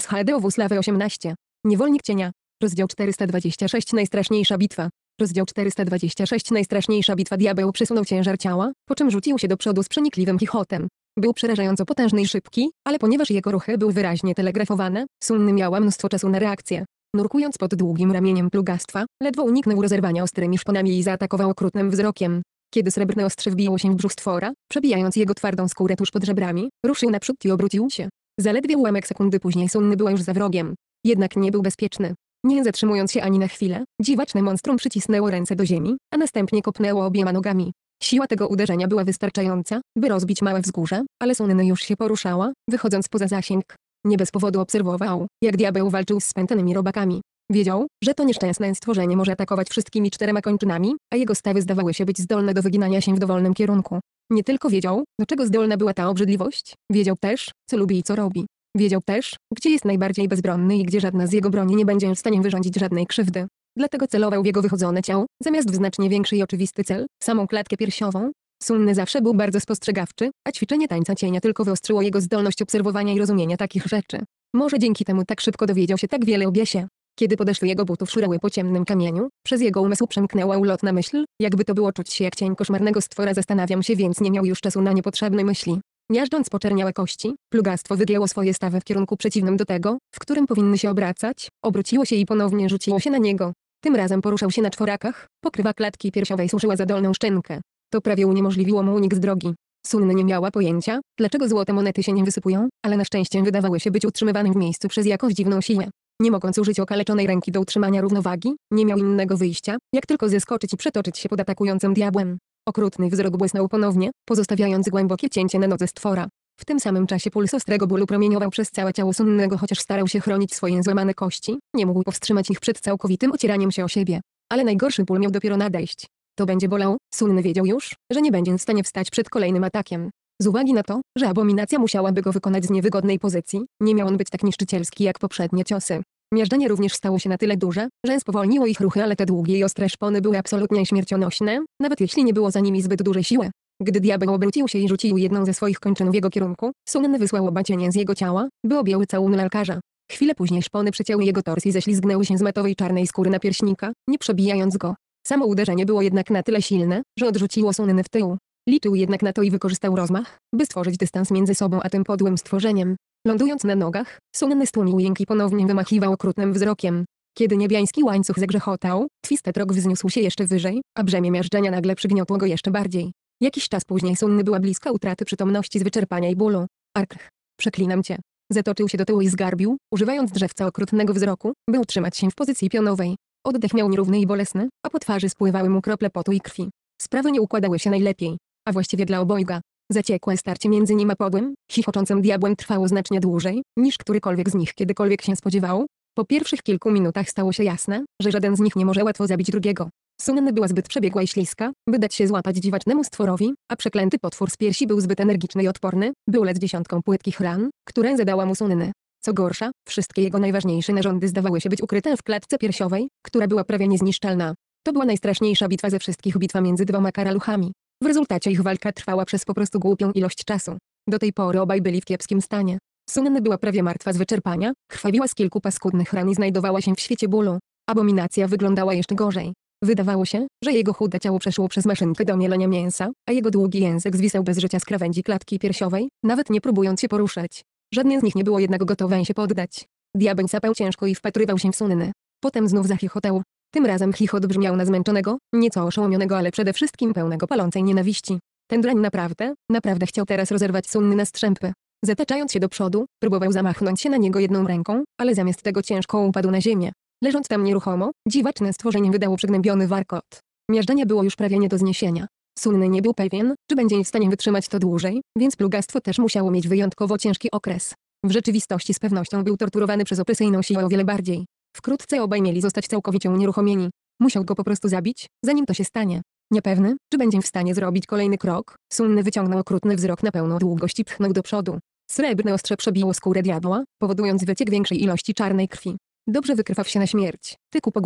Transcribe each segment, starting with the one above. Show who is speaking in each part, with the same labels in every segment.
Speaker 1: SHDOW e Sławy 18. Niewolnik cienia. Rozdział 426 Najstraszniejsza bitwa. Rozdział 426 Najstraszniejsza bitwa Diabeł przesunął ciężar ciała, po czym rzucił się do przodu z przenikliwym chichotem. Był przerażająco potężny i szybki, ale ponieważ jego ruchy były wyraźnie telegrafowane, Sunny miała mnóstwo czasu na reakcję. Nurkując pod długim ramieniem plugastwa, ledwo uniknął rozerwania ostrymi szponami i zaatakował okrutnym wzrokiem. Kiedy srebrne ostrze wbiło się w brzuch stwora, przebijając jego twardą skórę tuż pod żebrami, ruszył naprzód i obrócił się. Zaledwie ułamek sekundy później Sunny była już za wrogiem. Jednak nie był bezpieczny. Nie zatrzymując się ani na chwilę, dziwaczne monstrum przycisnęło ręce do ziemi, a następnie kopnęło obiema nogami. Siła tego uderzenia była wystarczająca, by rozbić małe wzgórze, ale Sunny już się poruszała, wychodząc poza zasięg. Nie bez powodu obserwował, jak diabeł walczył z spętanymi robakami. Wiedział, że to nieszczęsne stworzenie może atakować wszystkimi czterema kończynami, a jego stawy zdawały się być zdolne do wyginania się w dowolnym kierunku. Nie tylko wiedział, do czego zdolna była ta obrzydliwość, wiedział też, co lubi i co robi. Wiedział też, gdzie jest najbardziej bezbronny i gdzie żadna z jego broni nie będzie w stanie wyrządzić żadnej krzywdy. Dlatego celował w jego wychodzone ciało, zamiast w znacznie większy i oczywisty cel, samą klatkę piersiową. Sunny zawsze był bardzo spostrzegawczy, a ćwiczenie tańca cienia tylko wyostrzyło jego zdolność obserwowania i rozumienia takich rzeczy. Może dzięki temu tak szybko dowiedział się tak wiele o Biesie. Kiedy podeszły jego butów szurały po ciemnym kamieniu, przez jego umysł przemknęła ulotna myśl, jakby to było czuć się jak cień koszmarnego stwora zastanawiam się więc nie miał już czasu na niepotrzebne myśli. Miażdżąc poczerniałe kości, plugastwo wygięło swoje stawy w kierunku przeciwnym do tego, w którym powinny się obracać, obróciło się i ponownie rzuciło się na niego. Tym razem poruszał się na czworakach, pokrywa klatki piersiowej służyła za dolną szczękę. To prawie uniemożliwiło mu unik z drogi. Sunny nie miała pojęcia, dlaczego złote monety się nie wysypują, ale na szczęście wydawały się być utrzymywane w miejscu przez jakąś dziwną siłę. Nie mogąc użyć okaleczonej ręki do utrzymania równowagi, nie miał innego wyjścia, jak tylko zeskoczyć i przetoczyć się pod atakującym diabłem. Okrutny wzrok błysnął ponownie, pozostawiając głębokie cięcie na nodze stwora. W tym samym czasie puls ostrego bólu promieniował przez całe ciało sunnego chociaż starał się chronić swoje złamane kości, nie mógł powstrzymać ich przed całkowitym ocieraniem się o siebie. Ale najgorszy ból miał dopiero nadejść. To będzie bolał, sunny wiedział już, że nie będzie w stanie wstać przed kolejnym atakiem. Z uwagi na to, że abominacja musiałaby go wykonać z niewygodnej pozycji, nie miał on być tak niszczycielski jak poprzednie ciosy. Miażdżenie również stało się na tyle duże, że spowolniło ich ruchy, ale te długie i ostre szpony były absolutnie śmiercionośne, nawet jeśli nie było za nimi zbyt dużej siły. Gdy diabeł obrócił się i rzucił jedną ze swoich kończyn w jego kierunku, Sunan wysłał oba cienie z jego ciała, by objęły całun lalkarza. Chwilę później szpony przecięły jego tors i ześlizgnęły się z matowej czarnej skóry pierśnika, nie przebijając go. Samo uderzenie było jednak na tyle silne, że odrzuciło Sunny w tył. Liczył jednak na to i wykorzystał rozmach, by stworzyć dystans między sobą a tym podłym stworzeniem. Lądując na nogach, Sunny stłumił jęki i ponownie wymachiwał okrutnym wzrokiem. Kiedy niebiański łańcuch zagrzechotał, twistet rok wzniósł się jeszcze wyżej, a brzemię miażdżenia nagle przygniotło go jeszcze bardziej. Jakiś czas później Sunny była bliska utraty przytomności z wyczerpania i bólu. Arkrch. Przeklinam cię. Zatoczył się do tyłu i zgarbił, używając drzewca okrutnego wzroku, by utrzymać się w pozycji pionowej. Oddech miał nierówny i bolesny, a po twarzy spływały mu krople potu i krwi. Sprawy nie układały się najlepiej a właściwie dla obojga. Zaciekłe starcie między nim a podłym, chichoczącym diabłem trwało znacznie dłużej, niż którykolwiek z nich kiedykolwiek się spodziewał. Po pierwszych kilku minutach stało się jasne, że żaden z nich nie może łatwo zabić drugiego. Sunny była zbyt przebiegła i śliska, by dać się złapać dziwacznemu stworowi, a przeklęty potwór z piersi był zbyt energiczny i odporny, był lec dziesiątką płytkich ran, które zadała mu Sunny. Co gorsza, wszystkie jego najważniejsze narządy zdawały się być ukryte w klatce piersiowej, która była prawie niezniszczalna. To była najstraszniejsza bitwa ze wszystkich bitwa między dwoma karaluchami. W rezultacie ich walka trwała przez po prostu głupią ilość czasu. Do tej pory obaj byli w kiepskim stanie. Sunny była prawie martwa z wyczerpania, krwawiła z kilku paskudnych ran i znajdowała się w świecie bólu. Abominacja wyglądała jeszcze gorzej. Wydawało się, że jego chude ciało przeszło przez maszynkę do mielenia mięsa, a jego długi język zwisał bez życia z krawędzi klatki piersiowej, nawet nie próbując się poruszać. Żadne z nich nie było jednak gotowe się poddać. Diabeń sapał ciężko i wpatrywał się w Sunny. Potem znów zachichotał, tym razem chichot brzmiał na zmęczonego, nieco oszołomionego, ale przede wszystkim pełnego palącej nienawiści. Ten drań naprawdę, naprawdę chciał teraz rozerwać Sunny na strzępy. Zataczając się do przodu, próbował zamachnąć się na niego jedną ręką, ale zamiast tego ciężko upadł na ziemię. Leżąc tam nieruchomo, dziwaczne stworzenie wydało przygnębiony warkot. Miażdżenie było już prawie nie do zniesienia. Sunny nie był pewien, czy będzie w stanie wytrzymać to dłużej, więc plugastwo też musiało mieć wyjątkowo ciężki okres. W rzeczywistości z pewnością był torturowany przez opresyjną siłę o wiele bardziej. Wkrótce obaj mieli zostać całkowicie unieruchomieni. Musiał go po prostu zabić, zanim to się stanie. Niepewny, czy będzie w stanie zrobić kolejny krok, Sunny wyciągnął okrutny wzrok na pełną długość i pchnął do przodu. Srebrne ostrze przebiło skórę diabła, powodując wyciek większej ilości czarnej krwi. Dobrze wykrwaw się na śmierć, ty kupo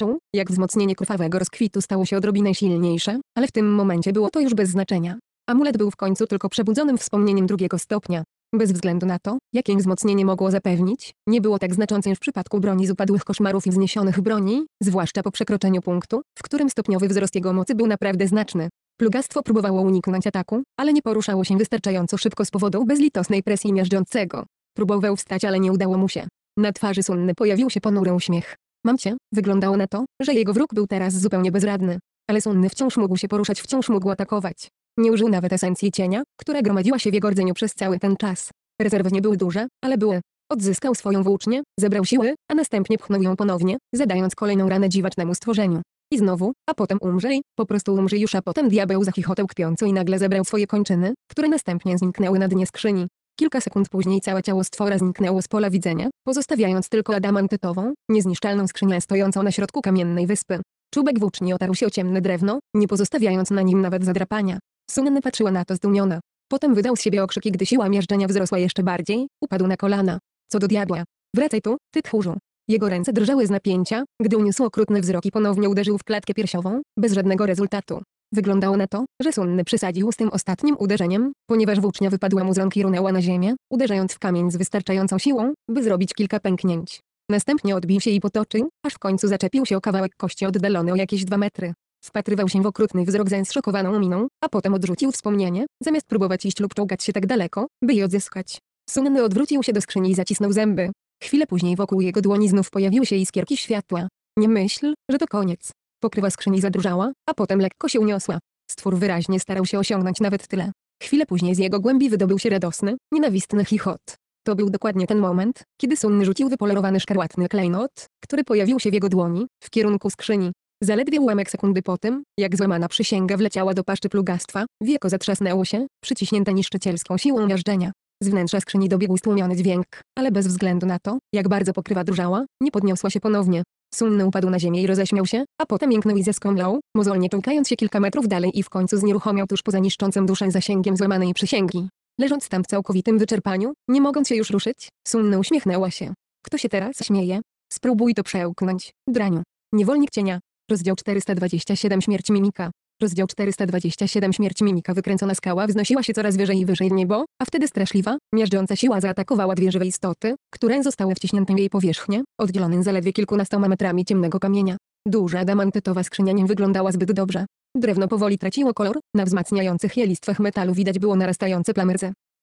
Speaker 1: Czuł, jak wzmocnienie krwawego rozkwitu stało się odrobinę silniejsze, ale w tym momencie było to już bez znaczenia. Amulet był w końcu tylko przebudzonym wspomnieniem drugiego stopnia. Bez względu na to, jakie wzmocnienie mogło zapewnić, nie było tak znaczące już w przypadku broni z upadłych koszmarów i wzniesionych broni, zwłaszcza po przekroczeniu punktu, w którym stopniowy wzrost jego mocy był naprawdę znaczny. Plugastwo próbowało uniknąć ataku, ale nie poruszało się wystarczająco szybko z powodu bezlitosnej presji miażdżącego. Próbował wstać, ale nie udało mu się. Na twarzy Sunny pojawił się ponury uśmiech. Mam cię, wyglądało na to, że jego wróg był teraz zupełnie bezradny. Ale Sunny wciąż mógł się poruszać, wciąż mógł atakować. Nie użył nawet esencji cienia, która gromadziła się w jego rdzeniu przez cały ten czas. Rezerwy nie były duże, ale były. Odzyskał swoją włócznię, zebrał siły, a następnie pchnął ją ponownie, zadając kolejną ranę dziwacznemu stworzeniu. I znowu, a potem umrzyj, po prostu umrzyj już, a potem diabeł zachichotał kpiąco i nagle zebrał swoje kończyny, które następnie zniknęły na dnie skrzyni. Kilka sekund później całe ciało stwora zniknęło z pola widzenia, pozostawiając tylko adamantytową, niezniszczalną skrzynię stojącą na środku kamiennej wyspy. Czubek włóczni otarł się o ciemne drewno, nie pozostawiając na nim nawet zadrapania. Sunny patrzyła na to zdumiona. Potem wydał z siebie okrzyki, gdy siła miażdżenia wzrosła jeszcze bardziej, upadł na kolana. Co do diabła. Wracaj tu, ty tchórzu. Jego ręce drżały z napięcia, gdy uniósł okrutny wzrok i ponownie uderzył w klatkę piersiową, bez żadnego rezultatu. Wyglądało na to, że Sunny przesadził z tym ostatnim uderzeniem, ponieważ włócznia wypadła mu z rąk i runęła na ziemię, uderzając w kamień z wystarczającą siłą, by zrobić kilka pęknięć. Następnie odbił się i potoczył, aż w końcu zaczepił się o kawałek kości oddalony o jakieś dwa metry. Wpatrywał się w okrutny wzrok ze zszokowaną miną, a potem odrzucił wspomnienie, zamiast próbować iść lub czołgać się tak daleko, by je odzyskać. Sunny odwrócił się do skrzyni i zacisnął zęby. Chwilę później wokół jego dłoni znów pojawiły się iskierki światła. Nie myśl, że to koniec. Pokrywa skrzyni zadrżała, a potem lekko się uniosła. Stwór wyraźnie starał się osiągnąć nawet tyle. Chwilę później z jego głębi wydobył się radosny, nienawistny chichot. To był dokładnie ten moment, kiedy Sunny rzucił wypolerowany szkarłatny klejnot, który pojawił się w jego dłoni, w kierunku skrzyni. Zaledwie ułamek sekundy po tym, jak złamana przysięga wleciała do paszczy plugastwa, wieko zatrzasnęło się, przyciśnięte niszczycielską siłą miażdżenia. Z wnętrza skrzyni dobiegł stłumiony dźwięk, ale bez względu na to, jak bardzo pokrywa drżała, nie podniosła się ponownie. Sunny upadł na ziemię i roześmiał się, a potem jęknął i zeskomlał, mozolnie czołkając się kilka metrów dalej i w końcu znieruchomiał tuż poza niszczącym duszę zasięgiem złamanej przysięgi. Leżąc tam w całkowitym wyczerpaniu, nie mogąc się już ruszyć, Sunny uśmiechnęła się. Kto się teraz śmieje? Spróbuj to przełknąć, draniu. Niewolnik cienia. Rozdział 427 Śmierć Mimika. Rozdział 427 Śmierć Mimika Wykręcona skała wznosiła się coraz wyżej i wyżej w niebo, a wtedy straszliwa, miażdżąca siła zaatakowała dwie żywe istoty, które zostały wciśnięte w jej powierzchnię, oddzielone zaledwie kilkunastoma metrami ciemnego kamienia. Duża damantytowa skrzynia nie wyglądała zbyt dobrze. Drewno powoli traciło kolor, na wzmacniających je listwach metalu widać było narastające plamy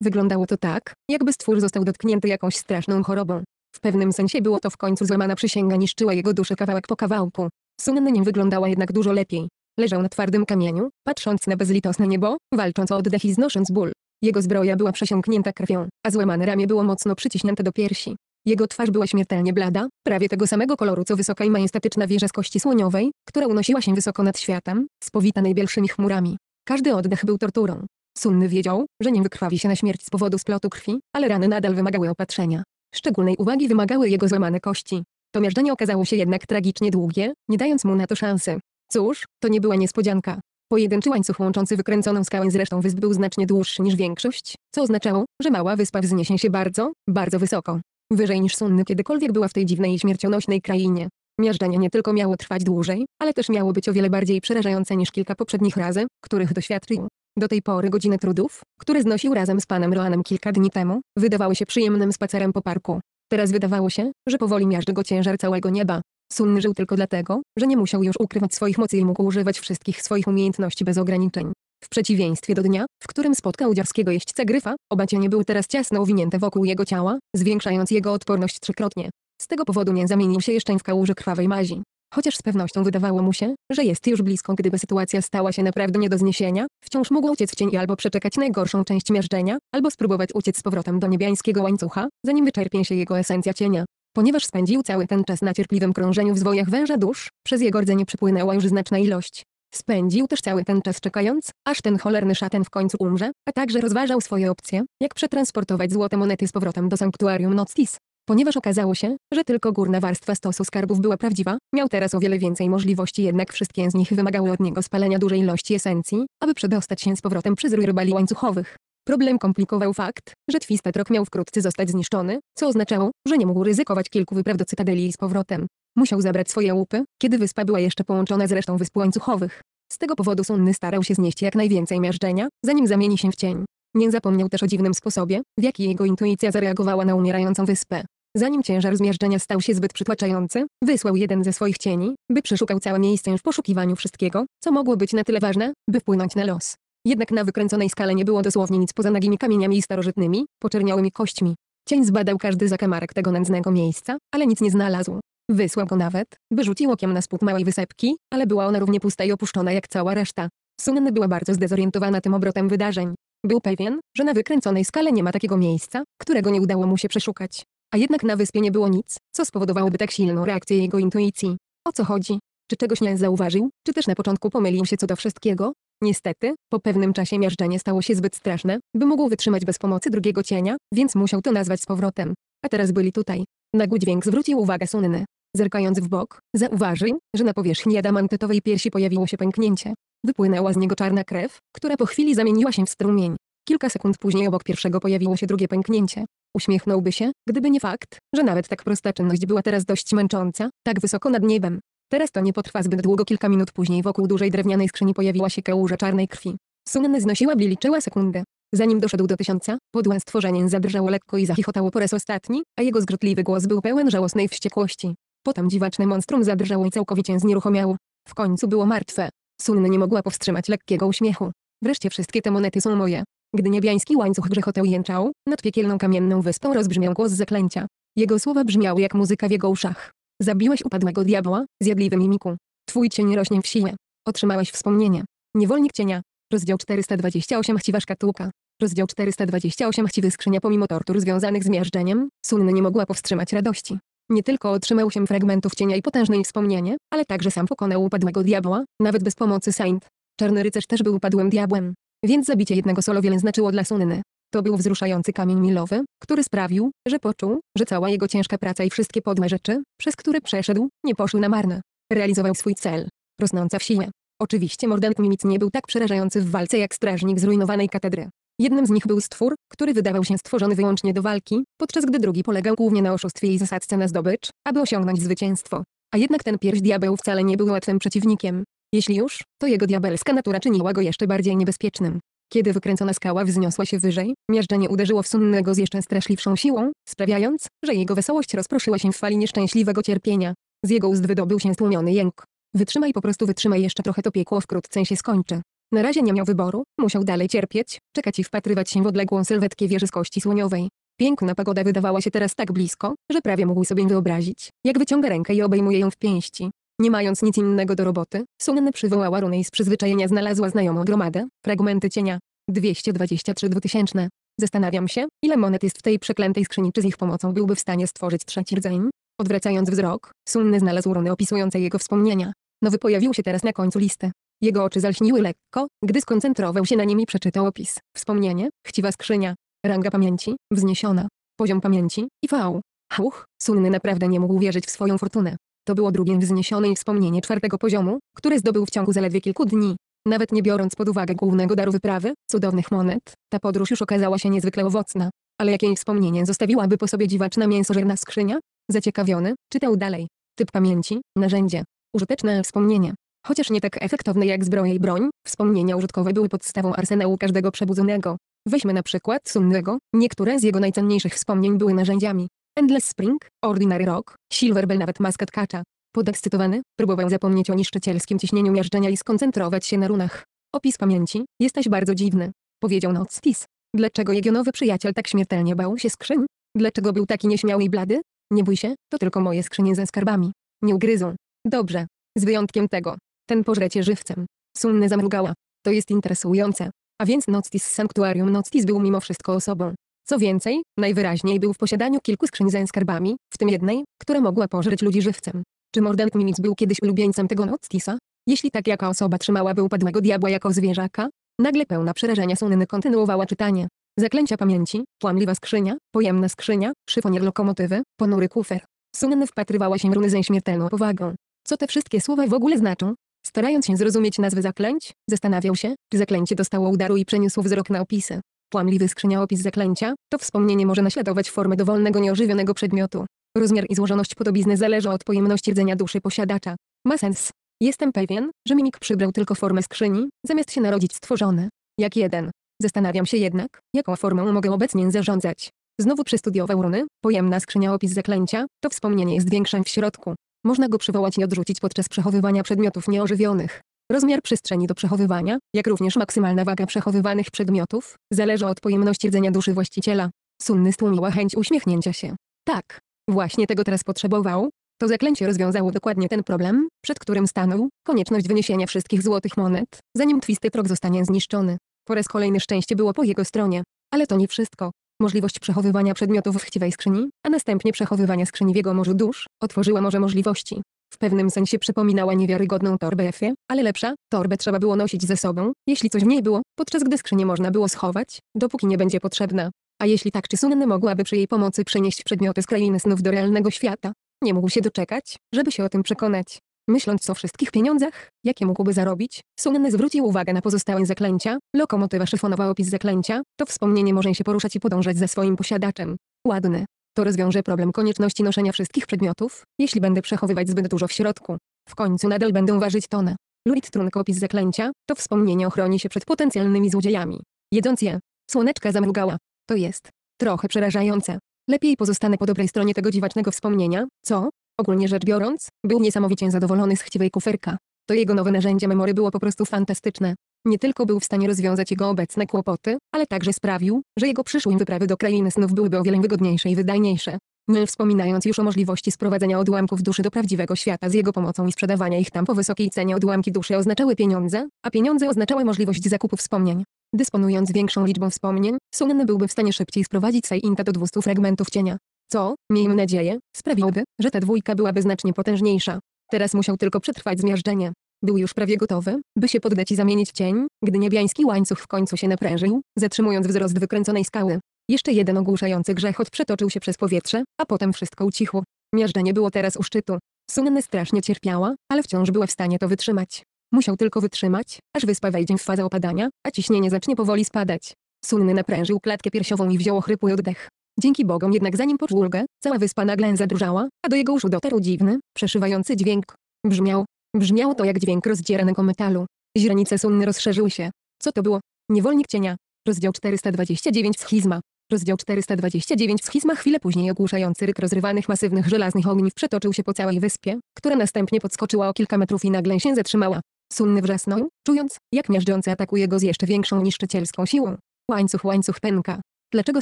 Speaker 1: Wyglądało to tak, jakby stwór został dotknięty jakąś straszną chorobą. W pewnym sensie było to w końcu złamana przysięga niszczyła jego duszę kawałek po kawałku. Sunny nie wyglądała jednak dużo lepiej. Leżał na twardym kamieniu, patrząc na bezlitosne niebo, walcząc o oddech i znosząc ból. Jego zbroja była przesiąknięta krwią, a złamane ramię było mocno przyciśnięte do piersi. Jego twarz była śmiertelnie blada, prawie tego samego koloru co wysoka i majestatyczna wieża z kości słoniowej, która unosiła się wysoko nad światem, spowita najbielszymi chmurami. Każdy oddech był torturą. Sunny wiedział, że nie wykrwawi się na śmierć z powodu splotu krwi, ale rany nadal wymagały opatrzenia. Szczególnej uwagi wymagały jego złamane kości. To miażdżenie okazało się jednak tragicznie długie, nie dając mu na to szansy. Cóż, to nie była niespodzianka. Pojedynczy łańcuch łączący wykręconą skałę z resztą wysp był znacznie dłuższy niż większość, co oznaczało, że mała wyspa wzniesie się bardzo, bardzo wysoko. Wyżej niż Sunny kiedykolwiek była w tej dziwnej i śmiercionośnej krainie. Miażdżenie nie tylko miało trwać dłużej, ale też miało być o wiele bardziej przerażające niż kilka poprzednich razy, których doświadczył. Do tej pory godziny trudów, które znosił razem z panem Roanem kilka dni temu, wydawały się przyjemnym spacerem po parku. Teraz wydawało się, że powoli miażdży go ciężar całego nieba. Sun żył tylko dlatego, że nie musiał już ukrywać swoich mocy i mógł używać wszystkich swoich umiejętności bez ograniczeń. W przeciwieństwie do dnia, w którym spotkał dziarskiego jeźdźca gryfa, oba cienie były teraz ciasno owinięte wokół jego ciała, zwiększając jego odporność trzykrotnie. Z tego powodu nie zamienił się jeszcze w kałużę krwawej mazi. Chociaż z pewnością wydawało mu się, że jest już blisko, gdyby sytuacja stała się naprawdę nie do zniesienia, wciąż mógł uciec w cień i albo przeczekać najgorszą część miażdżenia, albo spróbować uciec z powrotem do niebiańskiego łańcucha, zanim wyczerpie się jego esencja cienia. Ponieważ spędził cały ten czas na cierpliwym krążeniu w zwojach węża dusz, przez jego rdzenie przypłynęła już znaczna ilość. Spędził też cały ten czas czekając, aż ten cholerny szatan w końcu umrze, a także rozważał swoje opcje, jak przetransportować złote monety z powrotem do sanktuarium Noctis. Ponieważ okazało się, że tylko górna warstwa stosu skarbów była prawdziwa, miał teraz o wiele więcej możliwości jednak wszystkie z nich wymagały od niego spalenia dużej ilości esencji, aby przedostać się z powrotem przez rury bali łańcuchowych. Problem komplikował fakt, że Twistatrok miał wkrótce zostać zniszczony, co oznaczało, że nie mógł ryzykować kilku wypraw do Cytadeli z powrotem. Musiał zabrać swoje łupy, kiedy wyspa była jeszcze połączona z resztą wysp łańcuchowych. Z tego powodu Sunny starał się znieść jak najwięcej miażdżenia, zanim zamieni się w cień. Nie zapomniał też o dziwnym sposobie, w jaki jego intuicja zareagowała na umierającą wyspę. Zanim ciężar zmiażdżenia stał się zbyt przytłaczający, wysłał jeden ze swoich cieni, by przeszukał całe miejsce w poszukiwaniu wszystkiego, co mogło być na tyle ważne, by wpłynąć na los. Jednak na wykręconej skale nie było dosłownie nic poza nagimi kamieniami i starożytnymi, poczerniałymi kośćmi. Cień zbadał każdy zakamarek tego nędznego miejsca, ale nic nie znalazł. Wysłał go nawet, by rzucił okiem na spód małej wysepki, ale była ona równie pusta i opuszczona jak cała reszta. Sunny była bardzo zdezorientowana tym obrotem wydarzeń. Był pewien, że na wykręconej skale nie ma takiego miejsca, którego nie udało mu się przeszukać. A jednak na wyspie nie było nic, co spowodowałoby tak silną reakcję jego intuicji. O co chodzi? Czy czegoś nie zauważył, czy też na początku pomylił się co do wszystkiego? Niestety, po pewnym czasie miażdżenie stało się zbyt straszne, by mógł wytrzymać bez pomocy drugiego cienia, więc musiał to nazwać z powrotem. A teraz byli tutaj. Nagły dźwięk zwrócił uwagę Sunny. Zerkając w bok, zauważył, że na powierzchni adamantytowej piersi pojawiło się pęknięcie. Wypłynęła z niego czarna krew, która po chwili zamieniła się w strumień. Kilka sekund później obok pierwszego pojawiło się drugie pęknięcie. Uśmiechnąłby się, gdyby nie fakt, że nawet tak prosta czynność była teraz dość męcząca, tak wysoko nad niebem. Teraz to nie potrwa zbyt długo kilka minut później wokół dużej drewnianej skrzyni pojawiła się kałuża czarnej krwi. Sunny znosiła bli liczyła sekundę. Zanim doszedł do tysiąca, podłe stworzenie zabrzało lekko i zachichotało po raz ostatni, a jego zgrotliwy głos był pełen żałosnej wściekłości. Potem dziwaczne monstrum zabrzało i całkowicie znieruchomiało. W końcu było martwe. Sunny nie mogła powstrzymać lekkiego uśmiechu. Wreszcie wszystkie te monety są moje. Gdy niebiański łańcuch grzechotał jęczał, nad piekielną kamienną wyspą rozbrzmiał głos zaklęcia. Jego słowa brzmiały jak muzyka w jego uszach. Zabiłeś upadłego diabła, zjadliwy mimiku. Twój cień rośnie w siłę. Otrzymałeś wspomnienie. Niewolnik cienia. Rozdział 428 Chciwa szkatułka. Rozdział 428 Chciwy skrzynia pomimo tortur związanych z miażdżeniem, Sunny nie mogła powstrzymać radości. Nie tylko otrzymał się fragmentów cienia i potężnej wspomnienie, ale także sam pokonał upadłego diabła, nawet bez pomocy Saint. Czarny rycerz też był upadłym diabłem. Więc zabicie jednego solo wiele znaczyło dla Sunny. To był wzruszający kamień milowy, który sprawił, że poczuł, że cała jego ciężka praca i wszystkie podłe rzeczy, przez które przeszedł, nie poszły na marne. Realizował swój cel. Rosnąca w siłę. Oczywiście Mordant Mimic nie był tak przerażający w walce jak strażnik zrujnowanej katedry. Jednym z nich był stwór, który wydawał się stworzony wyłącznie do walki, podczas gdy drugi polegał głównie na oszustwie i zasadce na zdobycz, aby osiągnąć zwycięstwo. A jednak ten pierś diabeł wcale nie był łatwym przeciwnikiem. Jeśli już, to jego diabelska natura czyniła go jeszcze bardziej niebezpiecznym. Kiedy wykręcona skała wzniosła się wyżej, miażdżenie uderzyło w Sunnego z jeszcze straszliwszą siłą, sprawiając, że jego wesołość rozproszyła się w fali nieszczęśliwego cierpienia. Z jego ust wydobył się stłumiony jęk. Wytrzymaj po prostu wytrzymaj jeszcze trochę to piekło wkrótce się skończy. Na razie nie miał wyboru, musiał dalej cierpieć, czekać i wpatrywać się w odległą sylwetkę wieży z kości słoniowej. Piękna pagoda wydawała się teraz tak blisko, że prawie mógł sobie wyobrazić, jak wyciąga rękę i obejmuje ją w pięści. Nie mając nic innego do roboty, Sunny przywołała runę i z przyzwyczajenia znalazła znajomą gromadę, fragmenty cienia. 223 2000. Zastanawiam się, ile monet jest w tej przeklętej skrzyni, czy z ich pomocą byłby w stanie stworzyć trzeci rdzeń? Odwracając wzrok, Sunny znalazł runy opisujące jego wspomnienia. Nowy pojawił się teraz na końcu listy. Jego oczy zalśniły lekko, gdy skoncentrował się na nim i przeczytał opis. Wspomnienie, chciwa skrzynia, ranga pamięci, wzniesiona, poziom pamięci, i V. Huch, Sunny naprawdę nie mógł wierzyć w swoją fortunę. To było drugie wzniesione i wspomnienie czwartego poziomu, które zdobył w ciągu zaledwie kilku dni. Nawet nie biorąc pod uwagę głównego daru wyprawy, cudownych monet, ta podróż już okazała się niezwykle owocna. Ale jakie wspomnienie zostawiłaby po sobie dziwaczna mięsożerna skrzynia? Zaciekawiony, czytał dalej. Typ pamięci, narzędzie. Użyteczne wspomnienie. Chociaż nie tak efektowne jak zbroje i broń, wspomnienia użytkowe były podstawą arsenału każdego przebudzonego. Weźmy na przykład Sunnego, niektóre z jego najcenniejszych wspomnień były narzędziami. Endless Spring, Ordinary Rock, Silverbell nawet Musket Kacza. Podekscytowany, próbował zapomnieć o niszczycielskim ciśnieniu miażdżenia i skoncentrować się na runach. Opis pamięci, jesteś bardzo dziwny. Powiedział Noctis. Dlaczego jego nowy przyjaciel tak śmiertelnie bał się skrzyń? Dlaczego był taki nieśmiały i blady? Nie bój się, to tylko moje skrzynie ze skarbami. Nie ugryzą. Dobrze. Z wyjątkiem tego. Ten pożrecie żywcem. Sunny zamrugała. To jest interesujące. A więc Noctis z Sanktuarium Noctis był mimo wszystko osobą, co więcej, najwyraźniej był w posiadaniu kilku skrzyń ze skarbami, w tym jednej, która mogła pożreć ludzi żywcem. Czy Morden Minitz był kiedyś ulubieńcem tego Noctisa? Jeśli tak jaka osoba trzymałaby upadłego diabła jako zwierzaka? Nagle pełna przerażenia Sunny kontynuowała czytanie. Zaklęcia pamięci, płamliwa skrzynia, pojemna skrzynia, szyfonier lokomotywy, ponury kufer. Sunny wpatrywała się runy ze śmiertelną powagą. Co te wszystkie słowa w ogóle znaczą? Starając się zrozumieć nazwy zaklęć, zastanawiał się, czy zaklęcie dostało udaru i przeniósł wzrok na opisy kłamliwy skrzyniaopis zaklęcia, to wspomnienie może naśladować formę dowolnego nieożywionego przedmiotu. Rozmiar i złożoność podobizny zależą od pojemności rdzenia duszy posiadacza. Ma sens. Jestem pewien, że mimik przybrał tylko formę skrzyni, zamiast się narodzić stworzony. Jak jeden. Zastanawiam się jednak, jaką formą mogę obecnie zarządzać. Znowu przestudiował runy, pojemna skrzynia opis zaklęcia, to wspomnienie jest większym w środku. Można go przywołać i odrzucić podczas przechowywania przedmiotów nieożywionych. Rozmiar przestrzeni do przechowywania, jak również maksymalna waga przechowywanych przedmiotów, zależy od pojemności rdzenia duszy właściciela. Sunny stłumiła chęć uśmiechnięcia się. Tak, właśnie tego teraz potrzebował. To zaklęcie rozwiązało dokładnie ten problem, przed którym stanął, konieczność wyniesienia wszystkich złotych monet, zanim twisty trog zostanie zniszczony. Po raz kolejny szczęście było po jego stronie. Ale to nie wszystko. Możliwość przechowywania przedmiotów w chciwej skrzyni, a następnie przechowywania skrzyni w jego morzu dusz, otworzyła może możliwości. W pewnym sensie przypominała niewiarygodną torbę Efie, ale lepsza, torbę trzeba było nosić ze sobą, jeśli coś w niej było, podczas gdy skrzynię można było schować, dopóki nie będzie potrzebna. A jeśli tak czy sunny mogłaby przy jej pomocy przenieść przedmioty z krainy snów do realnego świata? Nie mógł się doczekać, żeby się o tym przekonać. Myśląc o wszystkich pieniądzach, jakie mógłby zarobić, Sunny zwrócił uwagę na pozostałe zaklęcia, lokomotywa szyfonowa opis zaklęcia, to wspomnienie może się poruszać i podążać za swoim posiadaczem. Ładne, to rozwiąże problem konieczności noszenia wszystkich przedmiotów, jeśli będę przechowywać zbyt dużo w środku. W końcu nadal będę ważyć tonę. Lurid trunkopis zaklęcia, to wspomnienie ochroni się przed potencjalnymi złodziejami. Jedząc je, słoneczka zamrugała. To jest trochę przerażające. Lepiej pozostanę po dobrej stronie tego dziwacznego wspomnienia, co, ogólnie rzecz biorąc, był niesamowicie zadowolony z chciwej kuferka. To jego nowe narzędzie memory było po prostu fantastyczne nie tylko był w stanie rozwiązać jego obecne kłopoty, ale także sprawił, że jego przyszłe wyprawy do krainy snów byłyby o wiele wygodniejsze i wydajniejsze. Nie wspominając już o możliwości sprowadzenia odłamków duszy do prawdziwego świata z jego pomocą i sprzedawania ich tam po wysokiej cenie odłamki duszy oznaczały pieniądze, a pieniądze oznaczały możliwość zakupu wspomnień. Dysponując większą liczbą wspomnień, Sunny byłby w stanie szybciej sprowadzić Saiinta do 200 fragmentów cienia. Co, miejmy nadzieję, sprawiłoby, że ta dwójka byłaby znacznie potężniejsza. Teraz musiał tylko przetrwać zmiażdżenie. Był już prawie gotowy, by się poddać i zamienić w cień, gdy niebiański łańcuch w końcu się naprężył, zatrzymując wzrost wykręconej skały. Jeszcze jeden ogłuszający grzechot przetoczył się przez powietrze, a potem wszystko ucichło. Miażdżenie było teraz u szczytu. Sunny strasznie cierpiała, ale wciąż była w stanie to wytrzymać. Musiał tylko wytrzymać, aż wyspa wejdzie w fazę opadania, a ciśnienie zacznie powoli spadać. Sunny naprężył klatkę piersiową i wziął ochrypły oddech. Dzięki Bogom jednak zanim poczuł ulgę, cała wyspa nagle zadrżała, a do jego uszu dotarł dziwny, przeszywający dźwięk. Brzmiał, Brzmiało to jak dźwięk rozdzieranego metalu. Źrenice Sunny rozszerzyły się. Co to było? Niewolnik cienia. Rozdział 429 Schizma. Rozdział 429 Schizma chwilę później ogłuszający ryk rozrywanych masywnych żelaznych ogniw przetoczył się po całej wyspie, która następnie podskoczyła o kilka metrów i nagle się zatrzymała. Sunny wrzasnął, czując, jak miażdżący atakuje go z jeszcze większą niszczycielską siłą. Łańcuch łańcuch pęka. Dlaczego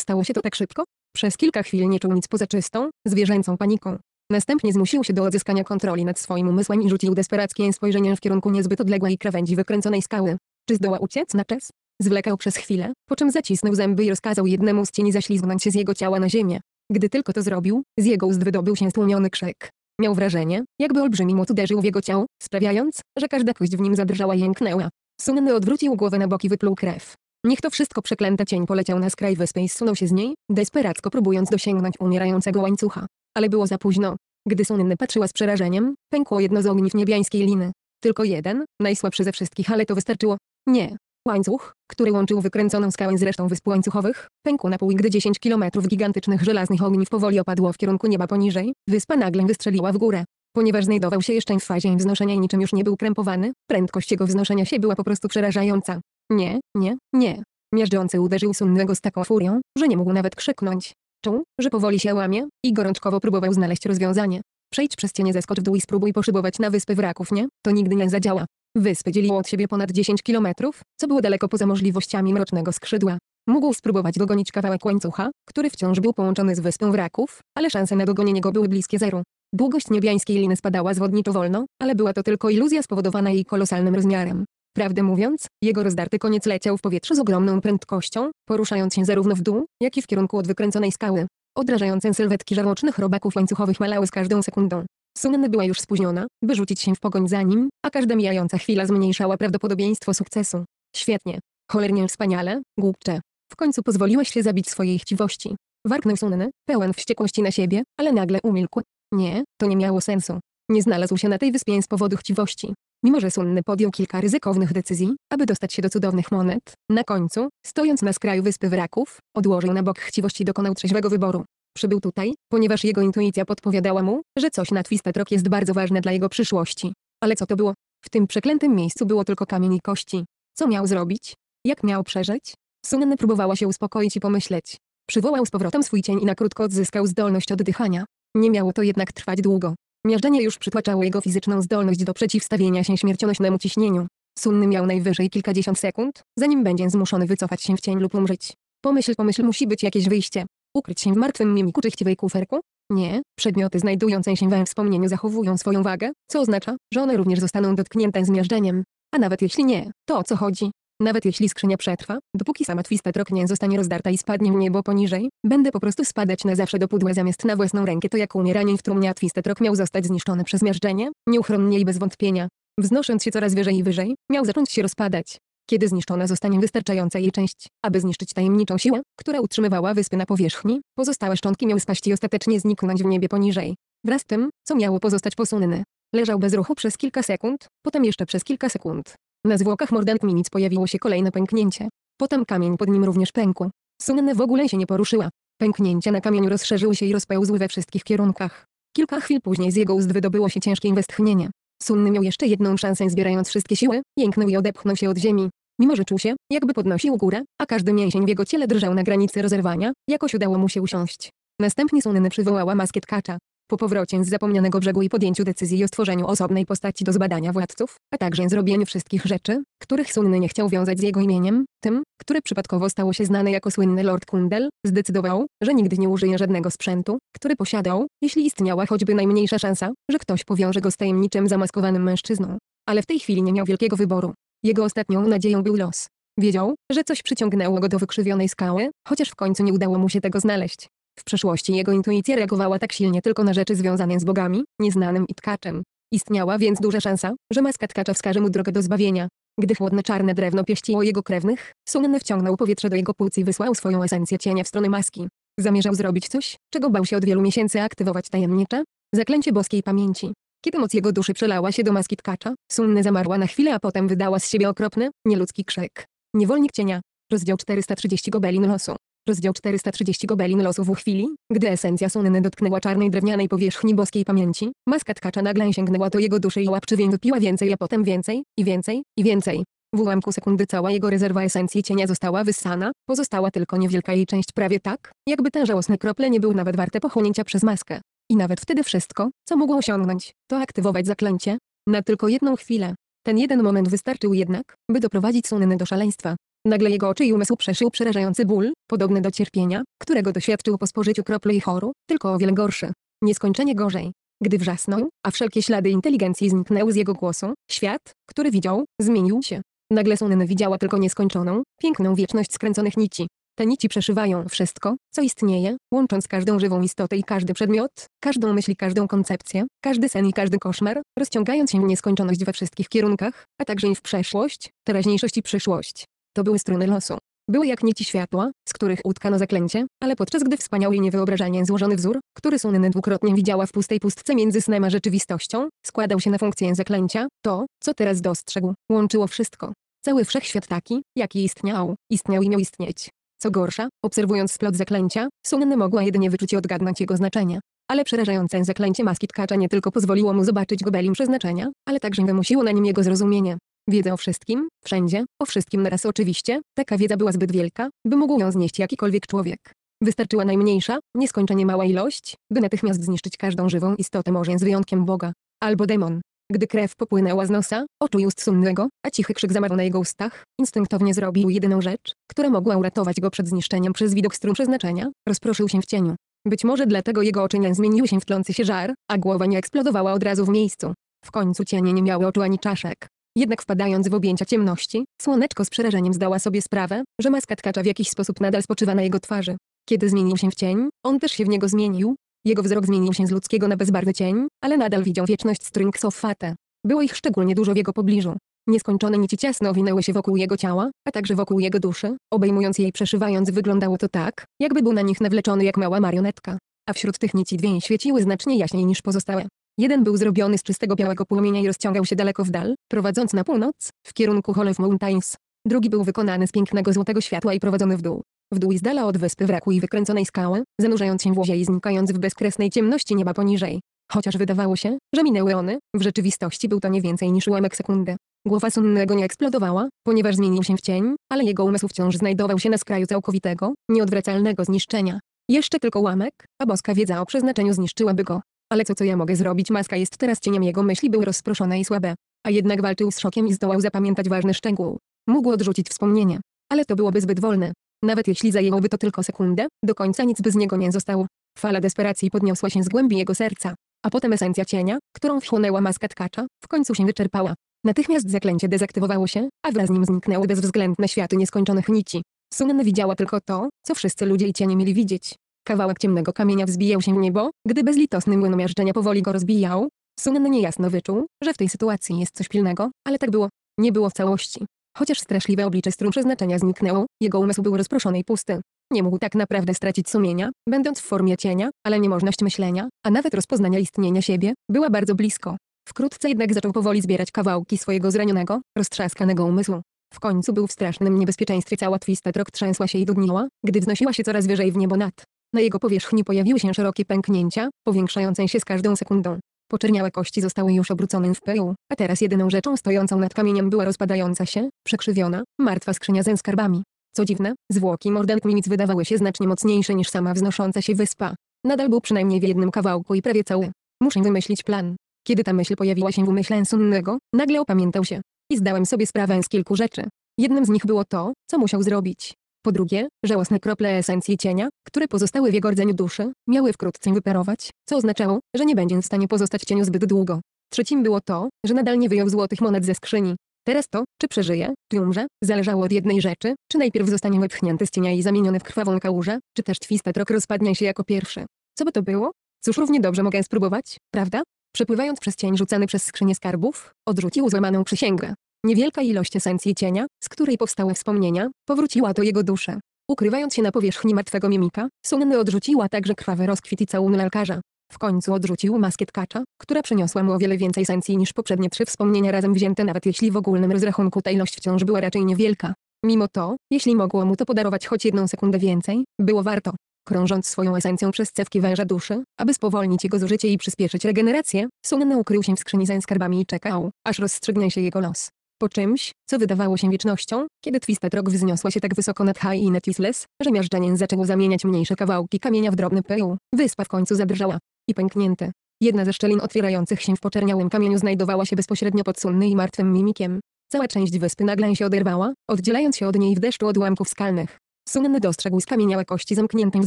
Speaker 1: stało się to tak szybko? Przez kilka chwil nie czuł nic poza czystą, zwierzęcą paniką. Następnie zmusił się do odzyskania kontroli nad swoim umysłem i rzucił desperackie spojrzenie w kierunku niezbyt odległej krawędzi wykręconej skały. Czy zdoła uciec na czas? Zwlekał przez chwilę, po czym zacisnął zęby i rozkazał jednemu z cieni zaślizgnąć się z jego ciała na ziemię. Gdy tylko to zrobił, z jego ust wydobył się stłumiony krzyk. Miał wrażenie, jakby olbrzymi młot uderzył w jego ciało, sprawiając, że każda kość w nim zadrżała i jęknęła. Sunny odwrócił głowę na bok i wypluł krew. Niech to wszystko przeklęte cień poleciał na skraj wyspy i zsunął się z niej, desperacko próbując dosięgnąć umierającego łańcucha ale było za późno. Gdy Sunny patrzyła z przerażeniem, pękło jedno z ogniw niebiańskiej liny. Tylko jeden, najsłabszy ze wszystkich, ale to wystarczyło. Nie. Łańcuch, który łączył wykręconą skałę z resztą wysp łańcuchowych, pękł na pół gdy 10 kilometrów gigantycznych żelaznych ogniw powoli opadło w kierunku nieba poniżej, wyspa nagle wystrzeliła w górę. Ponieważ znajdował się jeszcze w fazie wznoszenia i niczym już nie był krępowany, prędkość jego wznoszenia się była po prostu przerażająca. Nie, nie, nie. Miażdżący uderzył Sunnego z taką furią, że nie mógł nawet krzyknąć. Czuł, że powoli się łamie i gorączkowo próbował znaleźć rozwiązanie. Przejdź przez cienie zeskocz w dół i spróbuj poszybować na wyspy wraków, nie? To nigdy nie zadziała. Wyspy dzieliło od siebie ponad 10 kilometrów, co było daleko poza możliwościami Mrocznego Skrzydła. Mógł spróbować dogonić kawałek łańcucha, który wciąż był połączony z wyspą wraków, ale szanse na dogonienie go były bliskie zeru. Długość niebiańskiej liny spadała zwodniczo wolno, ale była to tylko iluzja spowodowana jej kolosalnym rozmiarem. Prawdę mówiąc, jego rozdarty koniec leciał w powietrzu z ogromną prędkością, poruszając się zarówno w dół, jak i w kierunku od wykręconej skały. Odrażające sylwetki żarłocznych robaków łańcuchowych malały z każdą sekundą. Sunny była już spóźniona, by rzucić się w pogoń za nim, a każda mijająca chwila zmniejszała prawdopodobieństwo sukcesu. Świetnie. Cholernie wspaniale, głupcze. W końcu pozwoliłeś się zabić swojej chciwości. Warknął Sunny, pełen wściekłości na siebie, ale nagle umilkł. Nie, to nie miało sensu. Nie znalazł się na tej wyspie z powodu chciwości. Mimo, że Sunny podjął kilka ryzykownych decyzji, aby dostać się do cudownych monet, na końcu, stojąc na skraju Wyspy Wraków, odłożył na bok chciwość i dokonał trzeźwego wyboru. Przybył tutaj, ponieważ jego intuicja podpowiadała mu, że coś na Rock jest bardzo ważne dla jego przyszłości. Ale co to było? W tym przeklętym miejscu było tylko kamień i kości. Co miał zrobić? Jak miał przeżyć? Sunny próbowała się uspokoić i pomyśleć. Przywołał z powrotem swój cień i na krótko odzyskał zdolność oddychania. Nie miało to jednak trwać długo. Miażdżenie już przytłaczało jego fizyczną zdolność do przeciwstawienia się śmiercionośnemu ciśnieniu. Sunny miał najwyżej kilkadziesiąt sekund, zanim będzie zmuszony wycofać się w cień lub umrzeć. Pomyśl, pomyśl, musi być jakieś wyjście. Ukryć się w martwym mimiku czy chciwej kuferku? Nie, przedmioty znajdujące się we wspomnieniu zachowują swoją wagę, co oznacza, że one również zostaną dotknięte zmiażdżeniem. A nawet jeśli nie, to o co chodzi? Nawet jeśli skrzynia przetrwa, dopóki sama twista trok nie zostanie rozdarta i spadnie w niebo poniżej, będę po prostu spadać na zawsze do pudła zamiast na własną rękę to jak umieranie w trumnia a Twisted miał zostać zniszczony przez miażdżenie, nieuchronnie i bez wątpienia. Wznosząc się coraz wyżej i wyżej, miał zacząć się rozpadać. Kiedy zniszczona zostanie wystarczająca jej część, aby zniszczyć tajemniczą siłę, która utrzymywała wyspy na powierzchni, pozostałe szczątki miały spaść i ostatecznie zniknąć w niebie poniżej. Wraz z tym, co miało pozostać posunne. Leżał bez ruchu przez kilka sekund, potem jeszcze przez kilka sekund. Na zwłokach Mordant Minic pojawiło się kolejne pęknięcie. Potem kamień pod nim również pękł. Sunne w ogóle się nie poruszyła. Pęknięcia na kamieniu rozszerzyły się i rozpełzły we wszystkich kierunkach. Kilka chwil później z jego ust wydobyło się ciężkie westchnienie. Sunny miał jeszcze jedną szansę zbierając wszystkie siły, jęknął i odepchnął się od ziemi. Mimo że czuł się, jakby podnosił górę, a każdy mięsień w jego ciele drżał na granicy rozerwania, jakoś udało mu się usiąść. Następnie Sunny przywołała maskę tkacza. Po powrocie z zapomnianego brzegu i podjęciu decyzji o stworzeniu osobnej postaci do zbadania władców, a także zrobieniu wszystkich rzeczy, których Sunny nie chciał wiązać z jego imieniem, tym, które przypadkowo stało się znane jako słynny Lord Kundel, zdecydował, że nigdy nie użyje żadnego sprzętu, który posiadał, jeśli istniała choćby najmniejsza szansa, że ktoś powiąże go z tajemniczym zamaskowanym mężczyzną. Ale w tej chwili nie miał wielkiego wyboru. Jego ostatnią nadzieją był los. Wiedział, że coś przyciągnęło go do wykrzywionej skały, chociaż w końcu nie udało mu się tego znaleźć. W przeszłości jego intuicja reagowała tak silnie tylko na rzeczy związane z bogami, nieznanym i tkaczem. Istniała więc duża szansa, że maska tkacza wskaże mu drogę do zbawienia. Gdy chłodne czarne drewno pieściło jego krewnych, Sunny wciągnął powietrze do jego płuc i wysłał swoją esencję cienia w stronę maski. Zamierzał zrobić coś, czego bał się od wielu miesięcy aktywować tajemnicze zaklęcie boskiej pamięci. Kiedy moc jego duszy przelała się do maski tkacza, Sunny zamarła na chwilę, a potem wydała z siebie okropny, nieludzki krzyk. Niewolnik cienia. Rozdział 430 Gobelin losu. Rozdział 430 Gobelin losów w chwili, gdy esencja Sunny dotknęła czarnej drewnianej powierzchni boskiej pamięci, maska tkacza nagle sięgnęła do jego duszy i łapczywie wypiła więcej, a potem więcej, i więcej, i więcej. W ułamku sekundy cała jego rezerwa esencji cienia została wyssana, pozostała tylko niewielka jej część prawie tak, jakby ten żałosny krople nie był nawet warte pochłonięcia przez maskę. I nawet wtedy wszystko, co mogło osiągnąć, to aktywować zaklęcie. Na tylko jedną chwilę. Ten jeden moment wystarczył jednak, by doprowadzić Sunny do szaleństwa. Nagle jego oczy i umysł przeszył przerażający ból, podobny do cierpienia, którego doświadczył po spożyciu kropli choru, tylko o wiele gorszy. Nieskończenie gorzej. Gdy wrzasnął, a wszelkie ślady inteligencji zniknęły z jego głosu, świat, który widział, zmienił się. Nagle Sunen widziała tylko nieskończoną, piękną wieczność skręconych nici. Te nici przeszywają wszystko, co istnieje, łącząc każdą żywą istotę i każdy przedmiot, każdą myśl i każdą koncepcję, każdy sen i każdy koszmar, rozciągając się w nieskończoność we wszystkich kierunkach, a także i w przeszłość, teraźniejszość i przyszłość. To były struny losu. Były jak nici światła, z których utkano zaklęcie, ale podczas gdy wspaniały i niewyobrażalnie złożony wzór, który Sunny dwukrotnie widziała w pustej pustce między snem a rzeczywistością, składał się na funkcję zaklęcia, to, co teraz dostrzegł, łączyło wszystko. Cały wszechświat taki, jaki istniał, istniał i miał istnieć. Co gorsza, obserwując splot zaklęcia, Sunny mogła jedynie wyczuć i odgadnąć jego znaczenie. Ale przerażające zaklęcie maski tkacza nie tylko pozwoliło mu zobaczyć gobelim przeznaczenia, ale także wymusiło na nim jego zrozumienie. Wiedzę o wszystkim, wszędzie, o wszystkim naraz oczywiście, taka wiedza była zbyt wielka, by mógł ją znieść jakikolwiek człowiek. Wystarczyła najmniejsza, nieskończenie mała ilość, by natychmiast zniszczyć każdą żywą istotę może z wyjątkiem Boga. Albo demon. Gdy krew popłynęła z nosa, oczu ust sumnego, a cichy krzyk zamarł na jego ustach, instynktownie zrobił jedyną rzecz, która mogła uratować go przed zniszczeniem przez widok strum przeznaczenia, rozproszył się w cieniu. Być może dlatego jego oczy nie zmieniły się w tlący się żar, a głowa nie eksplodowała od razu w miejscu. W końcu cienie nie miały oczu ani czaszek. Jednak wpadając w objęcia ciemności, słoneczko z przerażeniem zdała sobie sprawę, że maska tkacza w jakiś sposób nadal spoczywa na jego twarzy. Kiedy zmienił się w cień, on też się w niego zmienił. Jego wzrok zmienił się z ludzkiego na bezbarwy cień, ale nadal widział wieczność Strings of Fate. Było ich szczególnie dużo w jego pobliżu. Nieskończone nici ciasno winęły się wokół jego ciała, a także wokół jego duszy, obejmując jej przeszywając wyglądało to tak, jakby był na nich nawleczony jak mała marionetka. A wśród tych nici dwień świeciły znacznie jaśniej niż pozostałe. Jeden był zrobiony z czystego białego płomienia i rozciągał się daleko w dal, prowadząc na północ, w kierunku Holmes Mountains. Drugi był wykonany z pięknego złotego światła i prowadzony w dół. W dół i z dala od wyspy wraku i wykręconej skały, zanurzając się w łozie i znikając w bezkresnej ciemności nieba poniżej. Chociaż wydawało się, że minęły one, w rzeczywistości był to nie więcej niż ułamek sekundy. Głowa Sunnego nie eksplodowała, ponieważ zmienił się w cień, ale jego umysł wciąż znajdował się na skraju całkowitego, nieodwracalnego zniszczenia. Jeszcze tylko ułamek, a boska wiedza o przeznaczeniu zniszczyłaby go. Ale co co ja mogę zrobić maska jest teraz cieniem jego myśli były rozproszone i słabe. A jednak walczył z szokiem i zdołał zapamiętać ważny szczegół. Mógł odrzucić wspomnienie. Ale to byłoby zbyt wolne. Nawet jeśli zajęłoby to tylko sekundę, do końca nic by z niego nie zostało. Fala desperacji podniosła się z głębi jego serca. A potem esencja cienia, którą wchłonęła maska tkacza, w końcu się wyczerpała. Natychmiast zaklęcie dezaktywowało się, a wraz z nim zniknęły bezwzględne światy nieskończonych nici. Sunna widziała tylko to, co wszyscy ludzie i cienie mieli widzieć. Kawałek ciemnego kamienia wzbijał się w niebo, gdy bezlitosny młyn miażdżenia powoli go rozbijał. Sunan niejasno wyczuł, że w tej sytuacji jest coś pilnego, ale tak było. Nie było w całości. Chociaż straszliwe oblicze strun przeznaczenia zniknęło, jego umysł był rozproszony i pusty. Nie mógł tak naprawdę stracić sumienia, będąc w formie cienia, ale niemożność myślenia, a nawet rozpoznania istnienia siebie, była bardzo blisko. Wkrótce jednak zaczął powoli zbierać kawałki swojego zranionego, roztrzaskanego umysłu. W końcu był w strasznym niebezpieczeństwie. Cała twista trok trzęsła się i dudniła, gdy wznosiła się coraz wyżej w niebo nad na jego powierzchni pojawiły się szerokie pęknięcia, powiększające się z każdą sekundą. Poczerniałe kości zostały już obrócone w pył, a teraz jedyną rzeczą stojącą nad kamieniem była rozpadająca się, przekrzywiona, martwa skrzynia ze skarbami. Co dziwne, zwłoki mordant mimic wydawały się znacznie mocniejsze niż sama wznosząca się wyspa. Nadal był przynajmniej w jednym kawałku i prawie cały. Muszę wymyślić plan. Kiedy ta myśl pojawiła się w umyśle Sunnego, nagle opamiętał się. I zdałem sobie sprawę z kilku rzeczy. Jednym z nich było to, co musiał zrobić. Po drugie, żałosne krople esencji cienia, które pozostały w jego rdzeniu duszy, miały wkrótce wyparować, co oznaczało, że nie będzie w stanie pozostać cieniu zbyt długo. Trzecim było to, że nadal nie wyjął złotych monet ze skrzyni. Teraz to, czy przeżyje, czy umrze, zależało od jednej rzeczy, czy najpierw zostanie wypchnięty z cienia i zamieniony w krwawą kałużę, czy też twistetrok rozpadnie się jako pierwszy. Co by to było? Cóż równie dobrze mogę spróbować, prawda? Przepływając przez cień rzucany przez skrzynię skarbów, odrzucił złamaną przysięgę. Niewielka ilość esencji cienia, z której powstały wspomnienia, powróciła do jego duszy. Ukrywając się na powierzchni martwego mimika, Sunny odrzuciła także krwawy rozkwit i całun lalkarza. W końcu odrzucił maskę tkacza, która przyniosła mu o wiele więcej sencji niż poprzednie trzy wspomnienia razem wzięte nawet jeśli w ogólnym rozrachunku ta ilość wciąż była raczej niewielka. Mimo to, jeśli mogło mu to podarować choć jedną sekundę więcej, było warto. Krążąc swoją esencją przez cewki węża duszy, aby spowolnić jego zużycie i przyspieszyć regenerację, Sunny ukrył się w skrzyni ze skarbami i czekał, aż rozstrzygnie się jego los. Po czymś, co wydawało się wiecznością, kiedy Twisted Rock wzniosła się tak wysoko nad High i Netlisles, że miażdżanin zaczął zamieniać mniejsze kawałki kamienia w drobny pył, wyspa w końcu zadrżała. I pęknięte. Jedna ze szczelin otwierających się w poczerniałym kamieniu znajdowała się bezpośrednio pod sunny i martwym mimikiem. Cała część wyspy nagle się oderwała, oddzielając się od niej w deszczu odłamków skalnych. Sunny dostrzegł skamieniałe kości zamkniętym w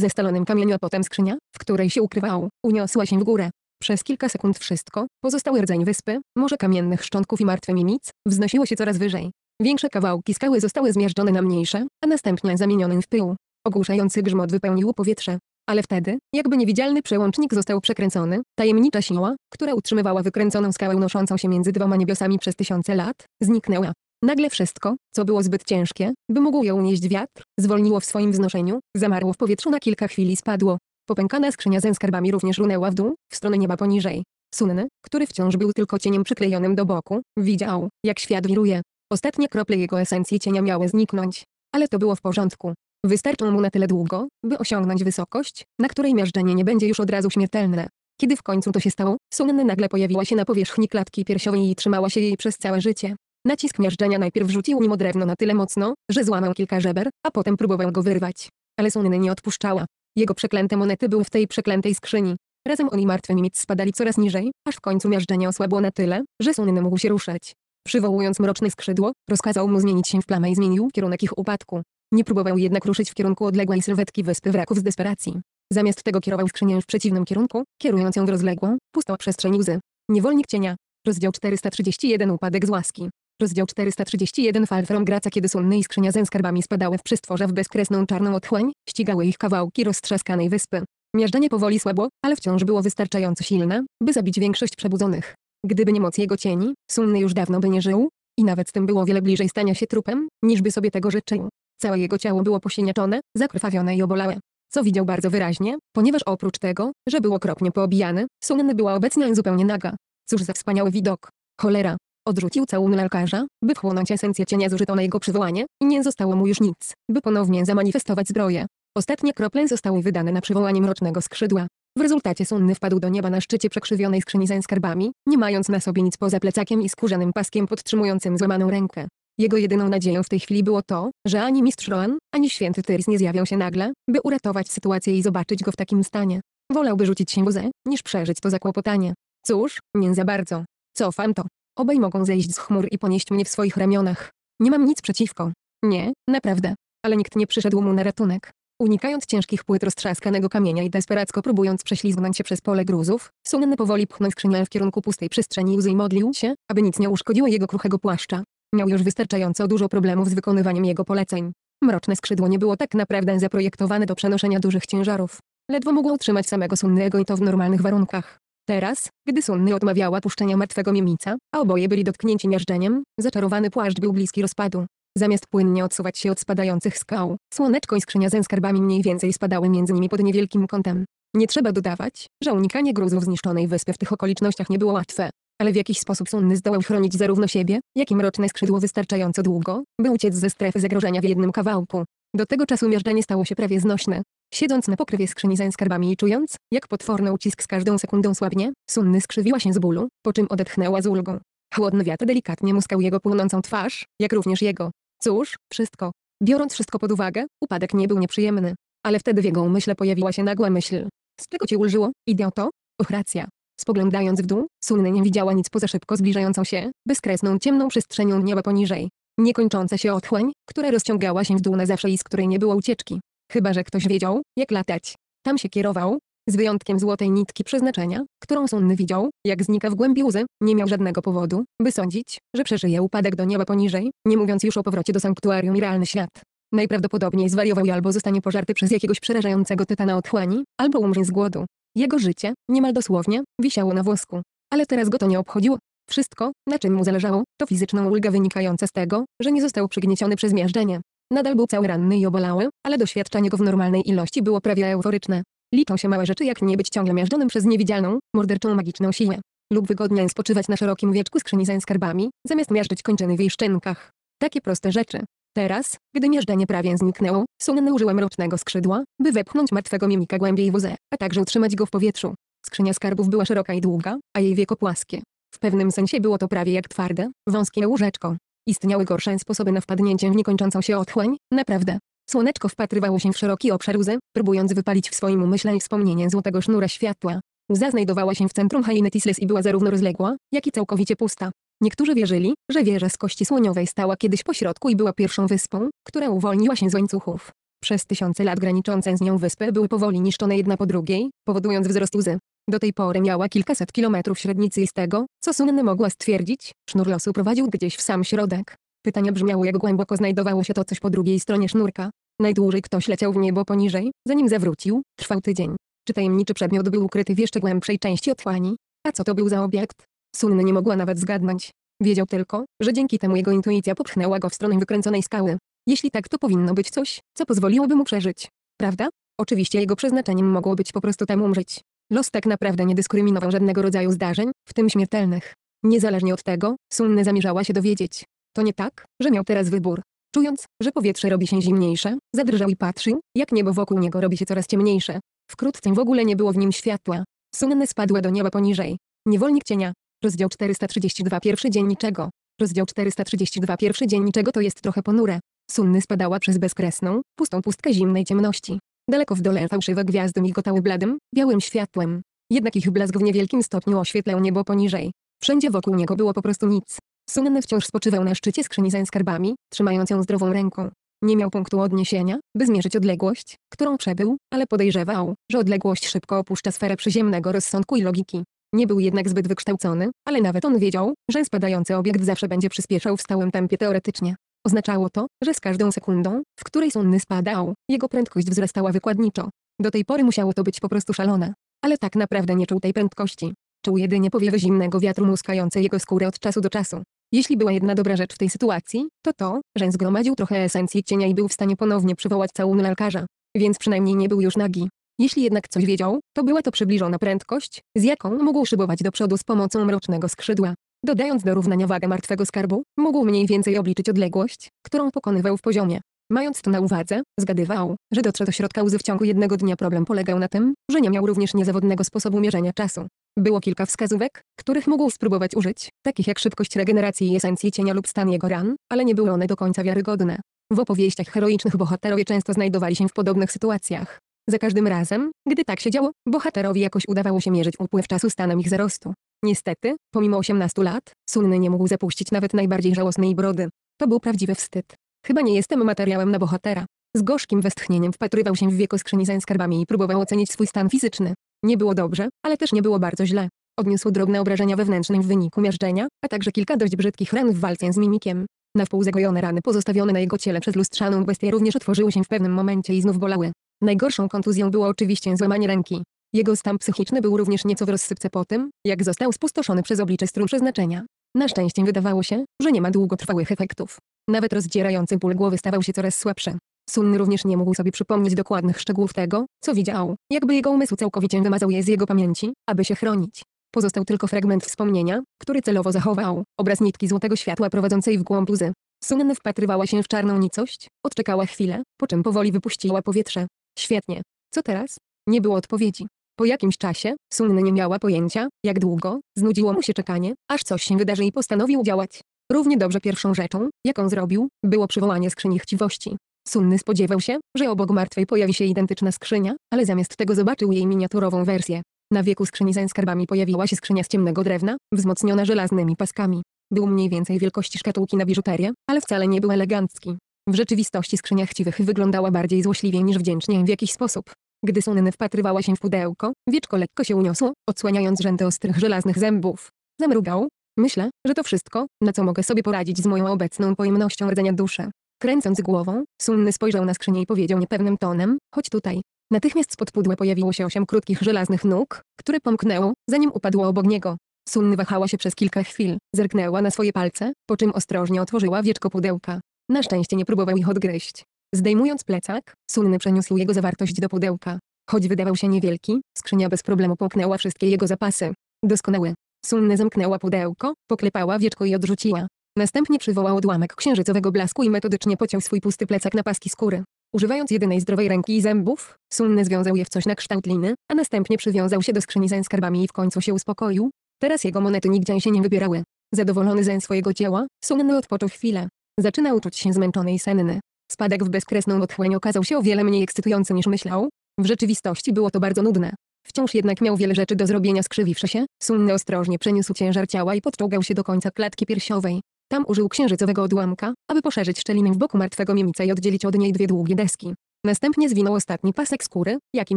Speaker 1: zestalonym kamieniu, a potem skrzynia, w której się ukrywał, uniosła się w górę. Przez kilka sekund wszystko, pozostały rdzeń wyspy, morze kamiennych szczątków i martwe mimic, wznosiło się coraz wyżej. Większe kawałki skały zostały zmiażdżone na mniejsze, a następnie zamienione w pył. Ogłuszający grzmot wypełnił powietrze. Ale wtedy, jakby niewidzialny przełącznik został przekręcony, tajemnicza siła, która utrzymywała wykręconą skałę noszącą się między dwoma niebiosami przez tysiące lat, zniknęła. Nagle wszystko, co było zbyt ciężkie, by mógł ją unieść wiatr, zwolniło w swoim wznoszeniu, zamarło w powietrzu na kilka chwil i spadło. Popękana skrzynia ze skarbami również runęła w dół, w stronę nieba poniżej. Sunny, który wciąż był tylko cieniem przyklejonym do boku, widział, jak świat wiruje. Ostatnie krople jego esencji cienia miały zniknąć. Ale to było w porządku. Wystarczą mu na tyle długo, by osiągnąć wysokość, na której miażdżenie nie będzie już od razu śmiertelne. Kiedy w końcu to się stało, Sunny nagle pojawiła się na powierzchni klatki piersiowej i trzymała się jej przez całe życie. Nacisk miażdżenia najpierw rzucił nim o drewno na tyle mocno, że złamał kilka żeber, a potem próbował go wyrwać. Ale Sunny nie odpuszczała. Jego przeklęte monety były w tej przeklętej skrzyni. Razem oni i martwy spadali coraz niżej, aż w końcu miażdżenie osłabło na tyle, że Sunny mógł się ruszać. Przywołując mroczne skrzydło, rozkazał mu zmienić się w plamę i zmienił kierunek ich upadku. Nie próbował jednak ruszyć w kierunku odległej sylwetki wyspy wraków z desperacji. Zamiast tego kierował skrzynię w przeciwnym kierunku, kierując ją w rozległą, pustą przestrzeń łzy. Niewolnik cienia. Rozdział 431 Upadek z łaski. Rozdział 431 Fal from Graca Kiedy sunny i skrzynia ze skarbami spadały w przystworze w bezkresną czarną otchłań, ścigały ich kawałki roztrzaskanej wyspy. Miażdżenie powoli słabło, ale wciąż było wystarczająco silne, by zabić większość przebudzonych. Gdyby nie moc jego cieni, Sunny już dawno by nie żył, i nawet tym było wiele bliżej stania się trupem, niż by sobie tego życzył. Całe jego ciało było posieniaczone, zakrwawione i obolałe. Co widział bardzo wyraźnie, ponieważ oprócz tego, że był okropnie poobijany, Sunny była obecnie zupełnie naga. Cóż za wspaniały widok. Cholera, Odrzucił całą lekarza, by wchłonąć esencję cienia zużyto na jego przywołanie, i nie zostało mu już nic, by ponownie zamanifestować zbroję. Ostatnie krople zostały wydane na przywołanie mrocznego skrzydła. W rezultacie Sunny wpadł do nieba na szczycie przekrzywionej skrzyni ze skarbami, nie mając na sobie nic poza plecakiem i skórzanym paskiem podtrzymującym złamaną rękę. Jego jedyną nadzieją w tej chwili było to, że ani mistrz Roan, ani święty Tyrs nie zjawią się nagle, by uratować sytuację i zobaczyć go w takim stanie. Wolałby rzucić się w łzę, niż przeżyć to zakłopotanie. Cóż, nie za bardzo. Cofam to. Obaj mogą zejść z chmur i ponieść mnie w swoich ramionach. Nie mam nic przeciwko. Nie, naprawdę. Ale nikt nie przyszedł mu na ratunek. Unikając ciężkich płyt roztrzaskanego kamienia i desperacko próbując prześlizgnąć się przez pole gruzów, Sunny powoli pchnął skrzynię w kierunku pustej przestrzeni i modlił się, aby nic nie uszkodziło jego kruchego płaszcza. Miał już wystarczająco dużo problemów z wykonywaniem jego poleceń. Mroczne skrzydło nie było tak naprawdę zaprojektowane do przenoszenia dużych ciężarów. Ledwo mogło utrzymać samego Sunnego i to w normalnych warunkach. Teraz, gdy Sunny odmawiała puszczenia martwego mimica, a oboje byli dotknięci miażdżeniem, zaczarowany płaszcz był bliski rozpadu. Zamiast płynnie odsuwać się od spadających skał, słoneczko i skrzynia ze skarbami mniej więcej spadały między nimi pod niewielkim kątem. Nie trzeba dodawać, że unikanie gruzów zniszczonej wyspy w tych okolicznościach nie było łatwe. Ale w jakiś sposób Sunny zdołał chronić zarówno siebie, jak i mroczne skrzydło wystarczająco długo, by uciec ze strefy zagrożenia w jednym kawałku. Do tego czasu miażdżenie stało się prawie znośne. Siedząc na pokrywie skrzyni ze skarbami i czując, jak potworny ucisk z każdą sekundą słabnie, Sunny skrzywiła się z bólu, po czym odetchnęła z ulgą. Chłodny wiatr delikatnie muskał jego płonącą twarz, jak również jego. Cóż, wszystko. Biorąc wszystko pod uwagę, upadek nie był nieprzyjemny. Ale wtedy w jego umyśle pojawiła się nagła myśl. Z czego cię ulżyło, idioto? Och racja. Spoglądając w dół, Sunny nie widziała nic poza szybko zbliżającą się, bezkresną ciemną przestrzenią nieba poniżej. Niekończąca się otchłań, która rozciągała się w dół na zawsze i z której nie było ucieczki. Chyba, że ktoś wiedział, jak latać. Tam się kierował, z wyjątkiem złotej nitki przeznaczenia, którą Sunny widział, jak znika w głębi łzy, nie miał żadnego powodu, by sądzić, że przeżyje upadek do nieba poniżej, nie mówiąc już o powrocie do sanktuarium i realny świat. Najprawdopodobniej zwariował i albo zostanie pożarty przez jakiegoś przerażającego tytana otchłani, albo umrze z głodu. Jego życie, niemal dosłownie, wisiało na włosku. Ale teraz go to nie obchodziło. Wszystko, na czym mu zależało, to fizyczna ulga wynikająca z tego, że nie został przygnieciony przez miażdżenie. Nadal był cały ranny i obolały, ale doświadczenie go w normalnej ilości było prawie euforyczne. Liczą się małe rzeczy jak nie być ciągle miażdżonym przez niewidzialną, morderczą magiczną siłę. Lub wygodnie spoczywać na szerokim wieczku skrzyni ze skarbami, zamiast miażdżyć kończyny w jej szczękach. Takie proste rzeczy. Teraz, gdy miażdżenie prawie zniknęło, Sunan użyła mrocznego skrzydła, by wepchnąć martwego mimika głębiej w łzę, a także utrzymać go w powietrzu. Skrzynia skarbów była szeroka i długa, a jej wieko płaskie. W pewnym sensie było to prawie jak twarde, wąskie łóżeczko. Istniały gorsze sposoby na wpadnięcie w niekończącą się otchłań, naprawdę. Słoneczko wpatrywało się w szeroki obszar łzy, próbując wypalić w swoim umyśle wspomnienie złotego sznura światła. Łza znajdowała się w centrum Hainetisles Tisles i była zarówno rozległa, jak i całkowicie pusta. Niektórzy wierzyli, że wieża z kości słoniowej stała kiedyś pośrodku i była pierwszą wyspą, która uwolniła się z łańcuchów. Przez tysiące lat graniczące z nią wyspy były powoli niszczone jedna po drugiej, powodując wzrost łzy. Do tej pory miała kilkaset kilometrów średnicy i z tego, co Sunny mogła stwierdzić, sznur losu prowadził gdzieś w sam środek. Pytanie brzmiało jak głęboko znajdowało się to coś po drugiej stronie sznurka. Najdłużej ktoś leciał w niebo poniżej, zanim zawrócił, trwał tydzień. Czy tajemniczy przedmiot był ukryty w jeszcze głębszej części otchłani? A co to był za obiekt? Sunny nie mogła nawet zgadnąć. Wiedział tylko, że dzięki temu jego intuicja popchnęła go w stronę wykręconej skały. Jeśli tak to powinno być coś, co pozwoliłoby mu przeżyć. Prawda? Oczywiście jego przeznaczeniem mogło być po prostu tam umrzeć. Los tak naprawdę nie dyskryminował żadnego rodzaju zdarzeń, w tym śmiertelnych. Niezależnie od tego, Sunny zamierzała się dowiedzieć. To nie tak, że miał teraz wybór. Czując, że powietrze robi się zimniejsze, zadrżał i patrzył, jak niebo wokół niego robi się coraz ciemniejsze. Wkrótce w ogóle nie było w nim światła. Sunny spadła do nieba poniżej. Niewolnik cienia. Rozdział 432 Pierwszy dzień niczego. Rozdział 432 Pierwszy dzień niczego to jest trochę ponure. Sunny spadała przez bezkresną, pustą pustkę zimnej ciemności. Daleko w dole fałszywe gwiazdy migotały bladym, białym światłem. Jednak ich blask w niewielkim stopniu oświetlał niebo poniżej. Wszędzie wokół niego było po prostu nic. Sunny wciąż spoczywał na szczycie skrzyni ze skarbami, trzymając ją zdrową ręką. Nie miał punktu odniesienia, by zmierzyć odległość, którą przebył, ale podejrzewał, że odległość szybko opuszcza sferę przyziemnego rozsądku i logiki. Nie był jednak zbyt wykształcony, ale nawet on wiedział, że spadający obiekt zawsze będzie przyspieszał w stałym tempie teoretycznie. Oznaczało to, że z każdą sekundą, w której Sonny spadał, jego prędkość wzrastała wykładniczo. Do tej pory musiało to być po prostu szalone. Ale tak naprawdę nie czuł tej prędkości. Czuł jedynie powiewy zimnego wiatru muskające jego skórę od czasu do czasu. Jeśli była jedna dobra rzecz w tej sytuacji, to to, że zgromadził trochę esencji cienia i był w stanie ponownie przywołać całun lalkarza. Więc przynajmniej nie był już nagi. Jeśli jednak coś wiedział, to była to przybliżona prędkość, z jaką mógł szybować do przodu z pomocą mrocznego skrzydła. Dodając do równania wagę martwego skarbu, mógł mniej więcej obliczyć odległość, którą pokonywał w poziomie. Mając to na uwadze, zgadywał, że dotrze do środka łzy w ciągu jednego dnia. Problem polegał na tym, że nie miał również niezawodnego sposobu mierzenia czasu. Było kilka wskazówek, których mógł spróbować użyć, takich jak szybkość regeneracji i esencji cienia lub stan jego ran, ale nie były one do końca wiarygodne. W opowieściach heroicznych bohaterowie często znajdowali się w podobnych sytuacjach. Za każdym razem, gdy tak się działo, bohaterowi jakoś udawało się mierzyć upływ czasu stanem ich zarostu. Niestety, pomimo 18 lat, Sunny nie mógł zapuścić nawet najbardziej żałosnej brody. To był prawdziwy wstyd. Chyba nie jestem materiałem na bohatera. Z gorzkim westchnieniem wpatrywał się w wieko skrzyni ze skarbami i próbował ocenić swój stan fizyczny. Nie było dobrze, ale też nie było bardzo źle. Odniósł drobne obrażenia wewnętrzne w wyniku miażdżenia, a także kilka dość brzydkich ran w walce z mimikiem. Na wpół zagojone rany pozostawione na jego ciele przez lustrzaną bestię również otworzyły się w pewnym momencie i znów bolały. Najgorszą kontuzją było oczywiście złamanie ręki. Jego stan psychiczny był również nieco w rozsypce po tym, jak został spustoszony przez oblicze strun przeznaczenia. Na szczęście wydawało się, że nie ma długotrwałych efektów. Nawet rozdzierający ból głowy stawał się coraz słabszy. Sun również nie mógł sobie przypomnieć dokładnych szczegółów tego, co widział, jakby jego umysł całkowicie wymazał je z jego pamięci, aby się chronić. Pozostał tylko fragment wspomnienia, który celowo zachował, obraz nitki złotego światła prowadzącej w głąb łzy. Sunan wpatrywała się w czarną nicość, odczekała chwilę, po czym powoli wypuściła powietrze. Świetnie. Co teraz? Nie było odpowiedzi. Po jakimś czasie, Sunny nie miała pojęcia, jak długo, znudziło mu się czekanie, aż coś się wydarzy i postanowił działać. Równie dobrze pierwszą rzeczą, jaką zrobił, było przywołanie skrzyni chciwości. Sunny spodziewał się, że obok martwej pojawi się identyczna skrzynia, ale zamiast tego zobaczył jej miniaturową wersję. Na wieku skrzyni ze skarbami pojawiła się skrzynia z ciemnego drewna, wzmocniona żelaznymi paskami. Był mniej więcej wielkości szkatułki na biżuterię, ale wcale nie był elegancki. W rzeczywistości skrzynia chciwych wyglądała bardziej złośliwie niż wdzięcznie w jakiś sposób. Gdy Sunny wpatrywała się w pudełko, wieczko lekko się uniosło, odsłaniając rzędy ostrych żelaznych zębów. Zamrugał. Myślę, że to wszystko, na co mogę sobie poradzić z moją obecną pojemnością rdzenia duszy. Kręcąc głową, Sunny spojrzał na skrzynię i powiedział niepewnym tonem, chodź tutaj. Natychmiast spod pudła pojawiło się osiem krótkich żelaznych nóg, które pomknęło, zanim upadło obok niego. Sunny wahała się przez kilka chwil, zerknęła na swoje palce, po czym ostrożnie otworzyła wieczko pudełka. Na szczęście nie próbował ich odgryźć. Zdejmując plecak, Sulny przeniósł jego zawartość do pudełka. Choć wydawał się niewielki, skrzynia bez problemu połknęła wszystkie jego zapasy. Doskonały. Sulny zamknęła pudełko, poklepała wieczko i odrzuciła. Następnie przywołał odłamek księżycowego blasku i metodycznie pociął swój pusty plecak na paski skóry. Używając jedynej zdrowej ręki i zębów, Sunny związał je w coś na kształt liny, a następnie przywiązał się do skrzyni ze skarbami i w końcu się uspokoił. Teraz jego monety nigdzie się nie wybierały. Zadowolony ze swojego dzieła, Sunny odpoczął chwilę. Zaczynał czuć się zmęczony i senny. Spadek w bezkresną otchłań okazał się o wiele mniej ekscytujący niż myślał. W rzeczywistości było to bardzo nudne. Wciąż jednak miał wiele rzeczy do zrobienia skrzywiwszy się, Sunny ostrożnie przeniósł ciężar ciała i podczołgał się do końca klatki piersiowej. Tam użył księżycowego odłamka, aby poszerzyć szczelinę w boku martwego mimica i oddzielić od niej dwie długie deski. Następnie zwinął ostatni pasek skóry, jaki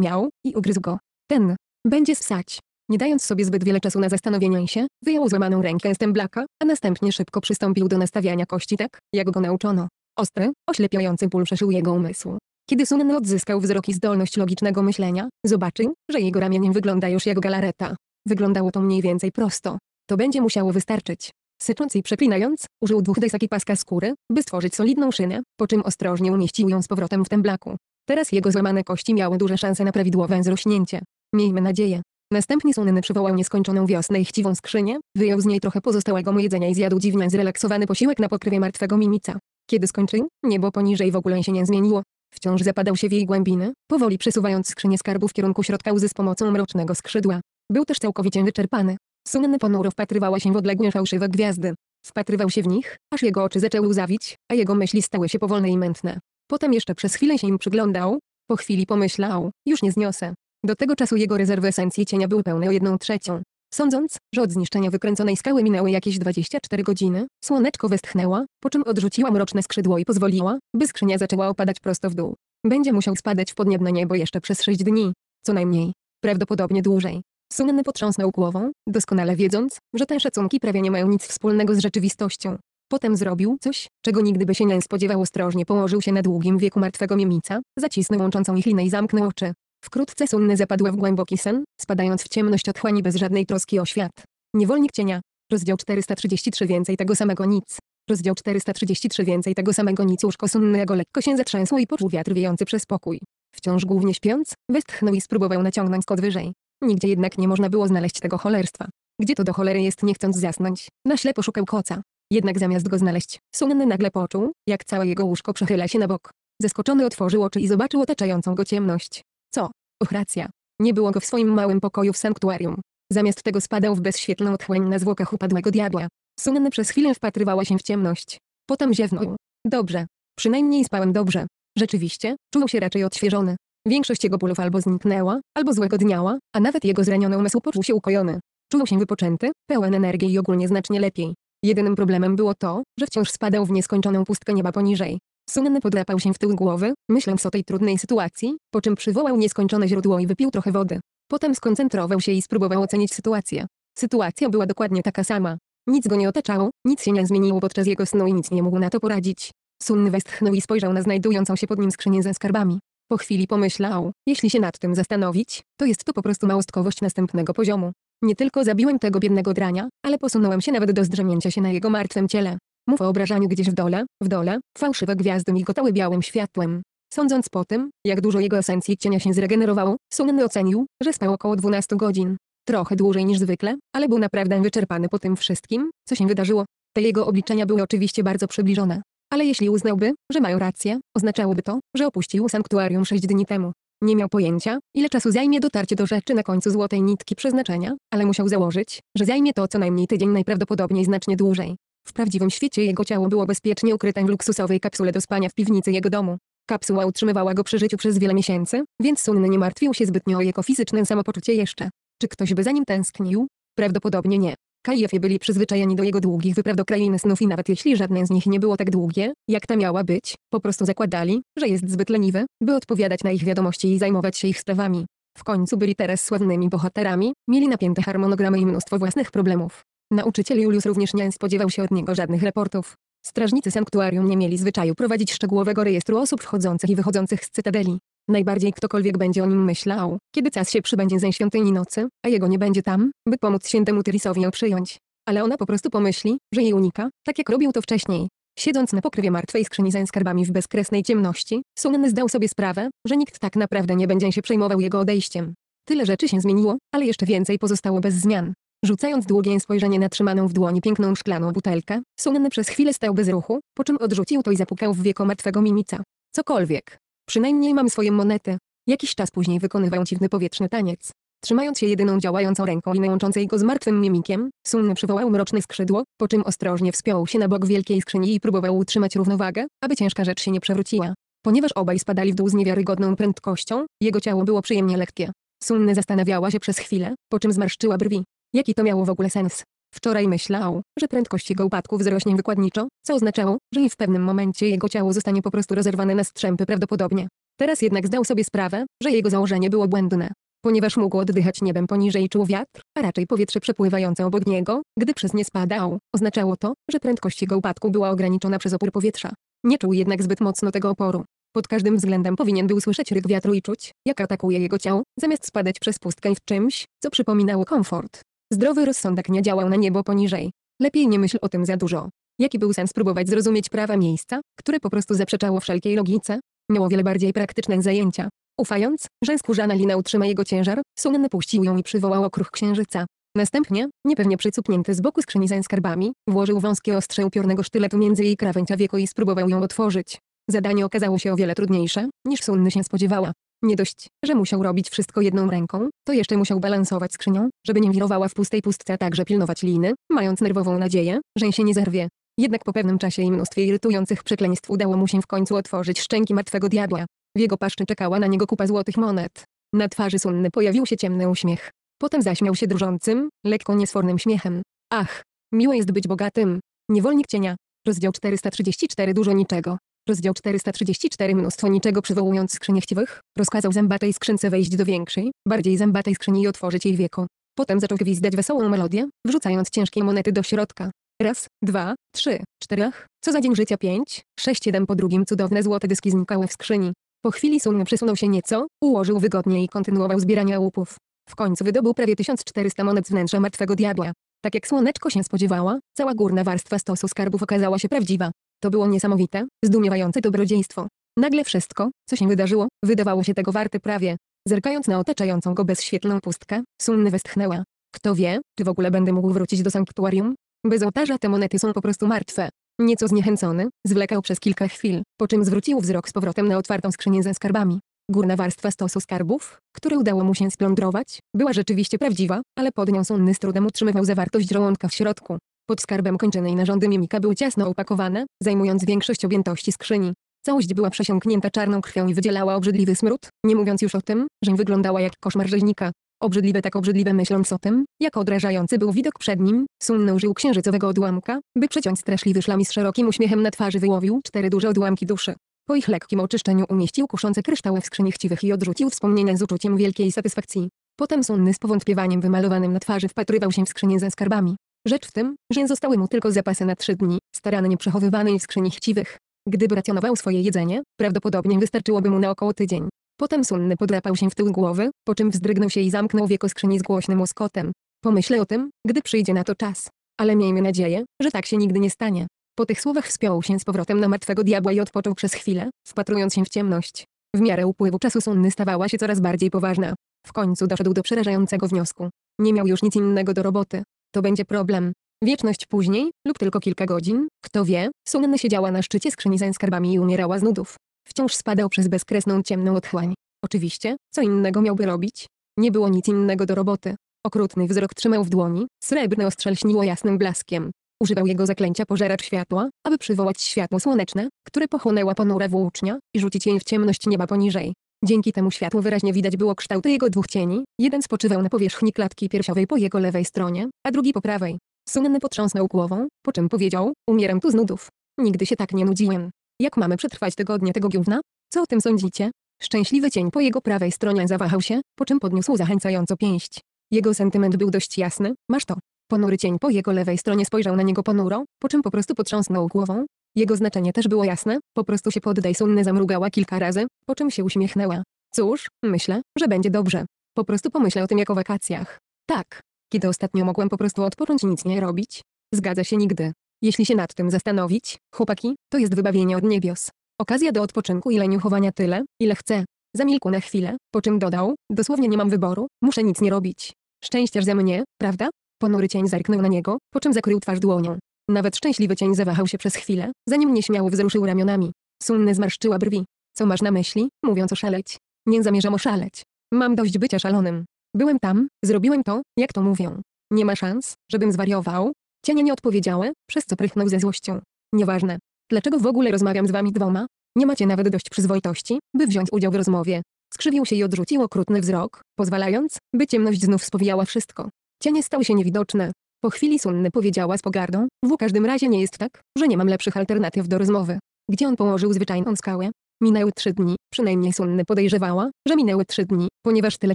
Speaker 1: miał, i ugryzł go. Ten. Będzie ssać. Nie dając sobie zbyt wiele czasu na zastanowienie się, wyjął złamaną rękę z temblaka, a następnie szybko przystąpił do nastawiania kości tak, jak go nauczono. Ostry, oślepiający pól przeszył jego umysł. Kiedy Sunny odzyskał wzrok i zdolność logicznego myślenia, zobaczył, że jego ramieniem wygląda już jak galareta. Wyglądało to mniej więcej prosto. To będzie musiało wystarczyć. Sycząc i przeklinając, użył dwóch desek i paska skóry, by stworzyć solidną szynę, po czym ostrożnie umieścił ją z powrotem w temblaku. Teraz jego złamane kości miały duże szanse na prawidłowe zrośnięcie. Miejmy nadzieję. Następnie Sunny przywołał nieskończoną wiosnę i chciwą skrzynię, wyjął z niej trochę pozostałego mu jedzenia i zjadł dziwnie zrelaksowany posiłek na pokrywie martwego mimica. Kiedy skończył, niebo poniżej w ogóle się nie zmieniło. Wciąż zapadał się w jej głębiny, powoli przesuwając skrzynię skarbu w kierunku środka łzy z pomocą mrocznego skrzydła. Był też całkowicie wyczerpany. Sunny ponuro wpatrywała się w odległe fałszywe gwiazdy. Wpatrywał się w nich, aż jego oczy zaczęły łzawić, a jego myśli stały się powolne i mętne. Potem jeszcze przez chwilę się im przyglądał. Po chwili pomyślał, już nie zniosę. Do tego czasu jego rezerwy esencji cienia były pełne o jedną trzecią. Sądząc, że od zniszczenia wykręconej skały minęły jakieś 24 godziny, słoneczko westchnęła, po czym odrzuciła mroczne skrzydło i pozwoliła, by skrzynia zaczęła opadać prosto w dół. Będzie musiał spadać w podniebne niebo jeszcze przez 6 dni. Co najmniej. Prawdopodobnie dłużej. Sunny potrząsnął głową, doskonale wiedząc, że te szacunki prawie nie mają nic wspólnego z rzeczywistością. Potem zrobił coś, czego nigdy by się nie spodziewał ostrożnie położył się na długim wieku martwego Miemica, zacisnął łączącą ich linę i zamknął oczy. Wkrótce Sunny zapadła w głęboki sen, spadając w ciemność otchłani bez żadnej troski o świat. Niewolnik cienia. Rozdział 433 Więcej tego samego nic. Rozdział 433 Więcej tego samego nic Łóżko Sunnego lekko się zatrzęsło i poczuł wiatr wiejący przez pokój. Wciąż głównie śpiąc, westchnął i spróbował naciągnąć kot wyżej. Nigdzie jednak nie można było znaleźć tego cholerstwa. Gdzie to do cholery jest nie chcąc zasnąć? Na ślepo szukał koca. Jednak zamiast go znaleźć, Sunny nagle poczuł, jak całe jego łóżko przechyla się na bok. Zaskoczony otworzył oczy i zobaczył otaczającą go ciemność. Co? Och racja. Nie było go w swoim małym pokoju w sanktuarium. Zamiast tego spadał w bezświetlną otchłań na zwłokach upadłego diabła. Sunny przez chwilę wpatrywała się w ciemność. Potem ziewnął. Dobrze. Przynajmniej spałem dobrze. Rzeczywiście, czuł się raczej odświeżony. Większość jego bólów albo zniknęła, albo złego dniała, a nawet jego zranioną umysł poczuł się ukojony. Czuł się wypoczęty, pełen energii i ogólnie znacznie lepiej. Jedynym problemem było to, że wciąż spadał w nieskończoną pustkę nieba poniżej. Sunny podlepał się w tył głowy, myśląc o tej trudnej sytuacji, po czym przywołał nieskończone źródło i wypił trochę wody. Potem skoncentrował się i spróbował ocenić sytuację. Sytuacja była dokładnie taka sama. Nic go nie otaczało, nic się nie zmieniło podczas jego snu i nic nie mógł na to poradzić. Sunny westchnął i spojrzał na znajdującą się pod nim skrzynię ze skarbami. Po chwili pomyślał, jeśli się nad tym zastanowić, to jest to po prostu małostkowość następnego poziomu. Nie tylko zabiłem tego biednego drania, ale posunąłem się nawet do zdrzemięcia się na jego martwym ciele. Mów o obrażaniu gdzieś w dole, w dole, fałszywe gwiazdy migotały białym światłem. Sądząc po tym, jak dużo jego esencji cienia się zregenerowało, Sunny ocenił, że spał około 12 godzin. Trochę dłużej niż zwykle, ale był naprawdę wyczerpany po tym wszystkim, co się wydarzyło. Te jego obliczenia były oczywiście bardzo przybliżone. Ale jeśli uznałby, że mają rację, oznaczałoby to, że opuścił sanktuarium 6 dni temu. Nie miał pojęcia, ile czasu zajmie dotarcie do rzeczy na końcu złotej nitki przeznaczenia, ale musiał założyć, że zajmie to co najmniej tydzień najprawdopodobniej znacznie dłużej. W prawdziwym świecie jego ciało było bezpiecznie ukryte w luksusowej kapsule do spania w piwnicy jego domu. Kapsuła utrzymywała go przy życiu przez wiele miesięcy, więc Sunny nie martwił się zbytnio o jego fizyczne samopoczucie jeszcze. Czy ktoś by za nim tęsknił? Prawdopodobnie nie. Kajefie byli przyzwyczajeni do jego długich wypraw do krainy snów i nawet jeśli żadne z nich nie było tak długie, jak ta miała być, po prostu zakładali, że jest zbyt leniwy, by odpowiadać na ich wiadomości i zajmować się ich sprawami. W końcu byli teraz sławnymi bohaterami, mieli napięte harmonogramy i mnóstwo własnych problemów. Nauczyciel Julius również nie spodziewał się od niego żadnych raportów. Strażnicy sanktuarium nie mieli zwyczaju prowadzić szczegółowego rejestru osób wchodzących i wychodzących z cytadeli. Najbardziej ktokolwiek będzie o nim myślał, kiedy Cas się przybędzie ze świątyni nocy, a jego nie będzie tam, by pomóc świętemu Tyrisowi ją przyjąć. Ale ona po prostu pomyśli, że jej unika, tak jak robił to wcześniej. Siedząc na pokrywie martwej skrzyni ze skarbami w bezkresnej ciemności, Sunny zdał sobie sprawę, że nikt tak naprawdę nie będzie się przejmował jego odejściem. Tyle rzeczy się zmieniło, ale jeszcze więcej pozostało bez zmian. Rzucając długie spojrzenie na trzymaną w dłoni piękną szklaną butelkę, Sunny przez chwilę stał bez ruchu, po czym odrzucił to i zapukał w wieko martwego mimica. Cokolwiek. Przynajmniej mam swoje monety. Jakiś czas później wykonywał dziwny powietrzny taniec. Trzymając się jedyną działającą ręką i łączącej go z martwym mimikiem, Sunny przywołał mroczne skrzydło, po czym ostrożnie wspiął się na bok wielkiej skrzyni i próbował utrzymać równowagę, aby ciężka rzecz się nie przewróciła. Ponieważ obaj spadali w dół z niewiarygodną prędkością, jego ciało było przyjemnie lekkie. Sunny zastanawiała się przez chwilę, po czym zmarszczyła brwi. Jaki to miało w ogóle sens? Wczoraj myślał, że prędkość jego upadku wzrośnie wykładniczo, co oznaczało, że i w pewnym momencie jego ciało zostanie po prostu rozerwane na strzępy prawdopodobnie. Teraz jednak zdał sobie sprawę, że jego założenie było błędne. Ponieważ mógł oddychać niebem poniżej czuł wiatr, a raczej powietrze przepływające obok niego, gdy przez nie spadał, oznaczało to, że prędkość jego upadku była ograniczona przez opór powietrza. Nie czuł jednak zbyt mocno tego oporu. Pod każdym względem powinien był słyszeć ryk wiatru i czuć, jak atakuje jego ciało, zamiast spadać przez pustkę w czymś, co przypominało komfort. Zdrowy rozsądek nie działał na niebo poniżej. Lepiej nie myśl o tym za dużo. Jaki był sens spróbować zrozumieć prawa miejsca, które po prostu zaprzeczało wszelkiej logice? Miał wiele bardziej praktyczne zajęcia. Ufając, że skórzana lina utrzyma jego ciężar, Sun puścił ją i przywołał okruch księżyca. Następnie, niepewnie przycupnięty z boku skrzyni ze skarbami, włożył wąskie ostrze upiornego sztyletu między jej krawędzia wieko i spróbował ją otworzyć. Zadanie okazało się o wiele trudniejsze, niż Sunny się spodziewała. Nie dość, że musiał robić wszystko jedną ręką, to jeszcze musiał balansować skrzynią, żeby nie wirowała w pustej pustce, a także pilnować liny, mając nerwową nadzieję, że się nie zerwie. Jednak po pewnym czasie i mnóstwie irytujących przekleństw udało mu się w końcu otworzyć szczęki martwego diabła. W jego paszczy czekała na niego kupa złotych monet. Na twarzy Sunny pojawił się ciemny uśmiech. Potem zaśmiał się drżącym, lekko niesfornym śmiechem. Ach, miło jest być bogatym. Niewolnik cienia. Rozdział 434 Dużo niczego. Rozdział 434 Mnóstwo niczego przywołując skrzynie chciwych, rozkazał zębatej skrzynce wejść do większej, bardziej zębatej skrzyni i otworzyć jej wieko. Potem zaczął gwizdać wesołą melodię, wrzucając ciężkie monety do środka. Raz, dwa, trzy, czterech, co za dzień życia pięć, sześć, siedem po drugim cudowne złote dyski znikały w skrzyni. Po chwili Sun przesunął się nieco, ułożył wygodnie i kontynuował zbieranie łupów. W końcu wydobył prawie 1400 monet z wnętrza martwego diabła. Tak jak słoneczko się spodziewała, cała górna warstwa stosu skarbów okazała się prawdziwa. To było niesamowite, zdumiewające dobrodziejstwo. Nagle wszystko, co się wydarzyło, wydawało się tego warte prawie. Zerkając na otaczającą go bezświetlną pustkę, Sunny westchnęła. Kto wie, czy w ogóle będę mógł wrócić do sanktuarium? Bez ołtarza te monety są po prostu martwe. Nieco zniechęcony, zwlekał przez kilka chwil, po czym zwrócił wzrok z powrotem na otwartą skrzynię ze skarbami. Górna warstwa stosu skarbów, które udało mu się splądrować, była rzeczywiście prawdziwa, ale pod nią Sunny z trudem utrzymywał zawartość żołądka w środku. Pod skarbem kończynej narządy mimika były ciasno opakowane, zajmując większość objętości skrzyni. Całość była przesiąknięta czarną krwią i wydzielała obrzydliwy smród, nie mówiąc już o tym, że wyglądała jak koszmar rzeźnika. Obrzydliwe tak obrzydliwe myśląc o tym, jak odrażający był widok przed nim, Sunny użył księżycowego odłamka, by przeciąć straszliwy szlam z szerokim uśmiechem na twarzy wyłowił cztery duże odłamki duszy. Po ich lekkim oczyszczeniu umieścił kuszące kryształy w skrzyni chciwych i odrzucił wspomnienia z uczuciem wielkiej satysfakcji. Potem Sunny z powątpiewaniem wymalowanym na twarzy wpatrywał się w skrzynię ze skarbami. Rzecz w tym, że zostały mu tylko zapasy na trzy dni, starannie przechowywane w skrzyni chciwych. Gdyby racjonował swoje jedzenie, prawdopodobnie wystarczyłoby mu na około tydzień. Potem Sunny podrapał się w tył głowy, po czym wzdrygnął się i zamknął wieko skrzyni z głośnym łoskotem. Pomyślę o tym, gdy przyjdzie na to czas. Ale miejmy nadzieję, że tak się nigdy nie stanie. Po tych słowach wspiął się z powrotem na martwego diabła i odpoczął przez chwilę, wpatrując się w ciemność. W miarę upływu czasu Sunny stawała się coraz bardziej poważna. W końcu doszedł do przerażającego wniosku. Nie miał już nic innego do roboty. To będzie problem. Wieczność później, lub tylko kilka godzin, kto wie, Sunny siedziała na szczycie skrzyni ze skarbami i umierała z nudów. Wciąż spadał przez bezkresną ciemną otchłań. Oczywiście, co innego miałby robić? Nie było nic innego do roboty. Okrutny wzrok trzymał w dłoni, srebrne ostrze lśniło jasnym blaskiem. Używał jego zaklęcia pożeracz światła, aby przywołać światło słoneczne, które pochłonęła ponura włócznia i rzucić jej w ciemność nieba poniżej. Dzięki temu światłu wyraźnie widać było kształty jego dwóch cieni, jeden spoczywał na powierzchni klatki piersiowej po jego lewej stronie, a drugi po prawej. Sunny potrząsnął głową, po czym powiedział, umieram tu z nudów. Nigdy się tak nie nudziłem. Jak mamy przetrwać tygodnie tego gówna? Co o tym sądzicie? Szczęśliwy cień po jego prawej stronie zawahał się, po czym podniósł zachęcająco pięść. Jego sentyment był dość jasny, masz to. Ponury cień po jego lewej stronie spojrzał na niego ponuro, po czym po prostu potrząsnął głową, jego znaczenie też było jasne, po prostu się poddaj Sunny zamrugała kilka razy, po czym się uśmiechnęła. Cóż, myślę, że będzie dobrze. Po prostu pomyślę o tym jak o wakacjach. Tak. Kiedy ostatnio mogłem po prostu odpocząć nic nie robić? Zgadza się nigdy. Jeśli się nad tym zastanowić, chłopaki, to jest wybawienie od niebios. Okazja do odpoczynku i leniuchowania tyle, ile chcę. Zamilkł na chwilę, po czym dodał, dosłownie nie mam wyboru, muszę nic nie robić. Szczęściarz ze mnie, prawda? Ponury cień zerknął na niego, po czym zakrył twarz dłonią. Nawet szczęśliwy cień zawahał się przez chwilę, zanim nieśmiało wzruszył ramionami. Sunny zmarszczyła brwi. Co masz na myśli, mówiąc o szaleć? Nie zamierzam oszaleć. Mam dość bycia szalonym. Byłem tam, zrobiłem to, jak to mówią. Nie ma szans, żebym zwariował. Cienie nie odpowiedziały, przez co prychnął ze złością. Nieważne. Dlaczego w ogóle rozmawiam z wami dwoma? Nie macie nawet dość przyzwoitości, by wziąć udział w rozmowie. Skrzywił się i odrzucił okrutny wzrok, pozwalając, by ciemność znów spowijała wszystko. Cienie stały się niewidoczne, po chwili Sunny powiedziała z pogardą, w każdym razie nie jest tak, że nie mam lepszych alternatyw do rozmowy. Gdzie on położył zwyczajną skałę? Minęły trzy dni, przynajmniej Sunny podejrzewała, że minęły trzy dni, ponieważ tyle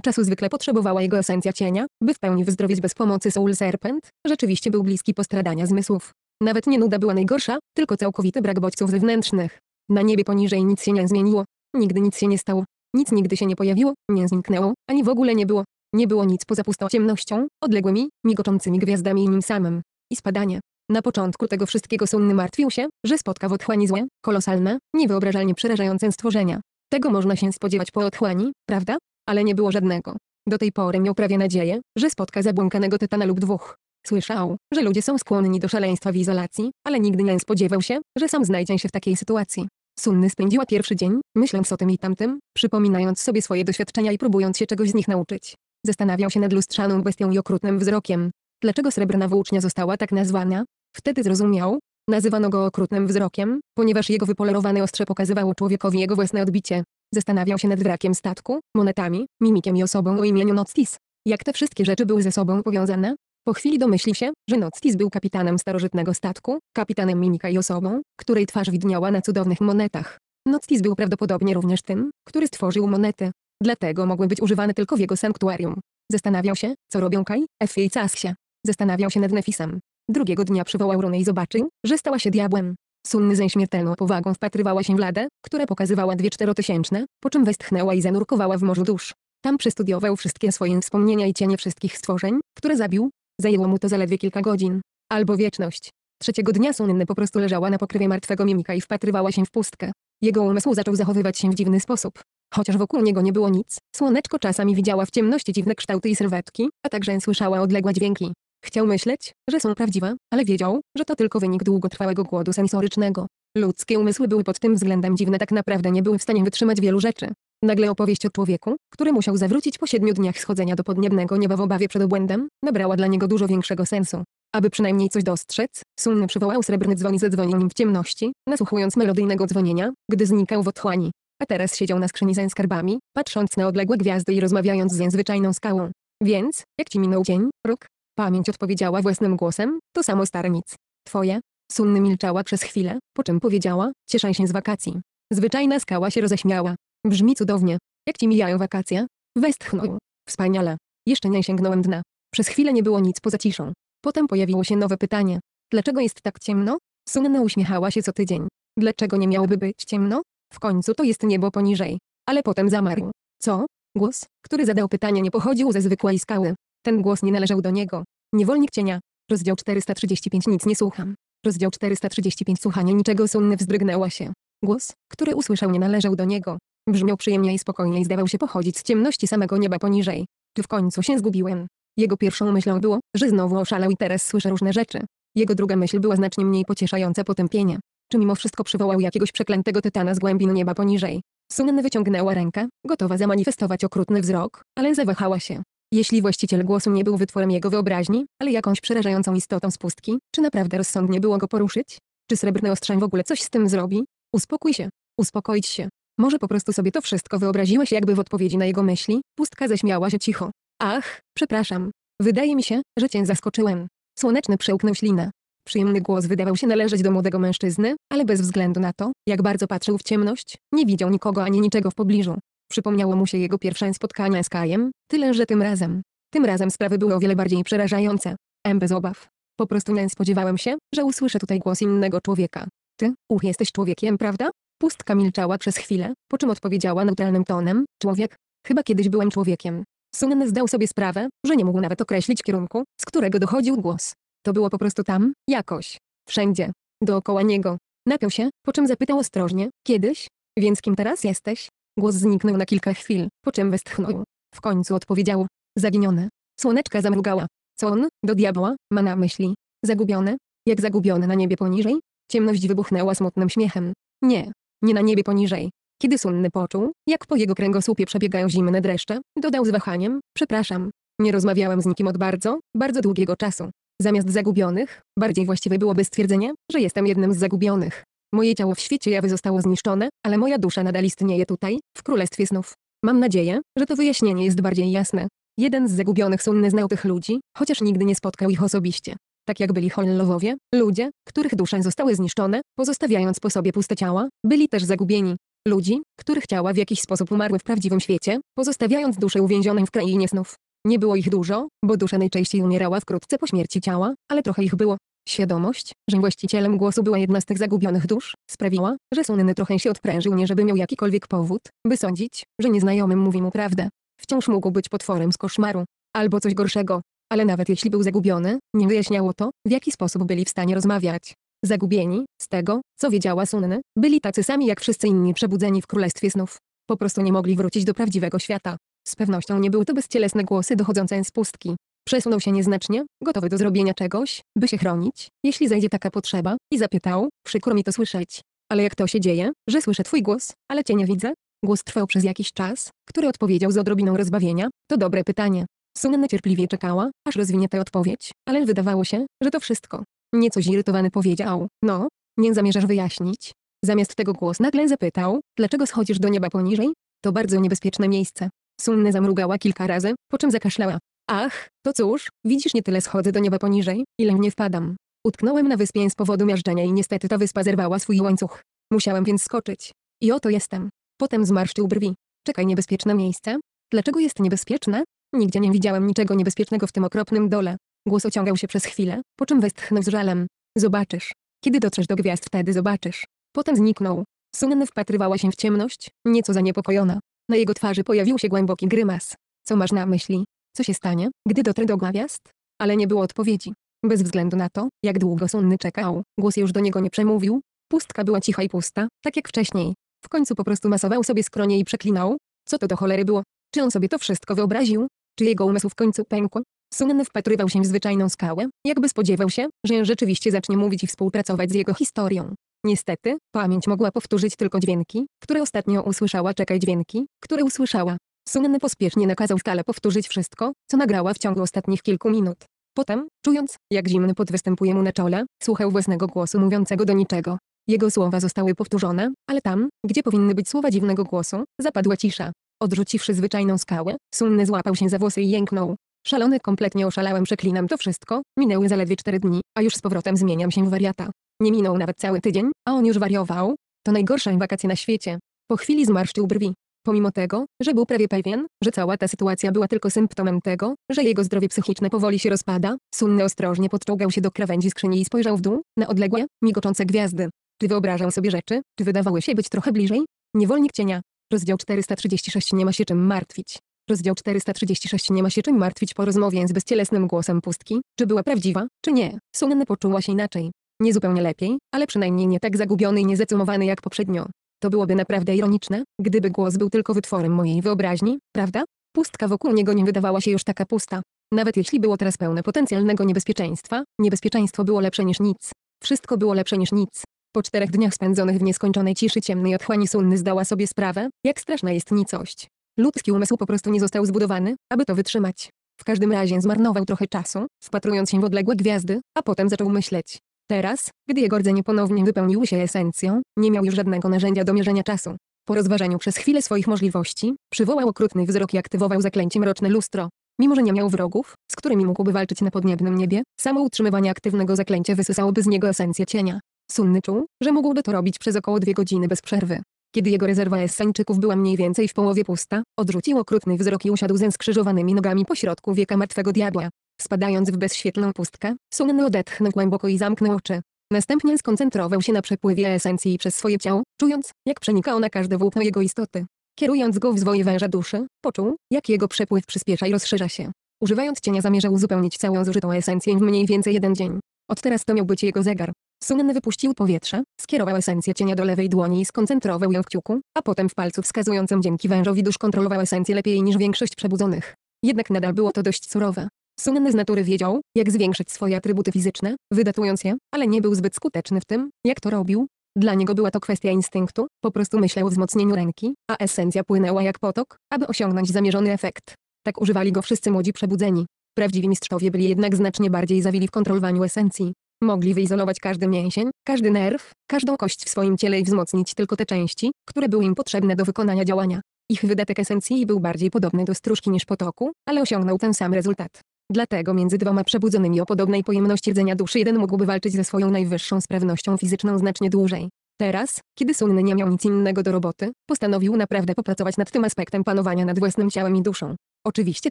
Speaker 1: czasu zwykle potrzebowała jego esencja cienia, by w pełni wyzdrowieć bez pomocy Soul Serpent, rzeczywiście był bliski postradania zmysłów. Nawet nie nuda była najgorsza, tylko całkowity brak bodźców zewnętrznych. Na niebie poniżej nic się nie zmieniło. Nigdy nic się nie stało. Nic nigdy się nie pojawiło, nie zniknęło, ani w ogóle nie było. Nie było nic poza pustą ciemnością, odległymi, migoczącymi gwiazdami i nim samym. I spadanie. Na początku tego wszystkiego Sunny martwił się, że spotka w otchłani złe, kolosalne, niewyobrażalnie przerażające stworzenia. Tego można się spodziewać po otchłani, prawda? Ale nie było żadnego. Do tej pory miał prawie nadzieję, że spotka zabłąkanego tytana lub dwóch. Słyszał, że ludzie są skłonni do szaleństwa w izolacji, ale nigdy nie spodziewał się, że sam znajdzie się w takiej sytuacji. Sunny spędziła pierwszy dzień, myśląc o tym i tamtym, przypominając sobie swoje doświadczenia i próbując się czegoś z nich nauczyć. Zastanawiał się nad lustrzaną bestią i okrutnym wzrokiem. Dlaczego srebrna włócznia została tak nazwana? Wtedy zrozumiał, nazywano go okrutnym wzrokiem, ponieważ jego wypolerowane ostrze pokazywało człowiekowi jego własne odbicie. Zastanawiał się nad wrakiem statku, monetami, mimikiem i osobą o imieniu Noctis. Jak te wszystkie rzeczy były ze sobą powiązane? Po chwili domyśli się, że Noctis był kapitanem starożytnego statku, kapitanem mimika i osobą, której twarz widniała na cudownych monetach. Noctis był prawdopodobnie również tym, który stworzył monety. Dlatego mogły być używane tylko w jego sanktuarium. Zastanawiał się, co robią Kai, Effie i Casksia. Zastanawiał się nad Nefisem. Drugiego dnia przywołał Runę i zobaczył, że stała się diabłem. Sunny ze śmiertelną powagą wpatrywała się w ladę, która pokazywała dwie czterotysięczne, po czym westchnęła i zanurkowała w morzu dusz. Tam przestudiował wszystkie swoje wspomnienia i cienie wszystkich stworzeń, które zabił. Zajęło mu to zaledwie kilka godzin. Albo wieczność. Trzeciego dnia Sunny po prostu leżała na pokrywie martwego mimika i wpatrywała się w pustkę. Jego umysł zaczął zachowywać się w dziwny sposób. Chociaż wokół niego nie było nic, słoneczko czasami widziała w ciemności dziwne kształty i sylwetki, a także słyszała odległe dźwięki. Chciał myśleć, że są prawdziwe, ale wiedział, że to tylko wynik długotrwałego głodu sensorycznego. Ludzkie umysły były pod tym względem dziwne tak naprawdę nie były w stanie wytrzymać wielu rzeczy. Nagle opowieść o człowieku, który musiał zawrócić po siedmiu dniach schodzenia do podniebnego nieba w obawie przed obłędem, nabrała dla niego dużo większego sensu. Aby przynajmniej coś dostrzec, Sunny przywołał srebrny dzwon i zadzwonił nim w ciemności, nasłuchując melodyjnego dzwonienia, gdy znikał w otchłani a teraz siedział na skrzyni ze skarbami, patrząc na odległe gwiazdy i rozmawiając z niezwyczajną skałą. Więc, jak ci minął dzień, róg? Pamięć odpowiedziała własnym głosem, to samo stare nic. Twoje? Sunny milczała przez chwilę, po czym powiedziała, cieszę się z wakacji. Zwyczajna skała się roześmiała. Brzmi cudownie. Jak ci mijają wakacje? Westchnął. Wspaniale. Jeszcze nie sięgnąłem dna. Przez chwilę nie było nic poza ciszą. Potem pojawiło się nowe pytanie. Dlaczego jest tak ciemno? Sunna uśmiechała się co tydzień. Dlaczego nie miałoby być ciemno? W końcu to jest niebo poniżej. Ale potem zamarł. Co? Głos, który zadał pytanie nie pochodził ze zwykłej skały. Ten głos nie należał do niego. Niewolnik cienia. Rozdział 435 Nic nie słucham. Rozdział 435 Słuchanie niczego Sunny wzdrygnęła się. Głos, który usłyszał nie należał do niego. Brzmiał przyjemnie i spokojnie i zdawał się pochodzić z ciemności samego nieba poniżej. Tu w końcu się zgubiłem? Jego pierwszą myślą było, że znowu oszalał i teraz słyszę różne rzeczy. Jego druga myśl była znacznie mniej pocieszająca potępienie. Czy mimo wszystko przywołał jakiegoś przeklętego tytana z głębin nieba poniżej? Sunan wyciągnęła rękę, gotowa zamanifestować okrutny wzrok, ale zawahała się. Jeśli właściciel głosu nie był wytworem jego wyobraźni, ale jakąś przerażającą istotą z pustki, czy naprawdę rozsądnie było go poruszyć? Czy srebrny ostrzeń w ogóle coś z tym zrobi? Uspokój się. Uspokoić się. Może po prostu sobie to wszystko wyobraziłaś jakby w odpowiedzi na jego myśli, pustka zaśmiała się cicho. Ach, przepraszam. Wydaje mi się, że cię zaskoczyłem. Słoneczny przełknął ślinę. Przyjemny głos wydawał się należeć do młodego mężczyzny, ale bez względu na to, jak bardzo patrzył w ciemność, nie widział nikogo ani niczego w pobliżu. Przypomniało mu się jego pierwsze spotkanie z Kajem, tyle że tym razem. Tym razem sprawy były o wiele bardziej przerażające. M bez obaw. Po prostu nie spodziewałem się, że usłyszę tutaj głos innego człowieka. Ty, uch, jesteś człowiekiem, prawda? Pustka milczała przez chwilę, po czym odpowiedziała neutralnym tonem, człowiek, chyba kiedyś byłem człowiekiem. Sunen zdał sobie sprawę, że nie mógł nawet określić kierunku, z którego dochodził głos. To było po prostu tam, jakoś. Wszędzie. Dookoła niego. Napiął się, po czym zapytał ostrożnie, kiedyś? Więc kim teraz jesteś? Głos zniknął na kilka chwil, po czym westchnął. W końcu odpowiedział. Zaginiony. Słoneczka zamrugała. Co on, do diabła, ma na myśli? Zagubiony? Jak zagubiony na niebie poniżej? Ciemność wybuchnęła smutnym śmiechem. Nie, nie na niebie poniżej. Kiedy Sunny poczuł, jak po jego kręgosłupie przebiegają zimne dreszcze, dodał z wahaniem, przepraszam. Nie rozmawiałem z nikim od bardzo, bardzo długiego czasu. Zamiast zagubionych, bardziej właściwe byłoby stwierdzenie, że jestem jednym z zagubionych. Moje ciało w świecie jawy zostało zniszczone, ale moja dusza nadal istnieje tutaj, w Królestwie Snów. Mam nadzieję, że to wyjaśnienie jest bardziej jasne. Jeden z zagubionych Sunny znał tych ludzi, chociaż nigdy nie spotkał ich osobiście. Tak jak byli Hollowowie, ludzie, których dusze zostały zniszczone, pozostawiając po sobie puste ciała, byli też zagubieni. Ludzi, których ciała w jakiś sposób umarły w prawdziwym świecie, pozostawiając dusze uwięzione w krainie snów. Nie było ich dużo, bo dusza najczęściej umierała wkrótce po śmierci ciała, ale trochę ich było. Świadomość, że właścicielem głosu była jedna z tych zagubionych dusz, sprawiła, że Sunny trochę się odprężył nie żeby miał jakikolwiek powód, by sądzić, że nieznajomym mówi mu prawdę. Wciąż mógł być potworem z koszmaru. Albo coś gorszego. Ale nawet jeśli był zagubiony, nie wyjaśniało to, w jaki sposób byli w stanie rozmawiać. Zagubieni, z tego, co wiedziała Sunny, byli tacy sami jak wszyscy inni przebudzeni w Królestwie Snów. Po prostu nie mogli wrócić do prawdziwego świata. Z pewnością nie były to bezcielesne głosy dochodzące z pustki. Przesunął się nieznacznie, gotowy do zrobienia czegoś, by się chronić, jeśli zajdzie taka potrzeba, i zapytał, przykro mi to słyszeć. Ale jak to się dzieje, że słyszę twój głos, ale cię nie widzę? Głos trwał przez jakiś czas, który odpowiedział z odrobiną rozbawienia, to dobre pytanie. Sunna cierpliwie czekała, aż rozwinie tę odpowiedź, ale wydawało się, że to wszystko. Nieco zirytowany powiedział, no, nie zamierzasz wyjaśnić. Zamiast tego głos nagle zapytał, dlaczego schodzisz do nieba poniżej? To bardzo niebezpieczne miejsce. Sunne zamrugała kilka razy, po czym zakaszlała. Ach, to cóż, widzisz nie tyle schodzę do nieba poniżej, ile mnie wpadam. Utknąłem na wyspie z powodu miażdżenia i niestety ta wyspa zerwała swój łańcuch. Musiałem więc skoczyć. I oto jestem. Potem zmarszczył brwi. Czekaj niebezpieczne miejsce? Dlaczego jest niebezpieczne? Nigdzie nie widziałem niczego niebezpiecznego w tym okropnym dole. Głos ociągał się przez chwilę, po czym westchnął z żalem. Zobaczysz. Kiedy dotrzesz do gwiazd, wtedy zobaczysz. Potem zniknął. Sunnen wpatrywała się w ciemność, nieco zaniepokojona. Na no jego twarzy pojawił się głęboki grymas. Co masz na myśli? Co się stanie, gdy dotrę do gwiazd? Ale nie było odpowiedzi. Bez względu na to, jak długo Sunny czekał, głos już do niego nie przemówił. Pustka była cicha i pusta, tak jak wcześniej. W końcu po prostu masował sobie skronie i przeklinał. Co to do cholery było? Czy on sobie to wszystko wyobraził? Czy jego umysł w końcu pękł? Sunny wpatrywał się w zwyczajną skałę, jakby spodziewał się, że rzeczywiście zacznie mówić i współpracować z jego historią. Niestety, pamięć mogła powtórzyć tylko dźwięki, które ostatnio usłyszała. Czekaj dźwięki, które usłyszała. Sunny pospiesznie nakazał skalę powtórzyć wszystko, co nagrała w ciągu ostatnich kilku minut. Potem, czując, jak zimny pot występuje mu na czole, słuchał własnego głosu mówiącego do niczego. Jego słowa zostały powtórzone, ale tam, gdzie powinny być słowa dziwnego głosu, zapadła cisza. Odrzuciwszy zwyczajną skałę, Sunny złapał się za włosy i jęknął. Szalony kompletnie oszalałem przeklinam to wszystko, minęły zaledwie cztery dni, a już z powrotem zmieniam się w wariata. Nie minął nawet cały tydzień, a on już wariował. To najgorsze wakacje na świecie. Po chwili zmarszczył brwi. Pomimo tego, że był prawie pewien, że cała ta sytuacja była tylko symptomem tego, że jego zdrowie psychiczne powoli się rozpada, Sunny ostrożnie podczołgał się do krawędzi skrzyni i spojrzał w dół, na odległe, migoczące gwiazdy. Czy wyobrażał sobie rzeczy, czy wydawały się być trochę bliżej? Niewolnik cienia. Rozdział 436 Nie ma się czym martwić. Rozdział 436 Nie ma się czym martwić po rozmowie z bezcielesnym głosem pustki, czy była prawdziwa, czy nie. Sunny poczuła się inaczej. Nie zupełnie lepiej, ale przynajmniej nie tak zagubiony i niezecumowany jak poprzednio. To byłoby naprawdę ironiczne, gdyby głos był tylko wytworem mojej wyobraźni, prawda? Pustka wokół niego nie wydawała się już taka pusta. Nawet jeśli było teraz pełne potencjalnego niebezpieczeństwa, niebezpieczeństwo było lepsze niż nic. Wszystko było lepsze niż nic. Po czterech dniach spędzonych w nieskończonej ciszy ciemnej otchłani Sunny zdała sobie sprawę, jak straszna jest nicość. Ludzki umysł po prostu nie został zbudowany, aby to wytrzymać. W każdym razie zmarnował trochę czasu, wpatrując się w odległe gwiazdy, a potem zaczął myśleć. Teraz, gdy jego rdzenie ponownie wypełniły się esencją, nie miał już żadnego narzędzia do mierzenia czasu. Po rozważaniu przez chwilę swoich możliwości, przywołał okrutny wzrok i aktywował zaklęcie mroczne lustro. Mimo, że nie miał wrogów, z którymi mógłby walczyć na podniebnym niebie, samo utrzymywanie aktywnego zaklęcia wysysałoby z niego esencję cienia. Sunny czuł, że mógłby to robić przez około dwie godziny bez przerwy. Kiedy jego rezerwa Esańczyków była mniej więcej w połowie pusta, odrzucił okrutny wzrok i usiadł ze skrzyżowanymi nogami pośrodku wieka martwego diabła. Spadając w bezświetlną pustkę, Sunny odetchnął głęboko i zamknął oczy. Następnie skoncentrował się na przepływie esencji przez swoje ciało, czując, jak przenika ona każde włókno jego istoty. Kierując go w zwoje węża duszy, poczuł, jak jego przepływ przyspiesza i rozszerza się. Używając cienia zamierzał uzupełnić całą zużytą esencję w mniej więcej jeden dzień. Od teraz to miał być jego zegar. Sunny wypuścił powietrze, skierował esencję cienia do lewej dłoni i skoncentrował ją w kciuku, a potem w palcu wskazującym dzięki wężowi dusz kontrolował esencję lepiej niż większość przebudzonych. Jednak nadal było to dość surowe. Sunny z natury wiedział, jak zwiększyć swoje atrybuty fizyczne, wydatując je, ale nie był zbyt skuteczny w tym, jak to robił. Dla niego była to kwestia instynktu, po prostu myślał o wzmocnieniu ręki, a esencja płynęła jak potok, aby osiągnąć zamierzony efekt. Tak używali go wszyscy młodzi przebudzeni. Prawdziwi mistrzowie byli jednak znacznie bardziej zawili w kontrolowaniu esencji. Mogli wyizolować każdy mięsień, każdy nerw, każdą kość w swoim ciele i wzmocnić tylko te części, które były im potrzebne do wykonania działania. Ich wydatek esencji był bardziej podobny do stróżki niż potoku, ale osiągnął ten sam rezultat. Dlatego między dwoma przebudzonymi o podobnej pojemności rdzenia duszy jeden mógłby walczyć ze swoją najwyższą sprawnością fizyczną znacznie dłużej. Teraz, kiedy Sunny nie miał nic innego do roboty, postanowił naprawdę popracować nad tym aspektem panowania nad własnym ciałem i duszą. Oczywiście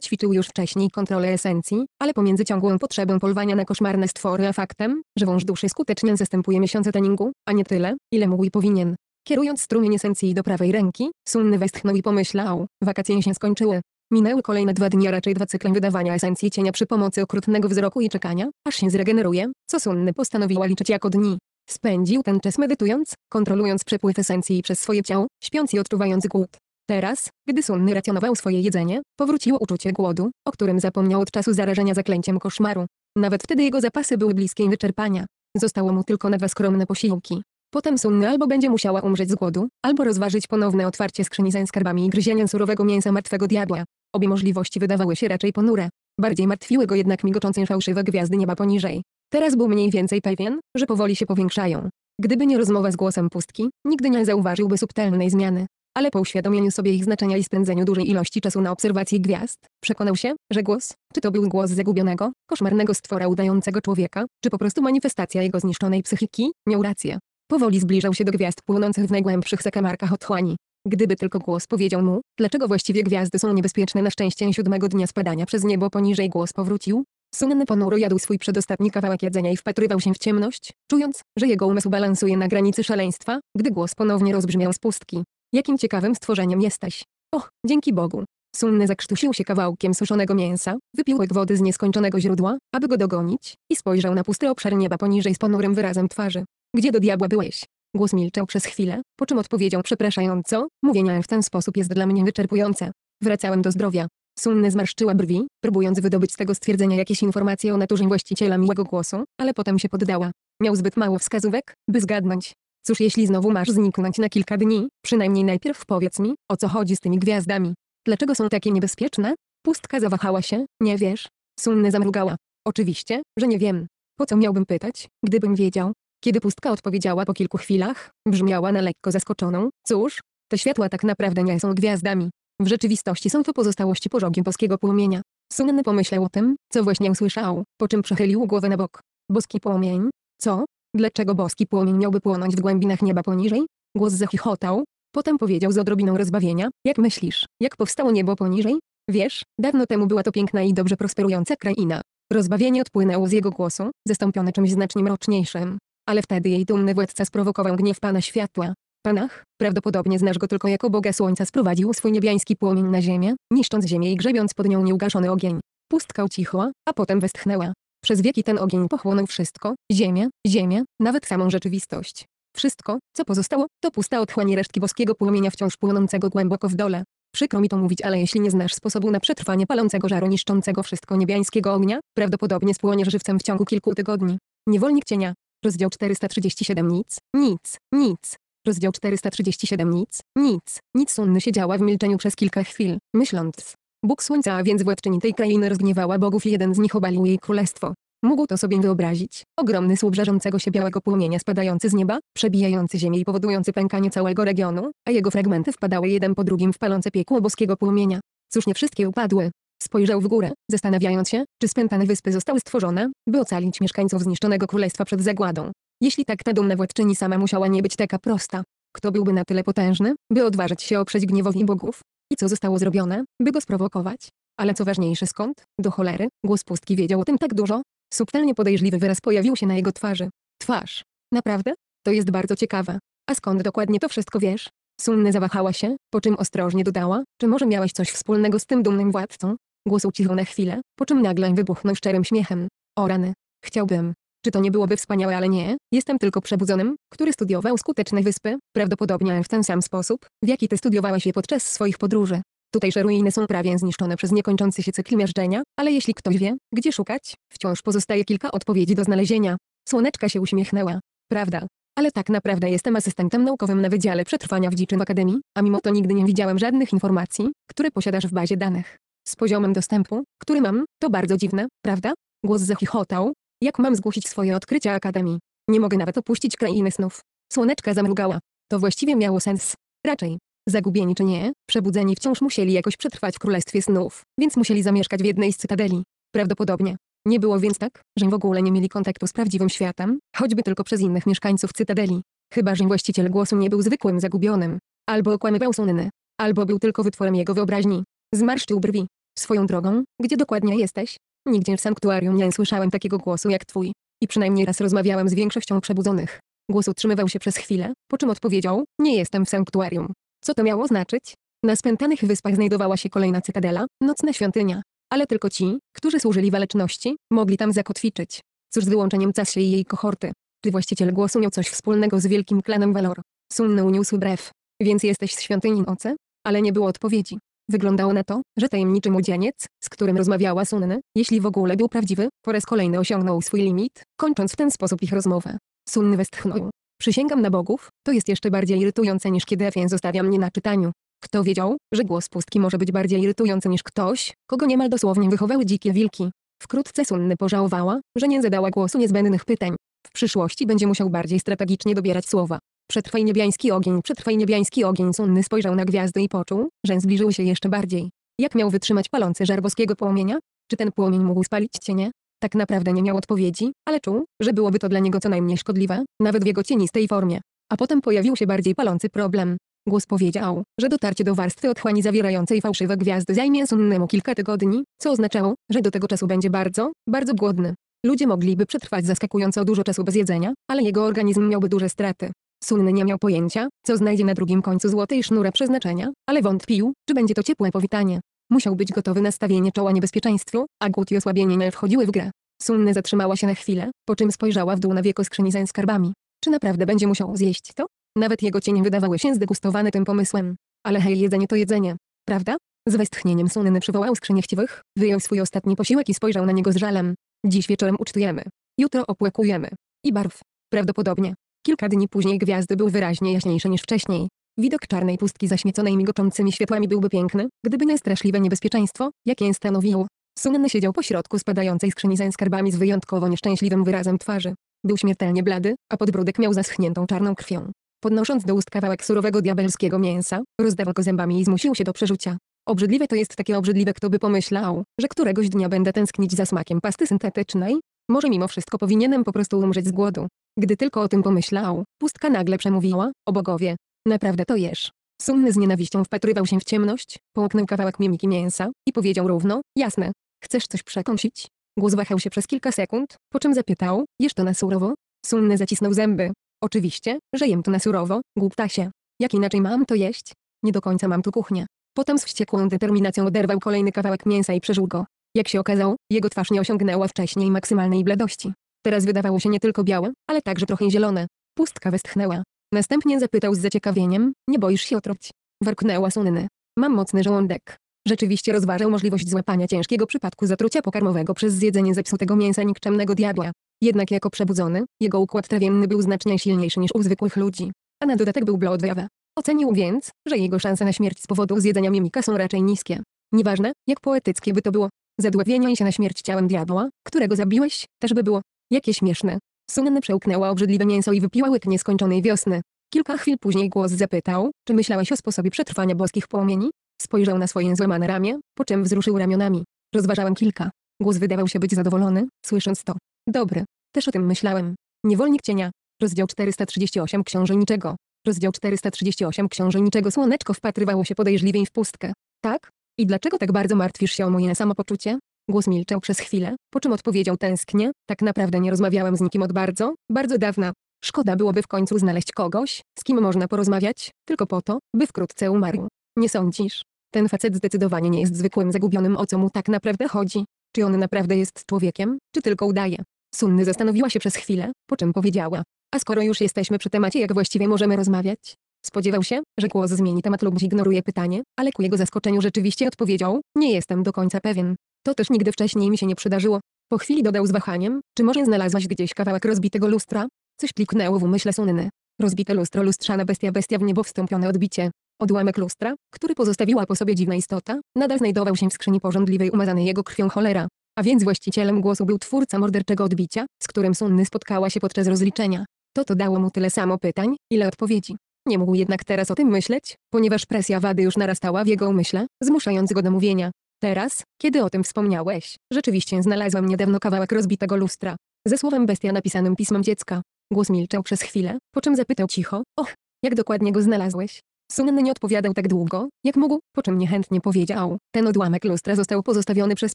Speaker 1: ćwiczył już wcześniej kontrolę esencji, ale pomiędzy ciągłą potrzebą polwania na koszmarne stwory a faktem, że wąż duszy skutecznie zastępuje miesiące treningu, a nie tyle, ile mógł i powinien. Kierując strumień esencji do prawej ręki, Sunny westchnął i pomyślał, wakacje się skończyły. Minęły kolejne dwa dni, a raczej dwa cykle wydawania esencji cienia przy pomocy okrutnego wzroku i czekania, aż się zregeneruje, co Sunny postanowiła liczyć jako dni. Spędził ten czas medytując, kontrolując przepływ esencji przez swoje ciało, śpiąc i odczuwając głód. Teraz, gdy Sunny racjonował swoje jedzenie, powróciło uczucie głodu, o którym zapomniał od czasu zarażenia zaklęciem koszmaru. Nawet wtedy jego zapasy były bliskie wyczerpania. Zostało mu tylko na dwa skromne posiłki. Potem Sunny albo będzie musiała umrzeć z głodu, albo rozważyć ponowne otwarcie skrzyni ze skarbami i gryzieniem surowego mięsa martwego diabła. Obie możliwości wydawały się raczej ponure. Bardziej martwiły go jednak migoczące fałszywe gwiazdy nieba poniżej. Teraz był mniej więcej pewien, że powoli się powiększają. Gdyby nie rozmowa z głosem pustki, nigdy nie zauważyłby subtelnej zmiany. Ale po uświadomieniu sobie ich znaczenia i spędzeniu dużej ilości czasu na obserwacji gwiazd, przekonał się, że głos, czy to był głos zagubionego, koszmarnego stwora udającego człowieka, czy po prostu manifestacja jego zniszczonej psychiki, miał rację. Powoli zbliżał się do gwiazd płonących w najgłębszych zakamarkach otchłani. Gdyby tylko głos powiedział mu, dlaczego właściwie gwiazdy są niebezpieczne na szczęście siódmego dnia spadania przez niebo poniżej głos powrócił, Sunny ponuro jadł swój przedostatni kawałek jedzenia i wpatrywał się w ciemność, czując, że jego umysł balansuje na granicy szaleństwa, gdy głos ponownie rozbrzmiał z pustki. Jakim ciekawym stworzeniem jesteś. Och, dzięki Bogu. Sunny zakrztusił się kawałkiem suszonego mięsa, wypił łyk wody z nieskończonego źródła, aby go dogonić, i spojrzał na pusty obszar nieba poniżej z ponurym wyrazem twarzy. Gdzie do diabła byłeś? Głos milczał przez chwilę, po czym odpowiedział przepraszająco, mówienie w ten sposób jest dla mnie wyczerpujące. Wracałem do zdrowia. Sunny zmarszczyła brwi, próbując wydobyć z tego stwierdzenia jakieś informacje o naturze właściciela miłego głosu, ale potem się poddała. Miał zbyt mało wskazówek, by zgadnąć. Cóż jeśli znowu masz zniknąć na kilka dni, przynajmniej najpierw powiedz mi, o co chodzi z tymi gwiazdami. Dlaczego są takie niebezpieczne? Pustka zawahała się, nie wiesz? Sunny zamrugała. Oczywiście, że nie wiem. Po co miałbym pytać, gdybym wiedział? Kiedy pustka odpowiedziała po kilku chwilach, brzmiała na lekko zaskoczoną, cóż, te światła tak naprawdę nie są gwiazdami. W rzeczywistości są to pozostałości pożogiem boskiego płomienia. Sunny pomyślał o tym, co właśnie usłyszał, po czym przechylił głowę na bok. Boski płomień? Co? Dlaczego boski płomień miałby płonąć w głębinach nieba poniżej? Głos zachichotał. Potem powiedział z odrobiną rozbawienia, jak myślisz, jak powstało niebo poniżej? Wiesz, dawno temu była to piękna i dobrze prosperująca kraina. Rozbawienie odpłynęło z jego głosu, zastąpione czymś znacznie mroczniejszym ale wtedy jej dumny władca sprowokował gniew Pana Światła. Panach, prawdopodobnie znasz go tylko jako Boga Słońca sprowadził swój niebiański płomień na ziemię, niszcząc ziemię i grzebiąc pod nią nieugaszony ogień. Pustka ucichła, a potem westchnęła. Przez wieki ten ogień pochłonął wszystko, ziemię, ziemię, nawet samą rzeczywistość. Wszystko, co pozostało, to pusta otchłani resztki boskiego płomienia wciąż płonącego głęboko w dole. Przykro mi to mówić, ale jeśli nie znasz sposobu na przetrwanie palącego żaru niszczącego wszystko niebiańskiego ognia, prawdopodobnie spłoniesz żywcem w ciągu kilku tygodni. Niewolnik cienia, Rozdział 437 nic, nic, nic. Rozdział 437 nic, nic, nic Sunny siedziała w milczeniu przez kilka chwil, myśląc. Bóg Słońca, a więc władczyni tej krainy rozgniewała bogów i jeden z nich obalił jej królestwo. Mógł to sobie wyobrazić. Ogromny słup żarzącego się białego płomienia spadający z nieba, przebijający ziemię i powodujący pękanie całego regionu, a jego fragmenty wpadały jeden po drugim w palące piekło boskiego płomienia. Cóż nie wszystkie upadły, Spojrzał w górę, zastanawiając się, czy spętane wyspy zostały stworzone, by ocalić mieszkańców zniszczonego królestwa przed zagładą. Jeśli tak ta dumna władczyni sama musiała nie być taka prosta. Kto byłby na tyle potężny, by odważyć się oprzeć gniewowi bogów? I co zostało zrobione, by go sprowokować? Ale co ważniejsze skąd, do cholery, głos pustki wiedział o tym tak dużo. Subtelnie podejrzliwy wyraz pojawił się na jego twarzy. Twarz. Naprawdę? To jest bardzo ciekawe. A skąd dokładnie to wszystko wiesz? Sunny zawahała się, po czym ostrożnie dodała, czy może miałeś coś wspólnego z tym dumnym władcą? Głos ucichł na chwilę, po czym nagle wybuchnął szczerym śmiechem. O rany. Chciałbym. Czy to nie byłoby wspaniałe, ale nie, jestem tylko przebudzonym, który studiował skuteczne wyspy, prawdopodobnie w ten sam sposób, w jaki ty studiowałeś je podczas swoich podróży. Tutejsze ruiny są prawie zniszczone przez niekończący się cykl miażdżenia, ale jeśli ktoś wie, gdzie szukać, wciąż pozostaje kilka odpowiedzi do znalezienia. Słoneczka się uśmiechnęła. Prawda. Ale tak naprawdę jestem asystentem naukowym na Wydziale Przetrwania w Dziczym Akademii, a mimo to nigdy nie widziałem żadnych informacji, które posiadasz w bazie danych z poziomem dostępu, który mam, to bardzo dziwne, prawda? Głos zachichotał. Jak mam zgłosić swoje odkrycia Akademii? Nie mogę nawet opuścić krainy snów. Słoneczka zamrugała. To właściwie miało sens. Raczej. Zagubieni czy nie, przebudzeni wciąż musieli jakoś przetrwać w Królestwie Snów, więc musieli zamieszkać w jednej z cytadeli. Prawdopodobnie. Nie było więc tak, że w ogóle nie mieli kontaktu z prawdziwym światem, choćby tylko przez innych mieszkańców cytadeli. Chyba, że właściciel głosu nie był zwykłym zagubionym. Albo okłamywał Sonny. Albo był tylko wytworem jego wyobraźni. Zmarszczył brwi. Swoją drogą, gdzie dokładnie jesteś? Nigdzie w sanktuarium nie słyszałem takiego głosu jak twój. I przynajmniej raz rozmawiałem z większością przebudzonych. Głos utrzymywał się przez chwilę, po czym odpowiedział, nie jestem w sanktuarium. Co to miało znaczyć? Na spętanych wyspach znajdowała się kolejna cytadela, nocna świątynia. Ale tylko ci, którzy służyli waleczności, mogli tam zakotwiczyć. Cóż z wyłączeniem Casie i jej kohorty. Czy właściciel głosu miał coś wspólnego z wielkim klanem Valor? Sunny uniósł brew. Więc jesteś z świątyni nocy? Ale nie było odpowiedzi. Wyglądało na to, że tajemniczy młodzieniec, z którym rozmawiała Sunny, jeśli w ogóle był prawdziwy, po raz kolejny osiągnął swój limit, kończąc w ten sposób ich rozmowę. Sunny westchnął. Przysięgam na bogów, to jest jeszcze bardziej irytujące niż kiedy Efien zostawia mnie na czytaniu. Kto wiedział, że głos pustki może być bardziej irytujący niż ktoś, kogo niemal dosłownie wychowały dzikie wilki. Wkrótce Sunny pożałowała, że nie zadała głosu niezbędnych pytań. W przyszłości będzie musiał bardziej strategicznie dobierać słowa. Przetrwaj niebiański ogień, przetrwaj niebiański ogień. Sunny spojrzał na gwiazdy i poczuł, że zbliżył się jeszcze bardziej. Jak miał wytrzymać palący boskiego płomienia? Czy ten płomień mógł spalić cienie? Tak naprawdę nie miał odpowiedzi, ale czuł, że byłoby to dla niego co najmniej szkodliwe, nawet w jego cienistej formie. A potem pojawił się bardziej palący problem. Głos powiedział, że dotarcie do warstwy otchłani zawierającej fałszywe gwiazdy zajmie Sunnemu kilka tygodni, co oznaczało, że do tego czasu będzie bardzo, bardzo głodny. Ludzie mogliby przetrwać zaskakująco dużo czasu bez jedzenia, ale jego organizm miałby duże straty. Sunny nie miał pojęcia, co znajdzie na drugim końcu złotej sznurę przeznaczenia, ale wątpił, czy będzie to ciepłe powitanie. Musiał być gotowy na stawienie czoła niebezpieczeństwu, a głód i osłabienie nie wchodziły w grę. Sunny zatrzymała się na chwilę, po czym spojrzała w dół na wieko skrzyni ze skarbami. Czy naprawdę będzie musiał zjeść to? Nawet jego cienie wydawały się zdegustowane tym pomysłem. Ale hej, jedzenie to jedzenie. Prawda? Z westchnieniem Sunny przywołał skrzynię chciwych, wyjął swój ostatni posiłek i spojrzał na niego z żalem. Dziś wieczorem ucztujemy. Jutro opłekujemy. I barw. Prawdopodobnie. Kilka dni później gwiazdy były wyraźnie jaśniejsze niż wcześniej. Widok czarnej pustki zaśmieconej migoczącymi światłami byłby piękny, gdyby nie straszliwe niebezpieczeństwo, jakie stanowił. Sunny siedział po środku spadającej skrzyni ze skarbami z wyjątkowo nieszczęśliwym wyrazem twarzy. Był śmiertelnie blady, a podbródek miał zaschniętą czarną krwią. Podnosząc do ust kawałek surowego diabelskiego mięsa, rozdawał go zębami i zmusił się do przerzucia. Obrzydliwe to jest takie obrzydliwe kto by pomyślał, że któregoś dnia będę tęsknić za smakiem pasty syntetycznej? Może mimo wszystko powinienem po prostu umrzeć z głodu. Gdy tylko o tym pomyślał, pustka nagle przemówiła, o bogowie, naprawdę to jesz. Sumny z nienawiścią wpatrywał się w ciemność, połknął kawałek mimiki mięsa i powiedział równo, jasne, chcesz coś przekąsić? Głos wahał się przez kilka sekund, po czym zapytał, jesz to na surowo? Sumny zacisnął zęby. Oczywiście, że jem to na surowo, głuptasie. Jak inaczej mam to jeść? Nie do końca mam tu kuchnię. Potem z wściekłą determinacją oderwał kolejny kawałek mięsa i przeżył go. Jak się okazało, jego twarz nie osiągnęła wcześniej maksymalnej bladości. Teraz wydawało się nie tylko białe, ale także trochę zielone. Pustka westchnęła. Następnie zapytał z zaciekawieniem, nie boisz się otruć? Warknęła Sunny. Mam mocny żołądek. Rzeczywiście rozważał możliwość złapania ciężkiego przypadku zatrucia pokarmowego przez zjedzenie zepsutego mięsa nikczemnego diabła. Jednak jako przebudzony, jego układ trawienny był znacznie silniejszy niż u zwykłych ludzi. A na dodatek był blodwiawa. Ocenił więc, że jego szanse na śmierć z powodu zjedzenia mimika są raczej niskie. Nieważne, jak poetyckie by to było. Zadławienie się na śmierć ciałem diabła, którego zabiłeś, też by było Jakie śmieszne. Sunny przełknęła obrzydliwe mięso i wypiła łyk nieskończonej wiosny. Kilka chwil później głos zapytał, czy myślałaś o sposobie przetrwania boskich płomieni? Spojrzał na swoje złamane ramię, po czym wzruszył ramionami. Rozważałem kilka. Głos wydawał się być zadowolony, słysząc to. Dobry. Też o tym myślałem. Niewolnik cienia. Rozdział 438 Książeniczego. Rozdział 438 Książeniczego Słoneczko wpatrywało się podejrzliwie w pustkę. Tak? I dlaczego tak bardzo martwisz się o moje samopoczucie? Głos milczał przez chwilę, po czym odpowiedział tęsknie, tak naprawdę nie rozmawiałem z nikim od bardzo, bardzo dawna. Szkoda byłoby w końcu znaleźć kogoś, z kim można porozmawiać, tylko po to, by wkrótce umarł. Nie sądzisz? Ten facet zdecydowanie nie jest zwykłym zagubionym o co mu tak naprawdę chodzi. Czy on naprawdę jest człowiekiem, czy tylko udaje? Sunny zastanowiła się przez chwilę, po czym powiedziała. A skoro już jesteśmy przy temacie jak właściwie możemy rozmawiać? Spodziewał się, że głos zmieni temat lub ignoruje pytanie, ale ku jego zaskoczeniu rzeczywiście odpowiedział, nie jestem do końca pewien. To też nigdy wcześniej mi się nie przydarzyło. Po chwili dodał z wahaniem, czy może znalazłaś gdzieś kawałek rozbitego lustra? Coś kliknęło w umyśle Sunny. Rozbite lustro lustrzana bestia bestia w niebo wstąpione odbicie. Odłamek lustra, który pozostawiła po sobie dziwna istota, nadal znajdował się w skrzyni porządliwej umazanej jego krwią cholera. A więc właścicielem głosu był twórca morderczego odbicia, z którym Sunny spotkała się podczas rozliczenia. To to dało mu tyle samo pytań, ile odpowiedzi. Nie mógł jednak teraz o tym myśleć, ponieważ presja wady już narastała w jego umyśle, zmuszając go do mówienia. Teraz, kiedy o tym wspomniałeś, rzeczywiście znalazłam niedawno kawałek rozbitego lustra. Ze słowem bestia napisanym pismem dziecka. Głos milczał przez chwilę, po czym zapytał cicho, och, jak dokładnie go znalazłeś? Sunny nie odpowiadał tak długo, jak mógł, po czym niechętnie powiedział. Ten odłamek lustra został pozostawiony przez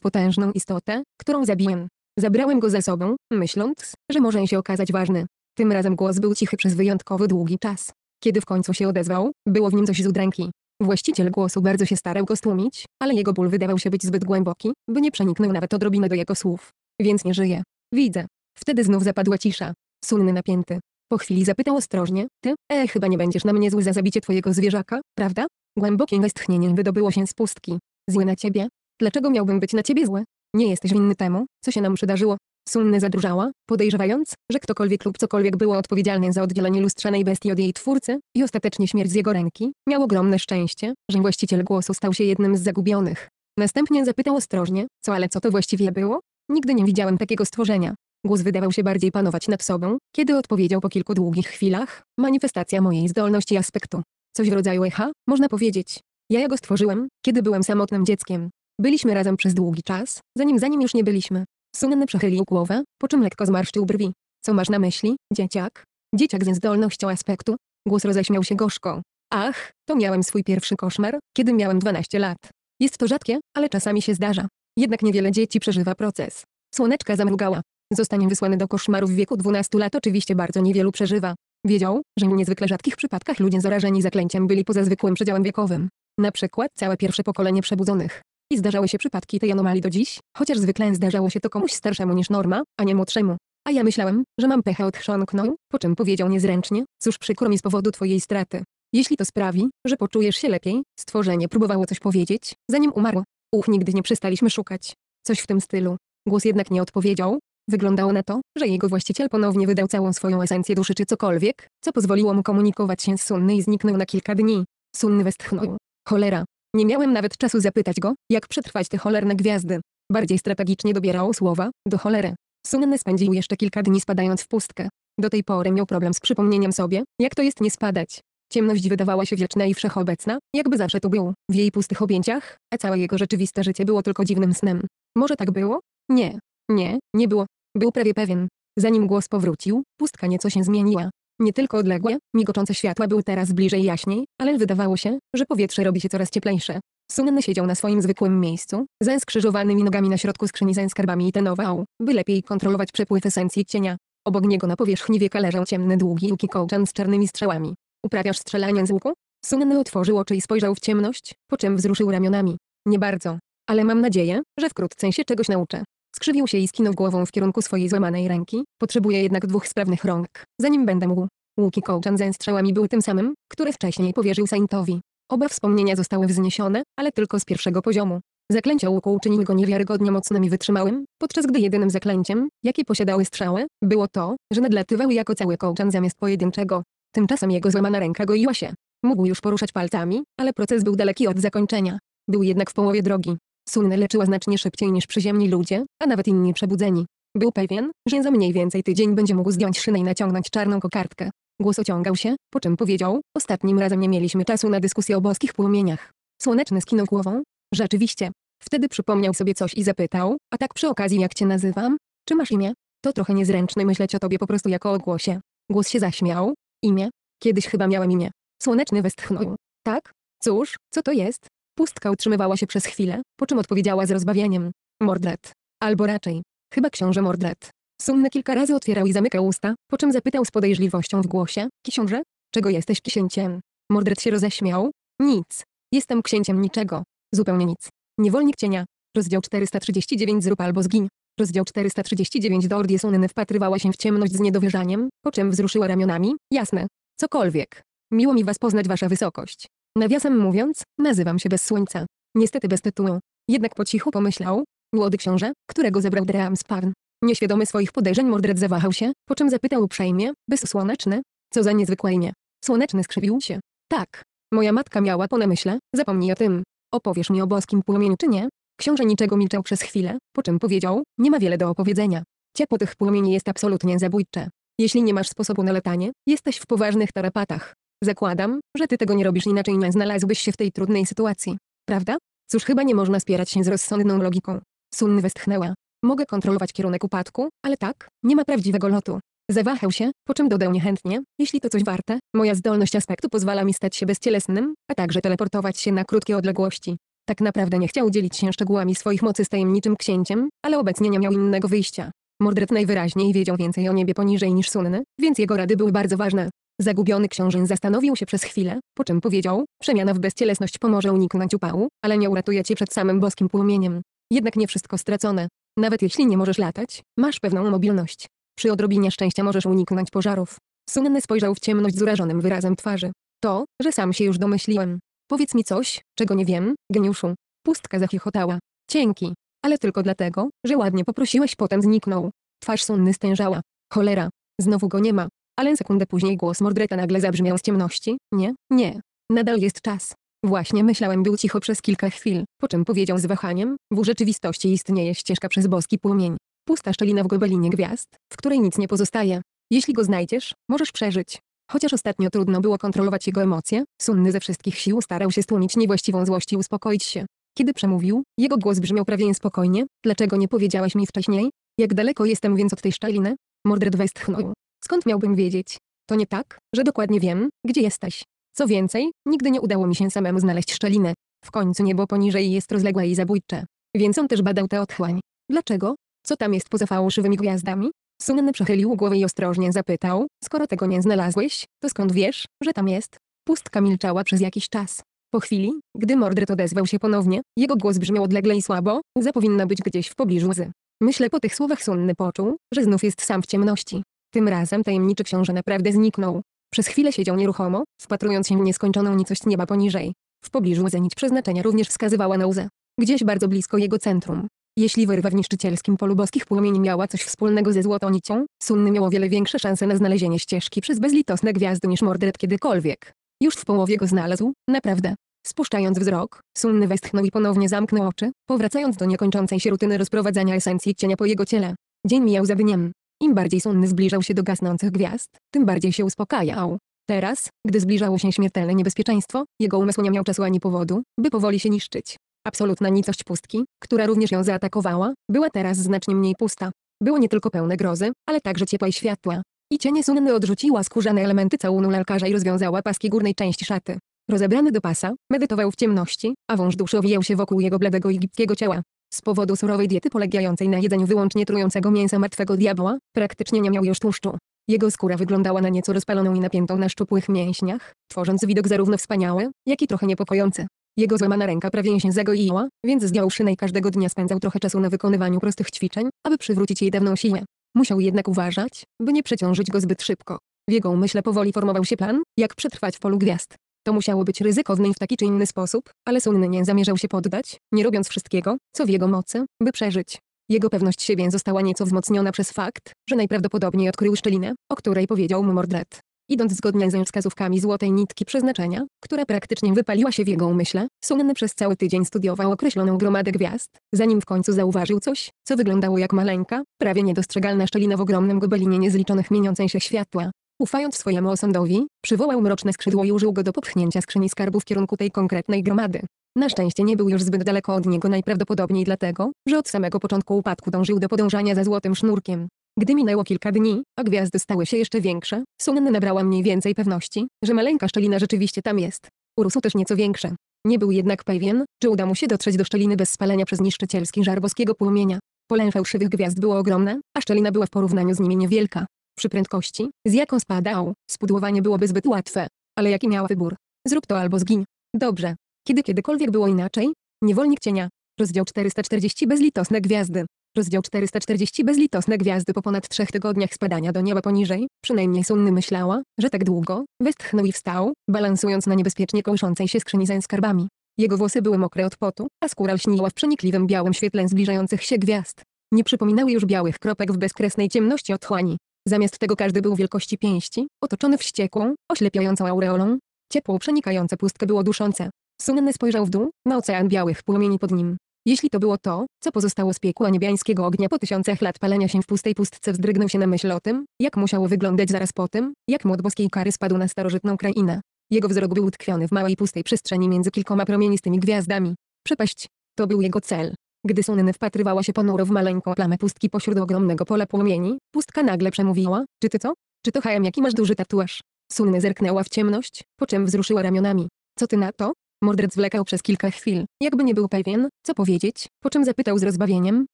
Speaker 1: potężną istotę, którą zabiłem. Zabrałem go ze sobą, myśląc, że może się okazać ważny. Tym razem głos był cichy przez wyjątkowo długi czas. Kiedy w końcu się odezwał, było w nim coś z udręki. Właściciel głosu bardzo się starał go stłumić, ale jego ból wydawał się być zbyt głęboki, by nie przeniknął nawet odrobinę do jego słów. Więc nie żyje. Widzę. Wtedy znów zapadła cisza. Sunny napięty. Po chwili zapytał ostrożnie, ty, e, chyba nie będziesz na mnie zły za zabicie twojego zwierzaka, prawda? Głębokie westchnienie wydobyło się z pustki. Zły na ciebie? Dlaczego miałbym być na ciebie zły? Nie jesteś winny temu, co się nam przydarzyło. Sunny zadrżała, podejrzewając, że ktokolwiek lub cokolwiek było odpowiedzialny za oddzielenie lustrzanej bestii od jej twórcy i ostatecznie śmierć z jego ręki, miał ogromne szczęście, że właściciel głosu stał się jednym z zagubionych. Następnie zapytał ostrożnie, co ale co to właściwie było? Nigdy nie widziałem takiego stworzenia. Głos wydawał się bardziej panować nad sobą, kiedy odpowiedział po kilku długich chwilach, manifestacja mojej zdolności i aspektu. Coś w rodzaju echa, można powiedzieć. Ja go stworzyłem, kiedy byłem samotnym dzieckiem. Byliśmy razem przez długi czas, zanim zanim już nie byliśmy. Sunny przechylił głowę, po czym lekko zmarszczył brwi. Co masz na myśli, dzieciak? Dzieciak ze zdolnością aspektu. Głos roześmiał się gorzko. Ach, to miałem swój pierwszy koszmar, kiedy miałem 12 lat. Jest to rzadkie, ale czasami się zdarza. Jednak niewiele dzieci przeżywa proces. Słoneczka zamrugała. Zostanie wysłany do koszmaru w wieku 12 lat oczywiście bardzo niewielu przeżywa. Wiedział, że w niezwykle rzadkich przypadkach ludzie zarażeni zaklęciem byli poza zwykłym przedziałem wiekowym. Na przykład całe pierwsze pokolenie przebudzonych. I zdarzały się przypadki tej anomalii do dziś, chociaż zwykle zdarzało się to komuś starszemu niż norma, a nie młodszemu. A ja myślałem, że mam pecha odchrząknął, po czym powiedział niezręcznie, cóż przykro mi z powodu twojej straty. Jeśli to sprawi, że poczujesz się lepiej, stworzenie próbowało coś powiedzieć, zanim umarło. Uch, nigdy nie przestaliśmy szukać. Coś w tym stylu. Głos jednak nie odpowiedział. Wyglądało na to, że jego właściciel ponownie wydał całą swoją esencję duszy czy cokolwiek, co pozwoliło mu komunikować się z Sunny i zniknął na kilka dni. Sunny westchnął. Cholera, nie miałem nawet czasu zapytać go, jak przetrwać te cholerne gwiazdy. Bardziej strategicznie dobierał słowa, do cholery. Sunny spędził jeszcze kilka dni spadając w pustkę. Do tej pory miał problem z przypomnieniem sobie, jak to jest nie spadać. Ciemność wydawała się wieczna i wszechobecna, jakby zawsze tu był, w jej pustych objęciach, a całe jego rzeczywiste życie było tylko dziwnym snem. Może tak było? Nie. Nie, nie było. Był prawie pewien. Zanim głos powrócił, pustka nieco się zmieniła. Nie tylko odległe, migoczące światła były teraz bliżej jaśniej, ale wydawało się, że powietrze robi się coraz cieplejsze. Sunny siedział na swoim zwykłym miejscu, ze skrzyżowanymi nogami na środku skrzyni ze skarbami i tenował, by lepiej kontrolować przepływ esencji cienia. Obok niego na powierzchni wieka leżał ciemny długi łuki kołczan z czarnymi strzałami. Uprawiasz strzelanie z łuku? Sunny otworzył oczy i spojrzał w ciemność, po czym wzruszył ramionami. Nie bardzo. Ale mam nadzieję, że wkrótce się czegoś nauczę. Skrzywił się i skinął głową w kierunku swojej złamanej ręki. Potrzebuję jednak dwóch sprawnych rąk, zanim będę mógł. Łuki kołczan ze strzałami był tym samym, który wcześniej powierzył Saintowi. Oba wspomnienia zostały wzniesione, ale tylko z pierwszego poziomu. Zaklęcia łuku uczyniły go niewiarygodnie mocnym i wytrzymałym, podczas gdy jedynym zaklęciem, jakie posiadały strzały, było to, że nadlatywały jako cały kołczan zamiast pojedynczego. Tymczasem jego złamana ręka goiła się. Mógł już poruszać palcami, ale proces był daleki od zakończenia. Był jednak w połowie drogi. Sulna leczyła znacznie szybciej niż przyziemni ludzie, a nawet inni przebudzeni. Był pewien, że za mniej więcej tydzień będzie mógł zdjąć szynę i naciągnąć czarną kokardkę. Głos ociągał się, po czym powiedział, ostatnim razem nie mieliśmy czasu na dyskusję o boskich płomieniach. Słoneczny skinął głową. Rzeczywiście. Wtedy przypomniał sobie coś i zapytał, a tak przy okazji jak cię nazywam? Czy masz imię? To trochę niezręczne myśleć o tobie po prostu jako o głosie. Głos się zaśmiał. Imię? Kiedyś chyba miałem imię. Słoneczny westchnął. Tak? Cóż, co to jest? Pustka utrzymywała się przez chwilę, po czym odpowiedziała z rozbawieniem. "Mordred, Albo raczej. Chyba książę Mordred". Sumne kilka razy otwierał i zamykał usta, po czym zapytał z podejrzliwością w głosie, książę, czego jesteś księciem? Mordred się roześmiał. Nic. Jestem księciem niczego. Zupełnie nic. Niewolnik cienia. Rozdział 439 zrób albo zgiń. Rozdział 439 Dordi Sunny wpatrywała się w ciemność z niedowierzaniem, po czym wzruszyła ramionami. Jasne. Cokolwiek. Miło mi was poznać wasza wysokość. Nawiasem mówiąc, nazywam się bez słońca. Niestety bez tytułu. Jednak po cichu pomyślał, młody książę, którego zebrał Dream Sparn. Nieświadomy swoich podejrzeń Mordred zawahał się, po czym zapytał uprzejmie, bezsłoneczne? Co za niezwykłe imię. Słoneczny skrzywił się. Tak. Moja matka miała po namyśle, zapomnij o tym. Opowiesz mi o boskim płomieniu czy nie? Książę niczego milczał przez chwilę, po czym powiedział, nie ma wiele do opowiedzenia. Ciepło tych płomieni jest absolutnie zabójcze. Jeśli nie masz sposobu na latanie, jesteś w poważnych tarapatach. Zakładam, że ty tego nie robisz inaczej nie znalazłbyś się w tej trudnej sytuacji. Prawda? Cóż chyba nie można spierać się z rozsądną logiką. Sunny westchnęła. Mogę kontrolować kierunek upadku, ale tak, nie ma prawdziwego lotu. Zawahał się, po czym dodał niechętnie, jeśli to coś warte, moja zdolność aspektu pozwala mi stać się bezcielesnym, a także teleportować się na krótkie odległości. Tak naprawdę nie chciał dzielić się szczegółami swoich mocy z tajemniczym księciem, ale obecnie nie miał innego wyjścia. Mordred najwyraźniej wiedział więcej o niebie poniżej niż Sunny, więc jego rady były bardzo ważne. Zagubiony książę zastanowił się przez chwilę, po czym powiedział, przemiana w bezcielesność pomoże uniknąć upału, ale nie uratuje cię przed samym boskim płomieniem. Jednak nie wszystko stracone. Nawet jeśli nie możesz latać, masz pewną mobilność. Przy odrobinie szczęścia możesz uniknąć pożarów. Sunny spojrzał w ciemność z urażonym wyrazem twarzy. To, że sam się już domyśliłem. Powiedz mi coś, czego nie wiem, geniuszu. Pustka zachichotała. Dzięki. Ale tylko dlatego, że ładnie poprosiłeś potem zniknął. Twarz Sunny stężała. Cholera. Znowu go nie ma ale sekundę później głos Mordreta nagle zabrzmiał z ciemności. Nie, nie. Nadal jest czas. Właśnie myślałem był cicho przez kilka chwil, po czym powiedział z wahaniem, w rzeczywistości istnieje ścieżka przez boski płomień. Pusta szczelina w gobelinie gwiazd, w której nic nie pozostaje. Jeśli go znajdziesz, możesz przeżyć. Chociaż ostatnio trudno było kontrolować jego emocje, Sunny ze wszystkich sił starał się stłumić niewłaściwą złość i uspokoić się. Kiedy przemówił, jego głos brzmiał prawie niespokojnie. Dlaczego nie powiedziałaś mi wcześniej? Jak daleko jestem więc od tej szczeliny? Mordred westchnął. Skąd miałbym wiedzieć? To nie tak, że dokładnie wiem, gdzie jesteś. Co więcej, nigdy nie udało mi się samemu znaleźć szczeliny. W końcu niebo poniżej jest rozległe i zabójcze. Więc on też badał tę otchłań. Dlaczego? Co tam jest poza fałszywymi gwiazdami? Sunny przechylił głowę i ostrożnie zapytał, skoro tego nie znalazłeś, to skąd wiesz, że tam jest? Pustka milczała przez jakiś czas. Po chwili, gdy Mordred odezwał się ponownie, jego głos brzmiał odlegle i słabo, łza powinna być gdzieś w pobliżu łzy. Myślę po tych słowach Sunny poczuł, że znów jest sam w ciemności. Tym razem tajemniczy książę naprawdę zniknął. Przez chwilę siedział nieruchomo, wpatrując się w nieskończoną nicość nieba poniżej. W pobliżu zenić przeznaczenia również wskazywała na łzę. Gdzieś bardzo blisko jego centrum. Jeśli wyrwa w niszczycielskim polu boskich płomieni miała coś wspólnego ze złotą nicią, Sunny miał o wiele większe szanse na znalezienie ścieżki przez bezlitosne gwiazdy niż Mordred kiedykolwiek. Już w połowie go znalazł, naprawdę. Spuszczając wzrok, Sunny westchnął i ponownie zamknął oczy, powracając do niekończącej się rutyny rozprowadzania esencji cienia po jego ciele. Dzień mijał za dniem. Im bardziej Sunny zbliżał się do gasnących gwiazd, tym bardziej się uspokajał. Teraz, gdy zbliżało się śmiertelne niebezpieczeństwo, jego umysł nie miał czasu ani powodu, by powoli się niszczyć. Absolutna nicość pustki, która również ją zaatakowała, była teraz znacznie mniej pusta. Było nie tylko pełne grozy, ale także ciepła i światła. I cienie Sunny odrzuciła skórzane elementy całunu lalkarza i rozwiązała paski górnej części szaty. Rozebrany do pasa, medytował w ciemności, a wąż duszy owijał się wokół jego bladego i ciała. Z powodu surowej diety polegającej na jedzeniu wyłącznie trującego mięsa martwego diabła, praktycznie nie miał już tłuszczu. Jego skóra wyglądała na nieco rozpaloną i napiętą na szczupłych mięśniach, tworząc widok zarówno wspaniały, jak i trochę niepokojący. Jego złamana ręka prawie się zagoiła, więc zdjął szynę i każdego dnia spędzał trochę czasu na wykonywaniu prostych ćwiczeń, aby przywrócić jej dawną siłę. Musiał jednak uważać, by nie przeciążyć go zbyt szybko. W jego umyśle powoli formował się plan, jak przetrwać w polu gwiazd. To musiało być ryzykowne w taki czy inny sposób, ale Sun nie zamierzał się poddać, nie robiąc wszystkiego, co w jego mocy, by przeżyć. Jego pewność siebie została nieco wzmocniona przez fakt, że najprawdopodobniej odkrył szczelinę, o której powiedział mu Mordred. Idąc zgodnie z wskazówkami złotej nitki przeznaczenia, która praktycznie wypaliła się w jego umyśle, Sunny przez cały tydzień studiował określoną gromadę gwiazd, zanim w końcu zauważył coś, co wyglądało jak maleńka, prawie niedostrzegalna szczelina w ogromnym gobelinie niezliczonych mieniącej się światła. Ufając swojemu osądowi, przywołał mroczne skrzydło i użył go do popchnięcia skrzyni skarbu w kierunku tej konkretnej gromady. Na szczęście nie był już zbyt daleko od niego najprawdopodobniej dlatego, że od samego początku upadku dążył do podążania za złotym sznurkiem. Gdy minęło kilka dni, a gwiazdy stały się jeszcze większe, Sun nabrała mniej więcej pewności, że maleńka szczelina rzeczywiście tam jest. Urósł też nieco większe. Nie był jednak pewien, czy uda mu się dotrzeć do szczeliny bez spalenia przez niszczycielski żar boskiego płomienia. Polę fałszywych gwiazd było ogromne, a szczelina była w porównaniu z nimi niewielka. Przy prędkości, z jaką spadał, spudłowanie byłoby zbyt łatwe. Ale jaki miała wybór? Zrób to albo zgiń. Dobrze. Kiedy kiedykolwiek było inaczej? Niewolnik cienia. Rozdział 440 Bezlitosne gwiazdy. Rozdział 440 Bezlitosne gwiazdy po ponad trzech tygodniach spadania do nieba poniżej, przynajmniej Sunny myślała, że tak długo, westchnął i wstał, balansując na niebezpiecznie kołyszącej się skrzyni ze skarbami. Jego włosy były mokre od potu, a skóra lśniła w przenikliwym białym świetle zbliżających się gwiazd. Nie przypominały już białych kropek w bezkresnej ciemności otchłani. Zamiast tego każdy był wielkości pięści, otoczony wściekłą, oślepiającą aureolą. Ciepło przenikające pustkę było duszące. Sunny spojrzał w dół, na ocean białych płomieni pod nim. Jeśli to było to, co pozostało z piekła niebiańskiego ognia po tysiącach lat palenia się w pustej pustce wzdrygnął się na myśl o tym, jak musiało wyglądać zaraz po tym, jak młot boskiej kary spadł na starożytną krainę. Jego wzrok był utkwiony w małej pustej przestrzeni między kilkoma promienistymi gwiazdami. Przepaść. To był jego cel. Gdy Sunny wpatrywała się ponuro w maleńką plamę pustki pośród ogromnego pola płomieni, pustka nagle przemówiła, czy ty co? Czy to Hajem jaki masz duży tatuaż? Sunny zerknęła w ciemność, po czym wzruszyła ramionami. Co ty na to? Mordred zwlekał przez kilka chwil, jakby nie był pewien, co powiedzieć, po czym zapytał z rozbawieniem,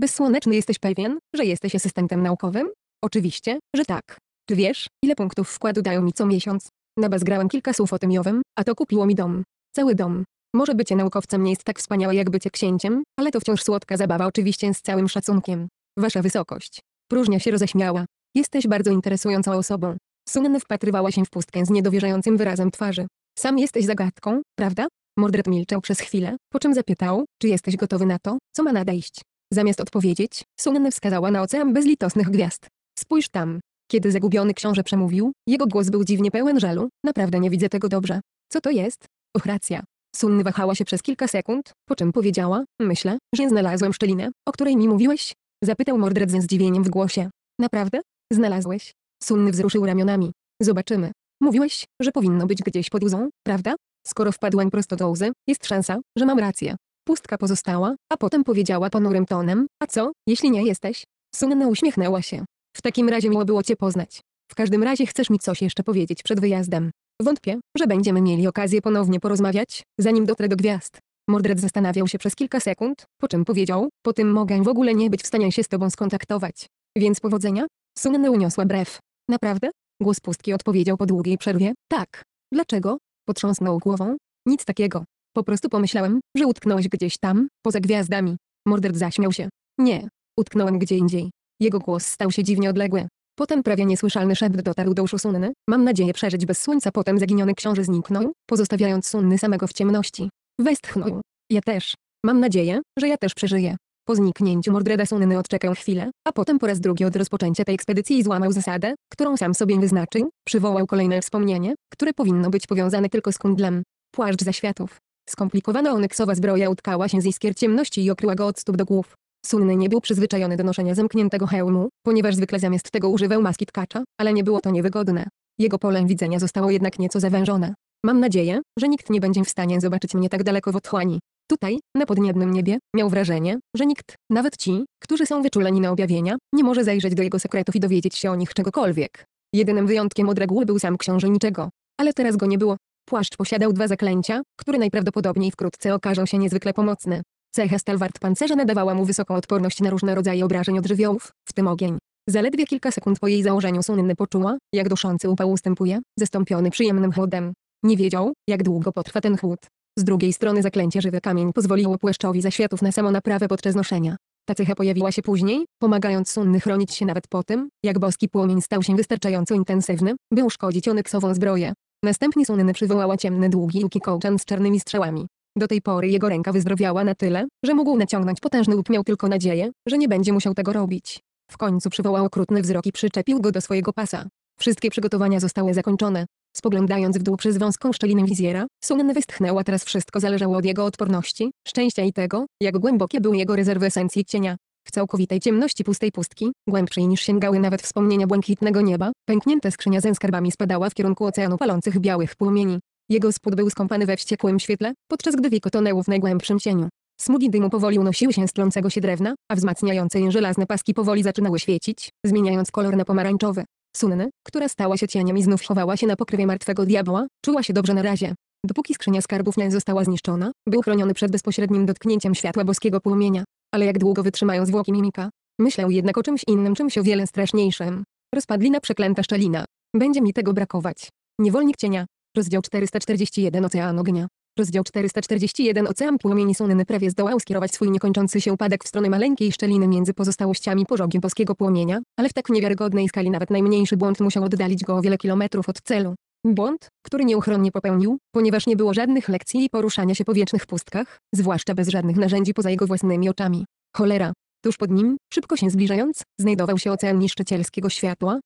Speaker 1: bezsłoneczny jesteś pewien, że jesteś asystentem naukowym? Oczywiście, że tak. Ty wiesz, ile punktów wkładu dają mi co miesiąc? Na grałem kilka słów o tym Jowym, a to kupiło mi dom. Cały dom. Może bycie naukowcem nie jest tak wspaniałe jak bycie księciem, ale to wciąż słodka zabawa oczywiście z całym szacunkiem. Wasza wysokość. Próżnia się roześmiała. Jesteś bardzo interesującą osobą. Sunan wpatrywała się w pustkę z niedowierzającym wyrazem twarzy. Sam jesteś zagadką, prawda? Mordred milczał przez chwilę, po czym zapytał, czy jesteś gotowy na to, co ma nadejść. Zamiast odpowiedzieć, Sunan wskazała na ocean bezlitosnych gwiazd. Spójrz tam. Kiedy zagubiony książę przemówił, jego głos był dziwnie pełen żalu, naprawdę nie widzę tego dobrze. Co to jest? Och racja, Sunny wahała się przez kilka sekund, po czym powiedziała, myślę, że znalazłem szczelinę, o której mi mówiłeś. Zapytał Mordred ze zdziwieniem w głosie. Naprawdę? Znalazłeś? Sunny wzruszył ramionami. Zobaczymy. Mówiłeś, że powinno być gdzieś pod łzą, prawda? Skoro wpadłem prosto do łzy, jest szansa, że mam rację. Pustka pozostała, a potem powiedziała ponurym tonem, a co, jeśli nie jesteś? Sunna uśmiechnęła się. W takim razie miło było cię poznać. W każdym razie chcesz mi coś jeszcze powiedzieć przed wyjazdem. Wątpię, że będziemy mieli okazję ponownie porozmawiać, zanim dotrę do gwiazd. Mordred zastanawiał się przez kilka sekund, po czym powiedział, po tym mogę w ogóle nie być w stanie się z tobą skontaktować. Więc powodzenia? Sunne uniosła brew. Naprawdę? Głos pustki odpowiedział po długiej przerwie, tak. Dlaczego? Potrząsnął głową. Nic takiego. Po prostu pomyślałem, że utknąłeś gdzieś tam, poza gwiazdami. Mordred zaśmiał się. Nie. Utknąłem gdzie indziej. Jego głos stał się dziwnie odległy. Potem prawie niesłyszalny szept dotarł do uszu Sunny. Mam nadzieję przeżyć bez słońca. Potem zaginiony książę zniknął, pozostawiając Sunny samego w ciemności. Westchnął. Ja też. Mam nadzieję, że ja też przeżyję. Po zniknięciu Mordreda Sunny odczekał chwilę, a potem po raz drugi od rozpoczęcia tej ekspedycji złamał zasadę, którą sam sobie wyznaczył, przywołał kolejne wspomnienie, które powinno być powiązane tylko z kundlem. Płaszcz zaświatów. Skomplikowana onyksowa zbroja utkała się z iskier ciemności i okryła go od stóp do głów. Sulny nie był przyzwyczajony do noszenia zamkniętego hełmu, ponieważ zwykle zamiast tego używał maski tkacza, ale nie było to niewygodne. Jego polem widzenia zostało jednak nieco zawężone. Mam nadzieję, że nikt nie będzie w stanie zobaczyć mnie tak daleko w otchłani. Tutaj, na podniebnym niebie, miał wrażenie, że nikt, nawet ci, którzy są wyczuleni na objawienia, nie może zajrzeć do jego sekretów i dowiedzieć się o nich czegokolwiek. Jedynym wyjątkiem od reguły był sam niczego, Ale teraz go nie było. Płaszcz posiadał dwa zaklęcia, które najprawdopodobniej wkrótce okażą się niezwykle pomocne. Cecha stalwart pancerza nadawała mu wysoką odporność na różne rodzaje obrażeń od żywiołów, w tym ogień. Zaledwie kilka sekund po jej założeniu Sunny poczuła, jak duszący upał ustępuje, zastąpiony przyjemnym chłodem. Nie wiedział, jak długo potrwa ten chłód. Z drugiej strony zaklęcie żywy kamień pozwoliło płaszczowi zaświatów na samonaprawę podczas noszenia. Ta cecha pojawiła się później, pomagając Sunny chronić się nawet po tym, jak boski płomień stał się wystarczająco intensywny, by uszkodzić onyksową zbroję. Następnie Sunny przywołała ciemne długi łuki kołczan z czarnymi strzałami. Do tej pory jego ręka wyzdrowiała na tyle, że mógł naciągnąć potężny łup. miał tylko nadzieję, że nie będzie musiał tego robić. W końcu przywołał okrutny wzrok i przyczepił go do swojego pasa. Wszystkie przygotowania zostały zakończone. Spoglądając w dół przez wąską szczelinę wizjera, Sunen westchnęła teraz wszystko zależało od jego odporności, szczęścia i tego, jak głębokie były jego rezerwy esencji cienia. W całkowitej ciemności pustej pustki, głębszej niż sięgały nawet wspomnienia błękitnego nieba, pęknięta skrzynia ze skarbami spadała w kierunku oceanu palących białych płomieni. Jego spód był skąpany we wściekłym świetle, podczas gdy wieko tonęło w najgłębszym cieniu. Smugi dymu powoli unosiły się z tlącego się drewna, a wzmacniające je żelazne paski powoli zaczynały świecić, zmieniając kolor na pomarańczowy. Sunny, która stała się cieniem i znów chowała się na pokrywie martwego diabła, czuła się dobrze na razie. Dopóki skrzynia skarbów nie została zniszczona, był chroniony przed bezpośrednim dotknięciem światła boskiego płomienia. Ale jak długo wytrzymają zwłoki mimika? Myślał jednak o czymś innym, czymś o wiele straszniejszym. Rozpadlina przeklęta szczelina. Będzie mi tego brakować. Niewolnik cienia. Rozdział 441 Ocean Ognia. Rozdział 441 Ocean Płomieni Słonny prawie zdołał skierować swój niekończący się upadek w stronę maleńkiej szczeliny między pozostałościami pożogiem boskiego płomienia, ale w tak niewiarygodnej skali nawet najmniejszy błąd musiał oddalić go o wiele kilometrów od celu. Błąd, który nieuchronnie popełnił, ponieważ nie było żadnych lekcji i poruszania się po wiecznych pustkach, zwłaszcza bez żadnych narzędzi poza jego własnymi oczami. Cholera. Tuż pod nim, szybko się zbliżając, znajdował się ocean niszczycielskiego światła,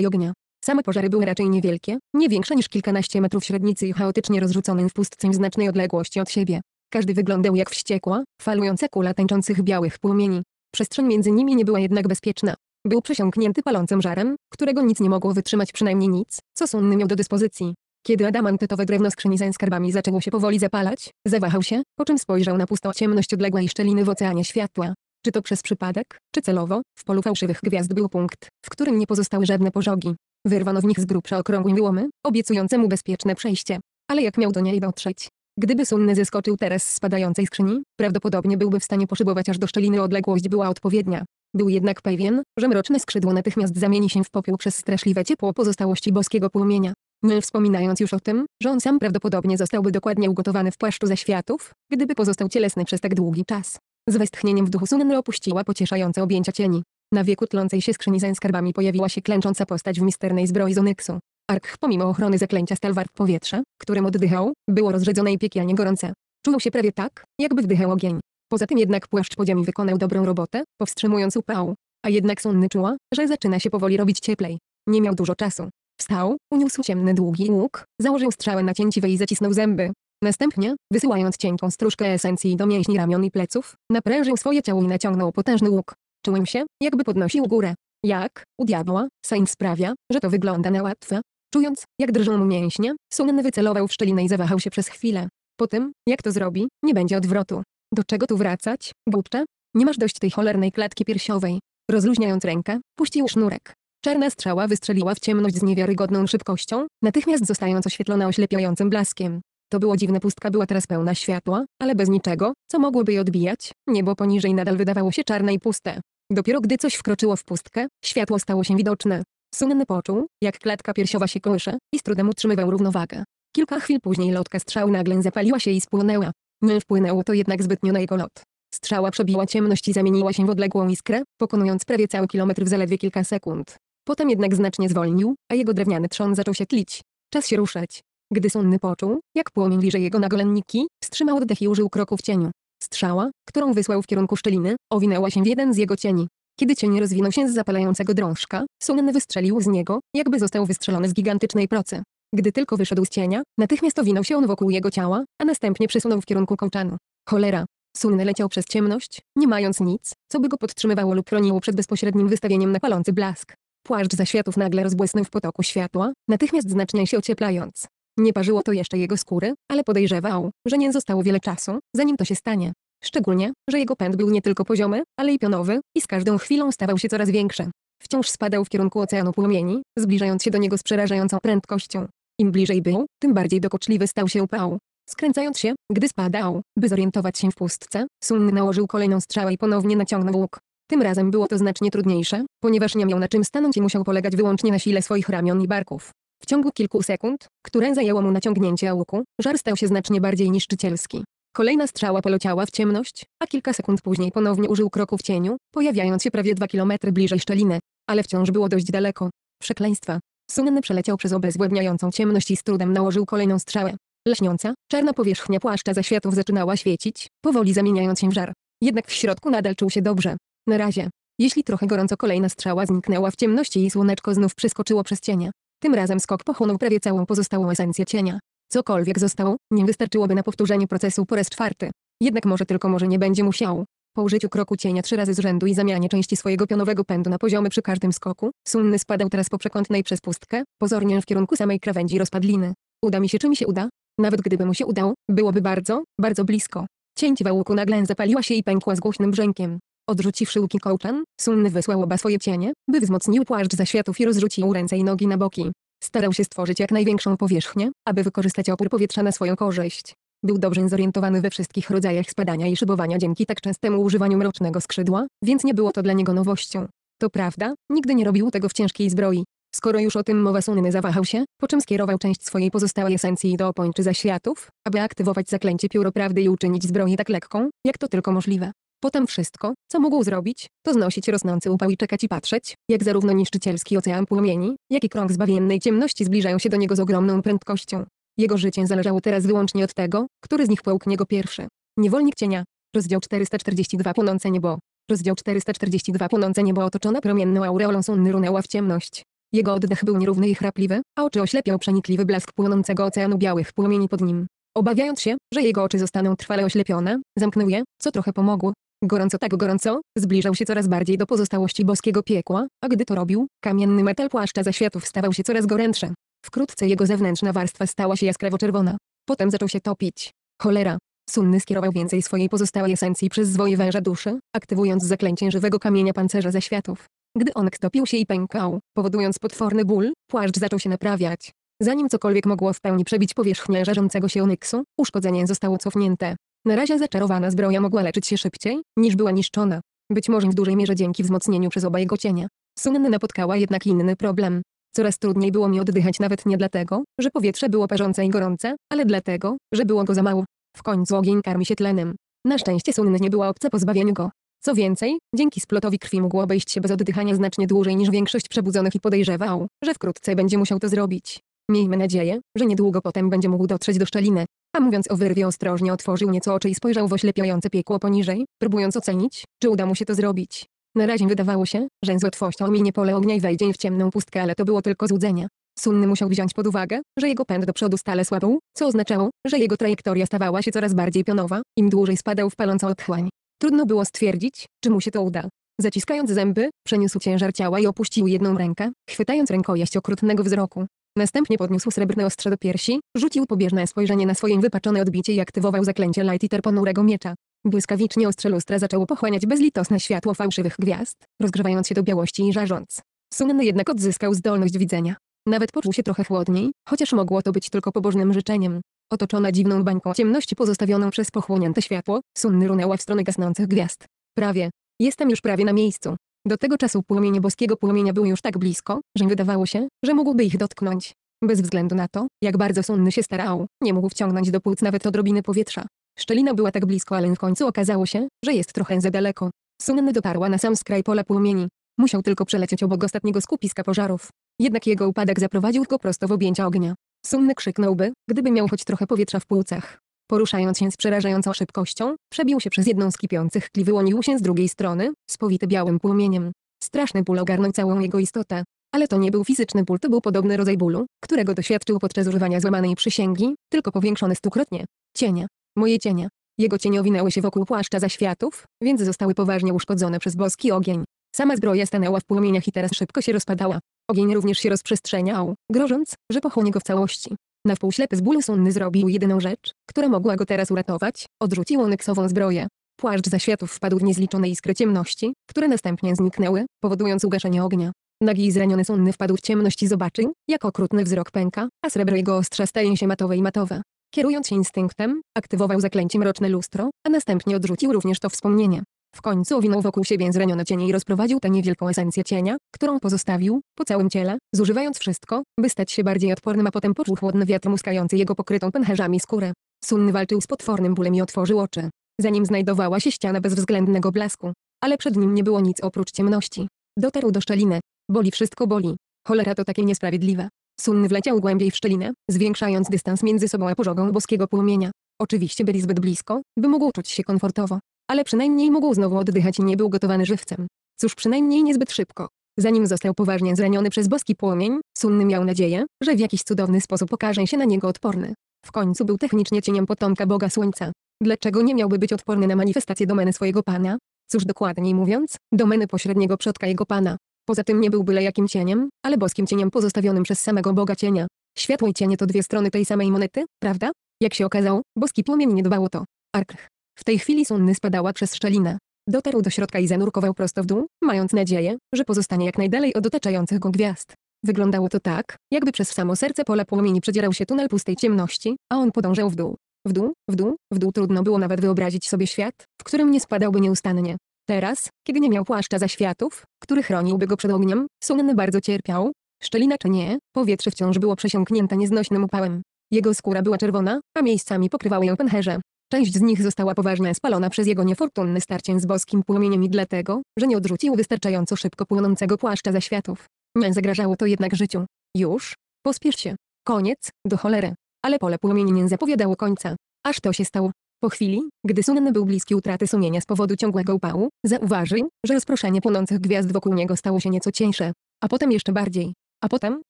Speaker 1: i ognia. Same pożary były raczej niewielkie, nie większe niż kilkanaście metrów średnicy i chaotycznie rozrzucone w pustce w znacznej odległości od siebie. Każdy wyglądał jak wściekła, falująca kula tańczących białych płomieni. Przestrzeń między nimi nie była jednak bezpieczna. Był przesiąknięty palącym żarem, którego nic nie mogło wytrzymać przynajmniej nic, co Sunny miał do dyspozycji. Kiedy adamantytowe drewno skrzyni ze skarbami zaczęło się powoli zapalać, zawahał się, po czym spojrzał na pustą ciemność odległej szczeliny w oceanie światła. Czy to przez przypadek, czy celowo, w polu fałszywych gwiazd był punkt, w którym nie pozostały żadne pożogi. Wyrwano w nich z grubsza okrągłym wyłomy, obiecujące mu bezpieczne przejście. Ale jak miał do niej dotrzeć? Gdyby Sunny zeskoczył teraz z spadającej skrzyni, prawdopodobnie byłby w stanie poszybować aż do szczeliny odległość była odpowiednia. Był jednak pewien, że mroczne skrzydło natychmiast zamieni się w popiół przez straszliwe ciepło pozostałości boskiego płomienia. Nie wspominając już o tym, że on sam prawdopodobnie zostałby dokładnie ugotowany w płaszczu ze światów, gdyby pozostał cielesny przez tak długi czas. Z westchnieniem w duchu Sunny opuściła pocieszające objęcia cieni. Na wieku tlącej się skrzyni ze skarbami pojawiła się klęcząca postać w misternej zbroi z onyksu. Ark pomimo ochrony zaklęcia stal wart powietrza, którym oddychał, było rozrzedzone i piekielnie gorące. Czuł się prawie tak, jakby wdychał ogień. Poza tym jednak płaszcz podziemi wykonał dobrą robotę, powstrzymując upał. A jednak Sonny czuła, że zaczyna się powoli robić cieplej. Nie miał dużo czasu. Wstał, uniósł ciemny długi łuk, założył strzałę na cięciwe i zacisnął zęby. Następnie, wysyłając cienką stróżkę esencji do mięśni ramion i pleców, naprężył swoje ciało i naciągnął potężny łuk. Czułem się, jakby podnosił górę. Jak, u diabła, Saint sprawia, że to wygląda na łatwe. Czując, jak drżą mu mięśnie, Sunan wycelował w szczelinę i zawahał się przez chwilę. Po tym, jak to zrobi, nie będzie odwrotu. Do czego tu wracać, głupcze? Nie masz dość tej cholernej klatki piersiowej. Rozluźniając rękę, puścił sznurek. Czarna strzała wystrzeliła w ciemność z niewiarygodną szybkością, natychmiast zostając oświetlona oślepiającym blaskiem. To było dziwne, pustka była teraz pełna światła, ale bez niczego, co mogłoby je odbijać, niebo poniżej nadal wydawało się czarne i puste. Dopiero gdy coś wkroczyło w pustkę, światło stało się widoczne. Sunny poczuł, jak klatka piersiowa się kołysze i z trudem utrzymywał równowagę. Kilka chwil później lotka strzał nagle zapaliła się i spłonęła. Nie wpłynęło to jednak zbytnio na jego lot. Strzała przebiła ciemność i zamieniła się w odległą iskrę, pokonując prawie cały kilometr w zaledwie kilka sekund. Potem jednak znacznie zwolnił, a jego drewniany trzon zaczął się tlić. Czas się ruszać. Gdy Sunny poczuł, jak płomień liże jego nagolenniki, wstrzymał oddech i użył kroku w cieniu. Strzała, którą wysłał w kierunku szczeliny, owinęła się w jeden z jego cieni. Kiedy cień rozwinął się z zapalającego drążka, Sunen wystrzelił z niego, jakby został wystrzelony z gigantycznej procy. Gdy tylko wyszedł z cienia, natychmiast owinął się on wokół jego ciała, a następnie przesunął w kierunku kołczanu. Cholera! Sunny leciał przez ciemność, nie mając nic, co by go podtrzymywało lub chroniło przed bezpośrednim wystawieniem na palący blask. Płaszcz zaświatów nagle rozbłysnął w potoku światła, natychmiast znacznie się ocieplając. Nie parzyło to jeszcze jego skóry, ale podejrzewał, że nie zostało wiele czasu, zanim to się stanie. Szczególnie, że jego pęd był nie tylko poziomy, ale i pionowy, i z każdą chwilą stawał się coraz większy. Wciąż spadał w kierunku oceanu płomieni, zbliżając się do niego z przerażającą prędkością. Im bliżej był, tym bardziej dokuczliwy stał się upał. Skręcając się, gdy spadał, by zorientować się w pustce, Sun nałożył kolejną strzałę i ponownie naciągnął łuk. Tym razem było to znacznie trudniejsze, ponieważ nie miał na czym stanąć i musiał polegać wyłącznie na sile swoich ramion i barków. W ciągu kilku sekund, które zajęło mu naciągnięcie łuku, żar stał się znacznie bardziej niszczycielski. Kolejna strzała poleciała w ciemność, a kilka sekund później ponownie użył kroku w cieniu, pojawiając się prawie dwa kilometry bliżej szczeliny, ale wciąż było dość daleko. Przekleństwa. Sunny przeleciał przez obezwładniającą ciemność i z trudem nałożył kolejną strzałę. Leśniąca, czarna powierzchnia płaszcza zaświatów zaczynała świecić, powoli zamieniając się w żar. Jednak w środku nadal czuł się dobrze. Na razie. Jeśli trochę gorąco kolejna strzała zniknęła w ciemności i słoneczko znów przeskoczyło przez cienie. Tym razem skok pochłonął prawie całą pozostałą esencję cienia. Cokolwiek zostało, nie wystarczyłoby na powtórzenie procesu po raz czwarty. Jednak może tylko może nie będzie musiał. Po użyciu kroku cienia trzy razy z rzędu i zamianie części swojego pionowego pędu na poziomy przy każdym skoku, Sunny spadał teraz po przekątnej przez pustkę, pozornie w kierunku samej krawędzi rozpadliny. Uda mi się czy mi się uda? Nawet gdyby mu się udało, byłoby bardzo, bardzo blisko. Cięć wałku nagle zapaliła się i pękła z głośnym brzękiem. Odrzuciwszy łuki kołczan, Sunny wysłał oba swoje cienie, by wzmocnił płaszcz zaświatów i rozrzucił ręce i nogi na boki. Starał się stworzyć jak największą powierzchnię, aby wykorzystać opór powietrza na swoją korzyść. Był dobrze zorientowany we wszystkich rodzajach spadania i szybowania dzięki tak częstemu używaniu mrocznego skrzydła, więc nie było to dla niego nowością. To prawda, nigdy nie robił tego w ciężkiej zbroi. Skoro już o tym mowa Sunny zawahał się, po czym skierował część swojej pozostałej esencji do opończy zaświatów, aby aktywować zaklęcie pióro prawdy i uczynić zbroję tak lekką, jak to tylko możliwe. Potem wszystko, co mógł zrobić, to znosić rosnący upał i czekać i patrzeć, jak zarówno niszczycielski ocean płomieni, jak i krąg zbawiennej ciemności zbliżają się do niego z ogromną prędkością. Jego życie zależało teraz wyłącznie od tego, który z nich połknie go pierwszy. Niewolnik cienia. Rozdział 442 Płonące niebo. Rozdział 442 Płonące niebo otoczona promienną aureolą sunny runęła w ciemność. Jego oddech był nierówny i chrapliwy, a oczy oślepiał przenikliwy blask płonącego oceanu białych płomieni pod nim. Obawiając się, że jego oczy zostaną trwale oślepione, zamknął je, co trochę pomogło. Gorąco tak gorąco, zbliżał się coraz bardziej do pozostałości boskiego piekła, a gdy to robił, kamienny metal płaszcza zaświatów stawał się coraz gorętszy. Wkrótce jego zewnętrzna warstwa stała się jaskrawo-czerwona. Potem zaczął się topić. Cholera. Sunny skierował więcej swojej pozostałej esencji przez zwoje węża duszy, aktywując zaklęcie żywego kamienia pancerza zaświatów. Gdy on stopił się i pękał, powodując potworny ból, płaszcz zaczął się naprawiać. Zanim cokolwiek mogło w pełni przebić powierzchnię żarzącego się onyksu, uszkodzenie zostało cofnięte. Na razie zaczarowana zbroja mogła leczyć się szybciej, niż była niszczona. Być może w dużej mierze dzięki wzmocnieniu przez oba jego cienia. Sunny napotkała jednak inny problem. Coraz trudniej było mi oddychać nawet nie dlatego, że powietrze było parzące i gorące, ale dlatego, że było go za mało. W końcu ogień karmi się tlenem. Na szczęście Sunny nie była obca pozbawieniu go. Co więcej, dzięki splotowi krwi mógł obejść się bez oddychania znacznie dłużej niż większość przebudzonych i podejrzewał, że wkrótce będzie musiał to zrobić. Miejmy nadzieję, że niedługo potem będzie mógł dotrzeć do szczeliny. A mówiąc o wyrwie ostrożnie otworzył nieco oczy i spojrzał w oślepiające piekło poniżej, próbując ocenić, czy uda mu się to zrobić. Na razie wydawało się, że z łatwością minie pole ognia i wejdzie w ciemną pustkę, ale to było tylko złudzenie. Sunny musiał wziąć pod uwagę, że jego pęd do przodu stale słabł, co oznaczało, że jego trajektoria stawała się coraz bardziej pionowa, im dłużej spadał w palącą otchłań. Trudno było stwierdzić, czy mu się to uda. Zaciskając zęby, przeniósł ciężar ciała i opuścił jedną rękę, chwytając rękojeść okrutnego wzroku. Następnie podniósł srebrne ostrze do piersi, rzucił pobieżne spojrzenie na swoje wypaczone odbicie i aktywował zaklęcie Lightiter ponurego miecza. Błyskawicznie ostrze lustra zaczęło pochłaniać bezlitosne światło fałszywych gwiazd, rozgrzewając się do białości i żarząc. Sunny jednak odzyskał zdolność widzenia. Nawet poczuł się trochę chłodniej, chociaż mogło to być tylko pobożnym życzeniem. Otoczona dziwną bańką ciemności pozostawioną przez pochłonięte światło, Sunny runęła w stronę gasnących gwiazd. Prawie. Jestem już prawie na miejscu. Do tego czasu płomienie boskiego płomienia były już tak blisko, że wydawało się, że mógłby ich dotknąć. Bez względu na to, jak bardzo Sunny się starał, nie mógł wciągnąć do płuc nawet odrobiny powietrza. Szczelina była tak blisko, ale w końcu okazało się, że jest trochę za daleko. Sunny dotarła na sam skraj pola płomieni. Musiał tylko przelecieć obok ostatniego skupiska pożarów. Jednak jego upadek zaprowadził go prosto w objęcia ognia. Sunny krzyknąłby, gdyby miał choć trochę powietrza w płucach. Poruszając się z przerażającą szybkością, przebił się przez jedną z kipiących kli wyłonił się z drugiej strony, spowity białym płomieniem. Straszny ból ogarnął całą jego istotę. Ale to nie był fizyczny ból, to był podobny rodzaj bólu, którego doświadczył podczas używania złamanej przysięgi, tylko powiększony stukrotnie. Cienie. Moje cienie. Jego cienie owinęły się wokół płaszcza zaświatów, więc zostały poważnie uszkodzone przez boski ogień. Sama zbroja stanęła w płomieniach i teraz szybko się rozpadała. Ogień również się rozprzestrzeniał, grożąc, że pochłonie go w całości. Na wpół z bólu Sunny zrobił jedyną rzecz, która mogła go teraz uratować, odrzucił onyksową zbroję. Płaszcz zaświatów wpadł w niezliczone iskry ciemności, które następnie zniknęły, powodując ugaszenie ognia. Nagi i zraniony Sunny wpadł w ciemność i zobaczył, jak okrutny wzrok pęka, a srebro jego ostrza staje się matowe i matowe. Kierując się instynktem, aktywował zaklęcie mroczne lustro, a następnie odrzucił również to wspomnienie. W końcu owinął wokół siebie zranione cienie i rozprowadził tę niewielką esencję cienia, którą pozostawił, po całym ciele, zużywając wszystko, by stać się bardziej odpornym, a potem poczuł chłodny wiatr muskający jego pokrytą pęcherzami skórę. Sunny walczył z potwornym bólem i otworzył oczy. Za nim znajdowała się ściana bezwzględnego blasku, ale przed nim nie było nic oprócz ciemności. Dotarł do szczeliny. Boli wszystko boli. Cholera to takie niesprawiedliwe. Sunny wleciał głębiej w szczelinę, zwiększając dystans między sobą a pożogą boskiego płomienia. Oczywiście byli zbyt blisko, by mógł czuć się komfortowo ale przynajmniej mógł znowu oddychać i nie był gotowany żywcem. Cóż przynajmniej niezbyt szybko. Zanim został poważnie zraniony przez boski płomień, Sunny miał nadzieję, że w jakiś cudowny sposób okaże się na niego odporny. W końcu był technicznie cieniem potomka Boga Słońca. Dlaczego nie miałby być odporny na manifestację domeny swojego pana? Cóż dokładniej mówiąc, domeny pośredniego przodka jego pana. Poza tym nie był byle jakim cieniem, ale boskim cieniem pozostawionym przez samego Boga cienia. Światło i cienie to dwie strony tej samej monety, prawda? Jak się okazało, boski płomień nie dbało to. Arch. W tej chwili Sunny spadała przez szczelinę. Dotarł do środka i zanurkował prosto w dół, mając nadzieję, że pozostanie jak najdalej od otaczających go gwiazd. Wyglądało to tak, jakby przez samo serce pola płomieni przedzierał się tunel pustej ciemności, a on podążał w dół. W dół, w dół, w dół trudno było nawet wyobrazić sobie świat, w którym nie spadałby nieustannie. Teraz, kiedy nie miał płaszcza za światów, który chroniłby go przed ogniem, Sunny bardzo cierpiał. Szczelina czy nie, powietrze wciąż było przesiąknięte nieznośnym upałem. Jego skóra była czerwona, a miejscami pokrywały ją pęcherze. Część z nich została poważnie spalona przez jego niefortunne starcie z boskim płomieniem i dlatego, że nie odrzucił wystarczająco szybko płonącego płaszcza zaświatów. Nie zagrażało to jednak życiu. Już, pospiesz się. Koniec, do cholery. Ale pole płomieni nie zapowiadało końca. Aż to się stało. Po chwili, gdy Sunny był bliski utraty sumienia z powodu ciągłego upału, zauważył, że rozproszenie płonących gwiazd wokół niego stało się nieco cieńsze, a potem jeszcze bardziej. A potem,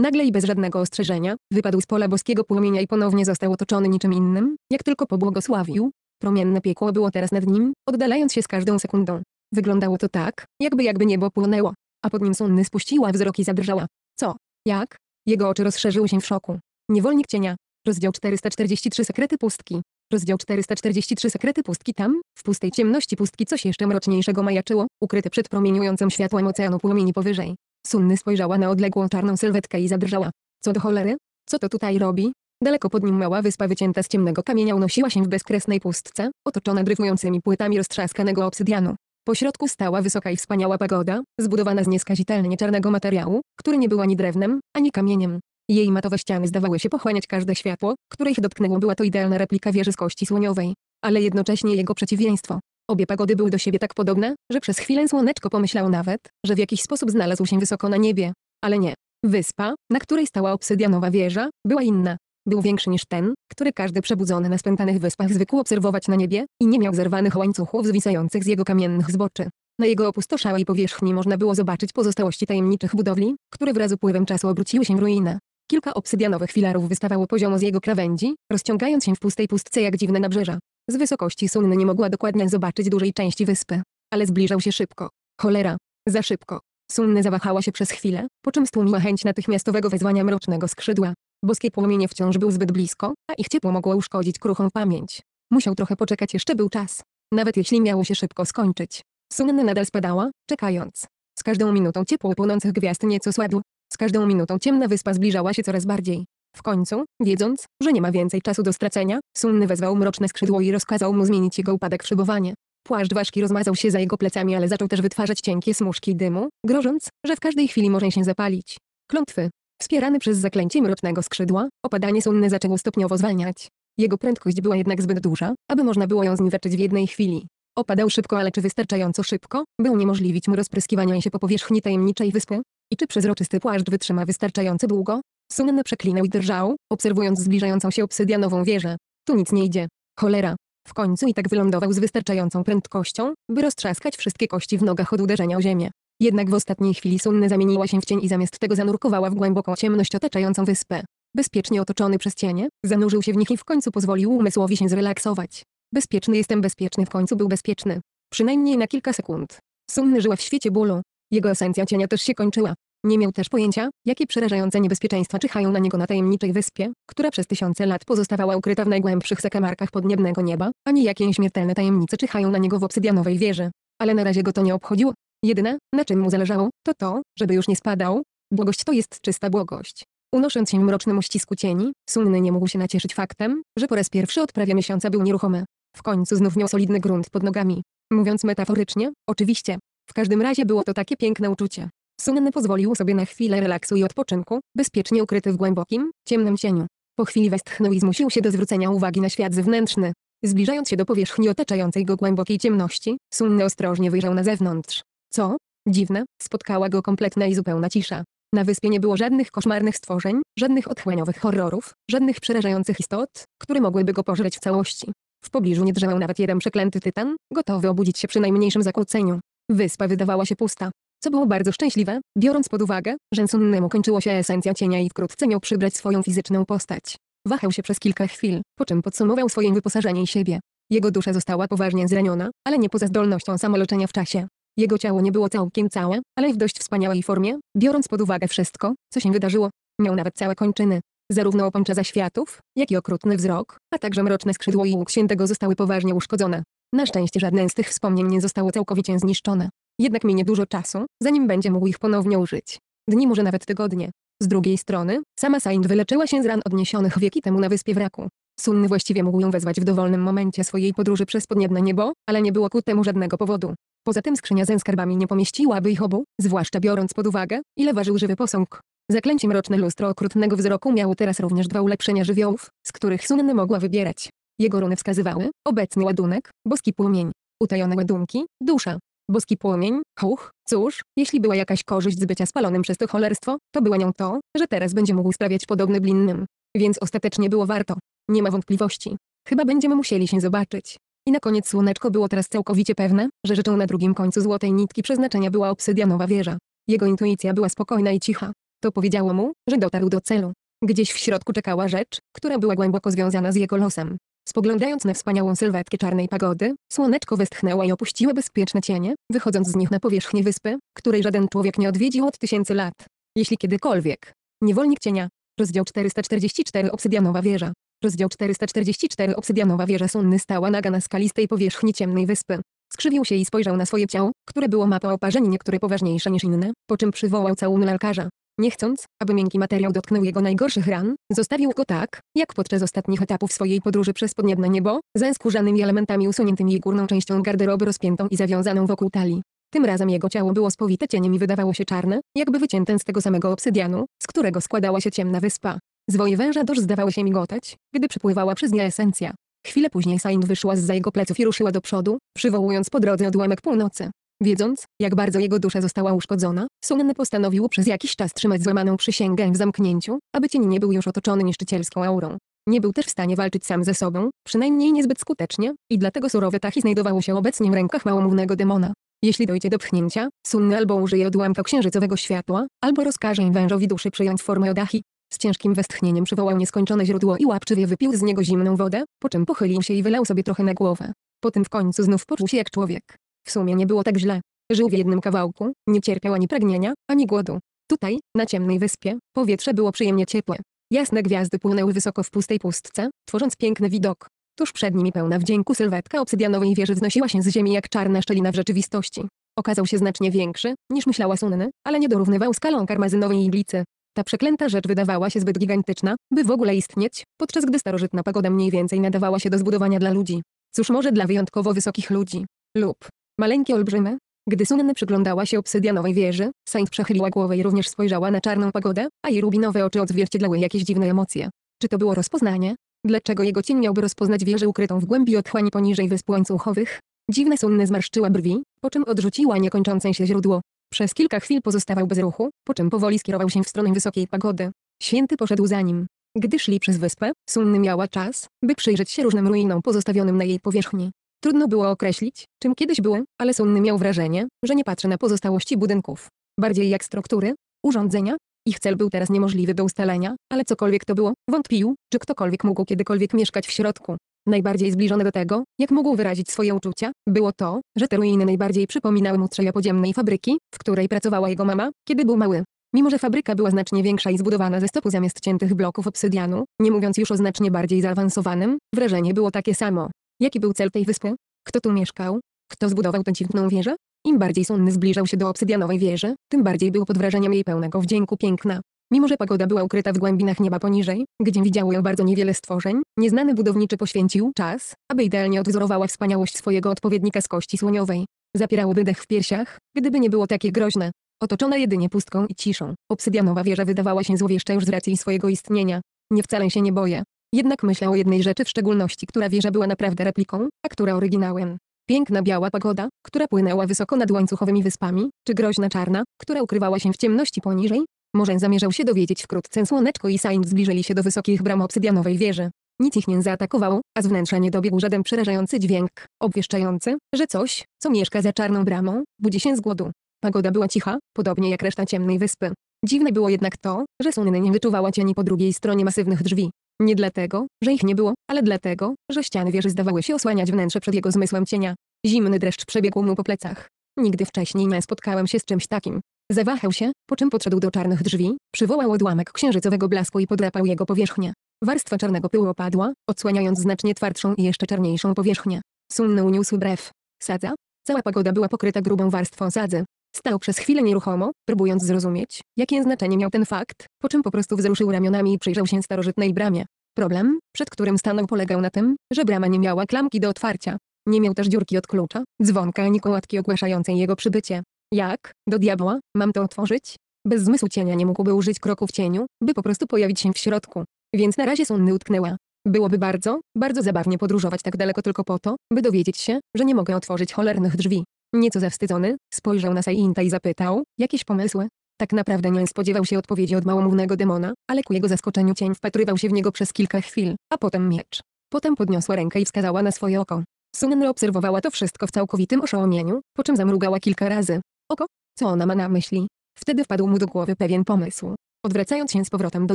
Speaker 1: nagle i bez żadnego ostrzeżenia, wypadł z pola boskiego płomienia i ponownie został otoczony niczym innym, jak tylko pobłogosławił. Promienne piekło było teraz nad nim, oddalając się z każdą sekundą. Wyglądało to tak, jakby jakby niebo płonęło. A pod nim Sunny spuściła wzrok i zadrżała. Co? Jak? Jego oczy rozszerzyły się w szoku. Niewolnik cienia. Rozdział 443 Sekrety Pustki. Rozdział 443 Sekrety Pustki tam, w pustej ciemności pustki coś jeszcze mroczniejszego majaczyło, ukryte przed promieniującym światłem oceanu płomieni powyżej. Sunny spojrzała na odległą czarną sylwetkę i zadrżała. Co do cholery? Co to tutaj robi? Daleko pod nim mała wyspa wycięta z ciemnego kamienia unosiła się w bezkresnej pustce, otoczona dryfującymi płytami roztrzaskanego obsydianu. Pośrodku stała wysoka i wspaniała pagoda, zbudowana z nieskazitelnie czarnego materiału, który nie był ani drewnem, ani kamieniem. Jej matowe ściany zdawały się pochłaniać każde światło, które ich dotknęło była to idealna replika wieży z kości słoniowej, ale jednocześnie jego przeciwieństwo. Obie pagody były do siebie tak podobne, że przez chwilę słoneczko pomyślało nawet, że w jakiś sposób znalazł się wysoko na niebie. Ale nie. Wyspa, na której stała obsydianowa wieża, była inna. Był większy niż ten, który każdy przebudzony na spętanych wyspach zwykł obserwować na niebie i nie miał zerwanych łańcuchów zwisających z jego kamiennych zboczy. Na jego opustoszałej powierzchni można było zobaczyć pozostałości tajemniczych budowli, które wraz z upływem czasu obróciły się w ruinę. Kilka obsydianowych filarów wystawało poziomo z jego krawędzi, rozciągając się w pustej pustce jak dziwne nabrzeża. Z wysokości Sunny nie mogła dokładnie zobaczyć dużej części wyspy, ale zbliżał się szybko. Cholera, za szybko. Sunny zawahała się przez chwilę, po czym stłumiła chęć natychmiastowego wezwania mrocznego skrzydła. Boskie płomienie wciąż był zbyt blisko, a ich ciepło mogło uszkodzić kruchą pamięć. Musiał trochę poczekać, jeszcze był czas. Nawet jeśli miało się szybko skończyć. Sunny nadal spadała, czekając. Z każdą minutą ciepło płonących gwiazd nieco słabł. Z każdą minutą ciemna wyspa zbliżała się coraz bardziej. W końcu, wiedząc, że nie ma więcej czasu do stracenia, Sunny wezwał mroczne skrzydło i rozkazał mu zmienić jego upadek w szybowanie. Płaszcz ważki rozmazał się za jego plecami, ale zaczął też wytwarzać cienkie smuszki dymu, grożąc, że w każdej chwili może się zapalić. Klątwy. Wspierany przez zaklęcie mrocznego skrzydła, opadanie Sunny zaczęło stopniowo zwalniać. Jego prędkość była jednak zbyt duża, aby można było ją zniweczyć w jednej chwili. Opadał szybko, ale czy wystarczająco szybko, by uniemożliwić mu rozpryskiwania się po powierzchni tajemniczej wyspy? I czy przezroczysty płaszcz wytrzyma wystarczająco długo, Sunan przeklinał i drżał, obserwując zbliżającą się obsydianową wieżę. Tu nic nie idzie. Cholera. W końcu i tak wylądował z wystarczającą prędkością, by roztrzaskać wszystkie kości w nogach od uderzenia o ziemię. Jednak w ostatniej chwili Sunny zamieniła się w cień i zamiast tego zanurkowała w głęboką ciemność otaczającą wyspę. Bezpiecznie otoczony przez cienie, zanurzył się w nich i w końcu pozwolił umysłowi się zrelaksować. Bezpieczny jestem bezpieczny w końcu był bezpieczny. Przynajmniej na kilka sekund. Sunny żyła w świecie bólu. Jego esencja cienia też się kończyła. Nie miał też pojęcia, jakie przerażające niebezpieczeństwa czyhają na niego na tajemniczej wyspie, która przez tysiące lat pozostawała ukryta w najgłębszych zakamarkach podniebnego nieba, ani jakie śmiertelne tajemnice czyhają na niego w obsydianowej wieży. Ale na razie go to nie obchodziło. Jedyne, na czym mu zależało, to to, żeby już nie spadał. Błogość to jest czysta błogość. Unosząc się w mrocznym uścisku cieni, Sunny nie mógł się nacieszyć faktem, że po raz pierwszy od prawie miesiąca był nieruchomy. W końcu znów miał solidny grunt pod nogami. Mówiąc metaforycznie, oczywiście. W każdym razie było to takie piękne uczucie. Sunny pozwolił sobie na chwilę relaksu i odpoczynku, bezpiecznie ukryty w głębokim, ciemnym cieniu. Po chwili westchnął i zmusił się do zwrócenia uwagi na świat zewnętrzny. Zbliżając się do powierzchni otaczającej go głębokiej ciemności, Sunny ostrożnie wyjrzał na zewnątrz. Co? Dziwne, spotkała go kompletna i zupełna cisza. Na wyspie nie było żadnych koszmarnych stworzeń, żadnych otchłaniowych horrorów, żadnych przerażających istot, które mogłyby go pożreć w całości. W pobliżu nie drzemał nawet jeden przeklęty tytan, gotowy obudzić się przy najmniejszym zakłóceniu. Wyspa wydawała się pusta co było bardzo szczęśliwe, biorąc pod uwagę, że Sonnemu kończyło się esencja cienia i wkrótce miał przybrać swoją fizyczną postać. Wahał się przez kilka chwil, po czym podsumował swoje wyposażenie i siebie. Jego dusza została poważnie zraniona, ale nie poza zdolnością samoloczenia w czasie. Jego ciało nie było całkiem całe, ale w dość wspaniałej formie, biorąc pod uwagę wszystko, co się wydarzyło. Miał nawet całe kończyny. Zarówno opęcza zaświatów, jak i okrutny wzrok, a także mroczne skrzydło i łuk świętego zostały poważnie uszkodzone. Na szczęście żadne z tych wspomnień nie zostało całkowicie zniszczone. Jednak minie dużo czasu, zanim będzie mógł ich ponownie użyć. Dni może nawet tygodnie. Z drugiej strony, sama Saint wyleczyła się z ran odniesionych wieki temu na wyspie wraku. Sunny właściwie mógł ją wezwać w dowolnym momencie swojej podróży przez podniebne niebo, ale nie było ku temu żadnego powodu. Poza tym skrzynia ze skarbami nie pomieściłaby ich obu, zwłaszcza biorąc pod uwagę, ile ważył żywy posąg. Zaklęcie mroczne lustro okrutnego wzroku miało teraz również dwa ulepszenia żywiołów, z których Sunny mogła wybierać. Jego runy wskazywały, obecny ładunek, boski płomień, utajone ładunki, dusza, Boski płomień, huch, cóż, jeśli była jakaś korzyść z bycia spalonym przez to cholerstwo, to była nią to, że teraz będzie mógł sprawiać podobny blinnym. Więc ostatecznie było warto. Nie ma wątpliwości. Chyba będziemy musieli się zobaczyć. I na koniec słoneczko było teraz całkowicie pewne, że rzeczą na drugim końcu złotej nitki przeznaczenia była obsydianowa wieża. Jego intuicja była spokojna i cicha. To powiedziało mu, że dotarł do celu. Gdzieś w środku czekała rzecz, która była głęboko związana z jego losem. Spoglądając na wspaniałą sylwetkę czarnej pagody, słoneczko westchnęło i opuściło bezpieczne cienie, wychodząc z nich na powierzchnię wyspy, której żaden człowiek nie odwiedził od tysięcy lat. Jeśli kiedykolwiek. Niewolnik cienia. Rozdział 444 Obsydianowa wieża. Rozdział 444 Obsydianowa wieża Sunny stała naga na skalistej powierzchni ciemnej wyspy. Skrzywił się i spojrzał na swoje ciało, które było mapa oparzeń niektóre poważniejsze niż inne, po czym przywołał całun lalkarza. Nie chcąc, aby miękki materiał dotknął jego najgorszych ran, zostawił go tak, jak podczas ostatnich etapów swojej podróży przez podniebne niebo, ze skórzanymi elementami usuniętymi i górną częścią garderoby rozpiętą i zawiązaną wokół talii. Tym razem jego ciało było spowite cieniem i wydawało się czarne, jakby wycięte z tego samego obsydianu, z którego składała się ciemna wyspa. Zwoje węża dorz zdawały się migotać, gdy przepływała przez nie esencja. Chwilę później Sain wyszła z za jego pleców i ruszyła do przodu, przywołując po drodze odłamek północy. Wiedząc, jak bardzo jego dusza została uszkodzona, Sunny postanowił przez jakiś czas trzymać złamaną przysięgę w zamknięciu, aby cień nie był już otoczony niszczycielską aurą. Nie był też w stanie walczyć sam ze sobą, przynajmniej niezbyt skutecznie, i dlatego surowe tachi znajdowało się obecnie w rękach małomównego demona. Jeśli dojdzie do pchnięcia, Sunny albo użyje odłamka księżycowego światła, albo rozkaże wężowi duszy przyjąć formę odachi. Z ciężkim westchnieniem przywołał nieskończone źródło i łapczywie wypił z niego zimną wodę, po czym pochylił się i wylał sobie trochę na głowę. Potem w końcu znów poczuł się jak człowiek. W sumie nie było tak źle. Żył w jednym kawałku, nie cierpiał ani pragnienia, ani głodu. Tutaj, na ciemnej wyspie, powietrze było przyjemnie ciepłe. Jasne gwiazdy płynęły wysoko w pustej pustce, tworząc piękny widok. Tuż przed nimi pełna wdzięku sylwetka obsydianowej wieży wznosiła się z ziemi jak czarna szczelina w rzeczywistości. Okazał się znacznie większy, niż myślała Sunny, ale nie dorównywał skalą karmazynowej iglicy. Ta przeklęta rzecz wydawała się zbyt gigantyczna, by w ogóle istnieć, podczas gdy starożytna pagoda mniej więcej nadawała się do zbudowania dla ludzi. Cóż może dla wyjątkowo wysokich ludzi. Lub, Maleńkie olbrzymy. Gdy Sunny przyglądała się obsydianowej wieży, Saint przechyliła głowę i również spojrzała na czarną pagodę, a jej rubinowe oczy odzwierciedlały jakieś dziwne emocje. Czy to było rozpoznanie? Dlaczego jego cień miałby rozpoznać wieżę ukrytą w głębi otchłani poniżej wysp łańcuchowych? Dziwne Sunny zmarszczyła brwi, po czym odrzuciła niekończące się źródło. Przez kilka chwil pozostawał bez ruchu, po czym powoli skierował się w stronę wysokiej pagody. Święty poszedł za nim. Gdy szli przez wyspę, Sunny miała czas, by przyjrzeć się różnym ruinom pozostawionym na jej powierzchni. Trudno było określić, czym kiedyś byłem, ale Sunny miał wrażenie, że nie patrzy na pozostałości budynków. Bardziej jak struktury, urządzenia. Ich cel był teraz niemożliwy do ustalenia, ale cokolwiek to było, wątpił, czy ktokolwiek mógł kiedykolwiek mieszkać w środku. Najbardziej zbliżone do tego, jak mógł wyrazić swoje uczucia, było to, że te ruiny najbardziej przypominały mu trzeja podziemnej fabryki, w której pracowała jego mama, kiedy był mały. Mimo, że fabryka była znacznie większa i zbudowana ze stopu zamiast ciętych bloków obsydianu, nie mówiąc już o znacznie bardziej zaawansowanym, wrażenie było takie samo. Jaki był cel tej wyspy? Kto tu mieszkał? Kto zbudował tę dziwną wieżę? Im bardziej Sunny zbliżał się do obsydianowej wieży, tym bardziej był pod wrażeniem jej pełnego wdzięku piękna. Mimo że pagoda była ukryta w głębinach nieba poniżej, gdzie widziało ją bardzo niewiele stworzeń, nieznany budowniczy poświęcił czas, aby idealnie odwzorowała wspaniałość swojego odpowiednika z kości słoniowej. Zapierałoby dech w piersiach, gdyby nie było takie groźne. Otoczona jedynie pustką i ciszą, obsydianowa wieża wydawała się złowieszcza już z racji swojego istnienia. Nie wcale się nie boję, jednak myślał o jednej rzeczy w szczególności, która wieża była naprawdę repliką, a która oryginałem. Piękna biała pagoda, która płynęła wysoko nad łańcuchowymi wyspami, czy groźna czarna, która ukrywała się w ciemności poniżej? Może zamierzał się dowiedzieć wkrótce słoneczko i Saint zbliżyli się do wysokich bram obsydianowej wieży. Nic ich nie zaatakowało, a z wnętrza nie dobiegł żaden przerażający dźwięk, obwieszczający, że coś, co mieszka za czarną bramą, budzi się z głodu. Pagoda była cicha, podobnie jak reszta ciemnej wyspy. Dziwne było jednak to, że Sunny nie wyczuwała cieni po drugiej stronie masywnych drzwi. Nie dlatego, że ich nie było, ale dlatego, że ściany wieży zdawały się osłaniać wnętrze przed jego zmysłem cienia. Zimny dreszcz przebiegł mu po plecach. Nigdy wcześniej nie spotkałem się z czymś takim. Zawahał się, po czym podszedł do czarnych drzwi, przywołał odłamek księżycowego blasku i podrapał jego powierzchnię. Warstwa czarnego pyłu opadła, odsłaniając znacznie twardszą i jeszcze czarniejszą powierzchnię. Sunny uniósł brew. Sadza? Cała pogoda była pokryta grubą warstwą sadzy. Stał przez chwilę nieruchomo, próbując zrozumieć, jakie znaczenie miał ten fakt, po czym po prostu wzruszył ramionami i przyjrzał się starożytnej bramie. Problem, przed którym stanął polegał na tym, że brama nie miała klamki do otwarcia. Nie miał też dziurki od klucza, dzwonka ani kołatki ogłaszającej jego przybycie. Jak, do diabła, mam to otworzyć? Bez zmysłu cienia nie mógłby użyć kroku w cieniu, by po prostu pojawić się w środku. Więc na razie Sunny utknęła. Byłoby bardzo, bardzo zabawnie podróżować tak daleko tylko po to, by dowiedzieć się, że nie mogę otworzyć cholernych drzwi. Nieco zawstydzony, spojrzał na Sainta i zapytał, jakieś pomysły? Tak naprawdę nie spodziewał się odpowiedzi od małomównego demona, ale ku jego zaskoczeniu cień wpatrywał się w niego przez kilka chwil, a potem miecz. Potem podniosła rękę i wskazała na swoje oko. Sunny obserwowała to wszystko w całkowitym oszołomieniu, po czym zamrugała kilka razy. Oko? Co ona ma na myśli? Wtedy wpadł mu do głowy pewien pomysł. Odwracając się z powrotem do